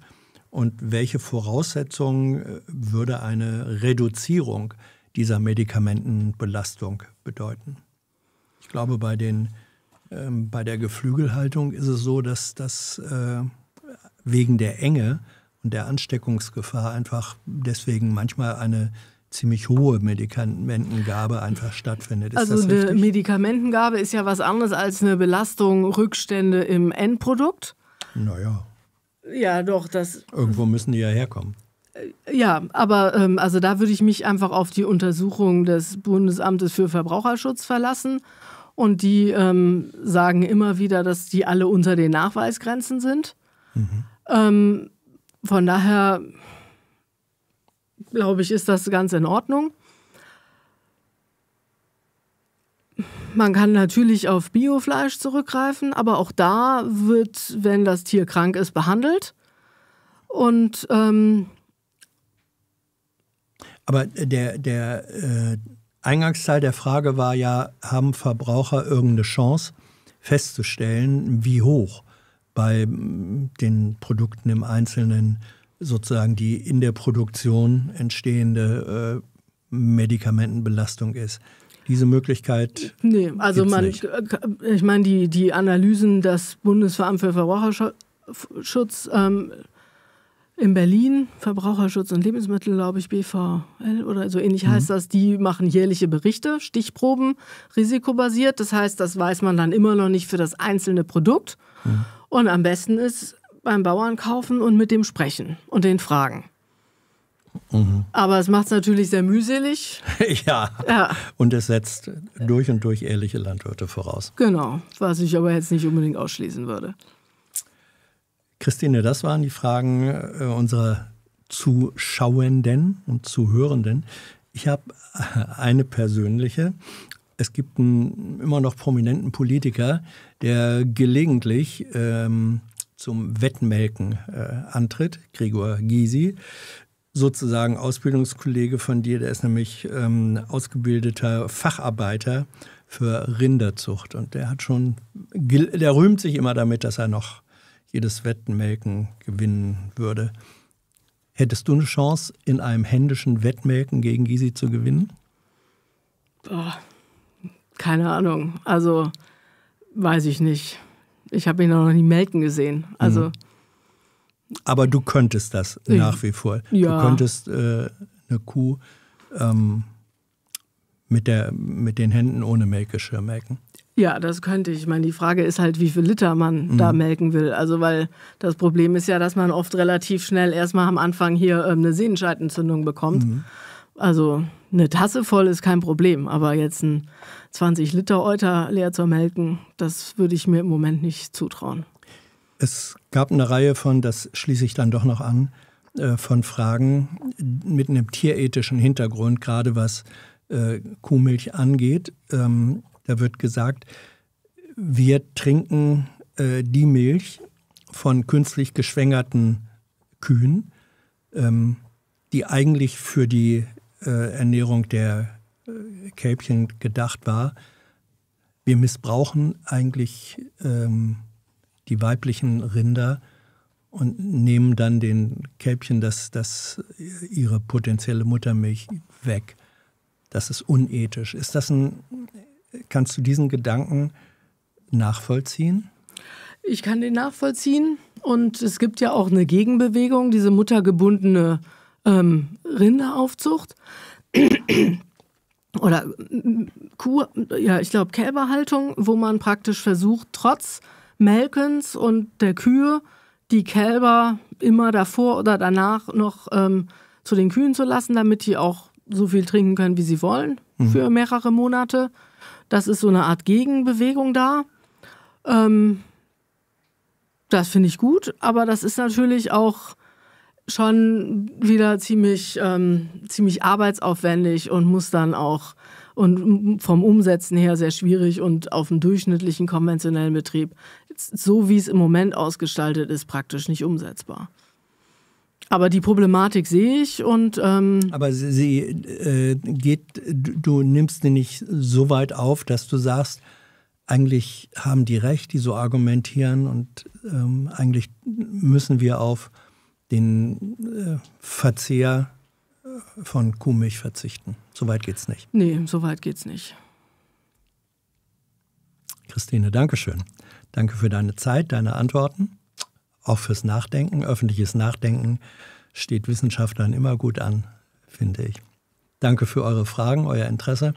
Und welche Voraussetzungen äh, würde eine Reduzierung dieser Medikamentenbelastung bedeuten? Ich glaube, bei, den, ähm, bei der Geflügelhaltung ist es so, dass das äh, wegen der Enge der Ansteckungsgefahr einfach deswegen manchmal eine ziemlich hohe Medikamentengabe einfach stattfindet. Ist also eine Medikamentengabe ist ja was anderes als eine Belastung, Rückstände im Endprodukt. Naja. Ja, doch, das. Irgendwo müssen die ja herkommen. Äh, ja, aber ähm, also da würde ich mich einfach auf die Untersuchung des Bundesamtes für Verbraucherschutz verlassen. Und die ähm, sagen immer wieder, dass die alle unter den Nachweisgrenzen sind. Mhm. Ähm, von daher glaube ich, ist das ganz in Ordnung. Man kann natürlich auf Biofleisch zurückgreifen, aber auch da wird, wenn das Tier krank ist, behandelt. Und ähm aber der, der äh, Eingangsteil der Frage war ja, haben Verbraucher irgendeine Chance festzustellen, wie hoch bei mm, den Produkten im Einzelnen sozusagen die in der Produktion entstehende äh, Medikamentenbelastung ist. Diese Möglichkeit. Nee, also man, nicht. ich meine, die, die Analysen des Bundesveramt für Verbraucherschutz ähm, in Berlin, Verbraucherschutz und Lebensmittel, glaube ich, BVL oder so ähnlich mhm. heißt das, die machen jährliche Berichte, Stichproben, risikobasiert. Das heißt, das weiß man dann immer noch nicht für das einzelne Produkt, Mhm. Und am besten ist beim Bauern kaufen und mit dem sprechen und den fragen. Mhm. Aber es macht es natürlich sehr mühselig. ja. ja. Und es setzt durch und durch ehrliche Landwirte voraus. Genau, was ich aber jetzt nicht unbedingt ausschließen würde. Christine, das waren die Fragen äh, unserer Zuschauenden und Zuhörenden. Ich habe eine persönliche es gibt einen immer noch prominenten Politiker, der gelegentlich ähm, zum Wettmelken äh, antritt, Gregor Gysi, sozusagen Ausbildungskollege von dir, der ist nämlich ähm, ausgebildeter Facharbeiter für Rinderzucht und der hat schon, der rühmt sich immer damit, dass er noch jedes Wettmelken gewinnen würde. Hättest du eine Chance, in einem händischen Wettmelken gegen Gysi zu gewinnen? Boah, keine Ahnung. Also weiß ich nicht. Ich habe ihn noch nie melken gesehen. Also. Mhm. Aber du könntest das ich, nach wie vor. Ja. Du könntest äh, eine Kuh ähm, mit, der, mit den Händen ohne Melkgeschirr melken. Ja, das könnte ich. Ich meine, die Frage ist halt, wie viel Liter man mhm. da melken will. Also, weil das Problem ist ja, dass man oft relativ schnell erstmal am Anfang hier ähm, eine Sehenscheidentzündung bekommt. Mhm. Also eine Tasse voll ist kein Problem, aber jetzt ein 20 Liter Euter leer zu melken, das würde ich mir im Moment nicht zutrauen. Es gab eine Reihe von, das schließe ich dann doch noch an, äh, von Fragen mit einem tierethischen Hintergrund, gerade was äh, Kuhmilch angeht. Ähm, da wird gesagt, wir trinken äh, die Milch von künstlich geschwängerten Kühen, ähm, die eigentlich für die äh, Ernährung der äh, Kälbchen gedacht war, wir missbrauchen eigentlich ähm, die weiblichen Rinder und nehmen dann den Kälbchen das, das, äh, ihre potenzielle Muttermilch weg. Das ist unethisch. Ist das ein, kannst du diesen Gedanken nachvollziehen? Ich kann den nachvollziehen. Und es gibt ja auch eine Gegenbewegung, diese muttergebundene äh, ähm, Rinderaufzucht oder äh, Kuh, ja, ich glaube Kälberhaltung, wo man praktisch versucht, trotz Melkens und der Kühe die Kälber immer davor oder danach noch ähm, zu den Kühen zu lassen, damit die auch so viel trinken können, wie sie wollen, mhm. für mehrere Monate. Das ist so eine Art Gegenbewegung da. Ähm, das finde ich gut, aber das ist natürlich auch schon wieder ziemlich, ähm, ziemlich arbeitsaufwendig und muss dann auch und vom Umsetzen her sehr schwierig und auf dem durchschnittlichen konventionellen Betrieb, so wie es im Moment ausgestaltet ist, praktisch nicht umsetzbar. Aber die Problematik sehe ich und. Ähm Aber sie, sie äh, geht, du nimmst sie nicht so weit auf, dass du sagst, eigentlich haben die recht, die so argumentieren und ähm, eigentlich müssen wir auf den äh, Verzehr äh, von Kuhmilch verzichten. Soweit geht's nicht. Nee, soweit geht's nicht. Christine, danke schön. Danke für deine Zeit, deine Antworten, auch fürs Nachdenken. Öffentliches Nachdenken steht Wissenschaftlern immer gut an, finde ich. Danke für eure Fragen, euer Interesse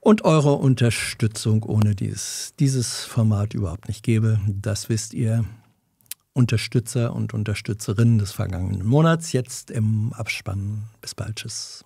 und eure Unterstützung, ohne die es dieses Format überhaupt nicht gäbe. Das wisst ihr. Unterstützer und Unterstützerinnen des vergangenen Monats. Jetzt im Abspann. Bis bald. Tschüss.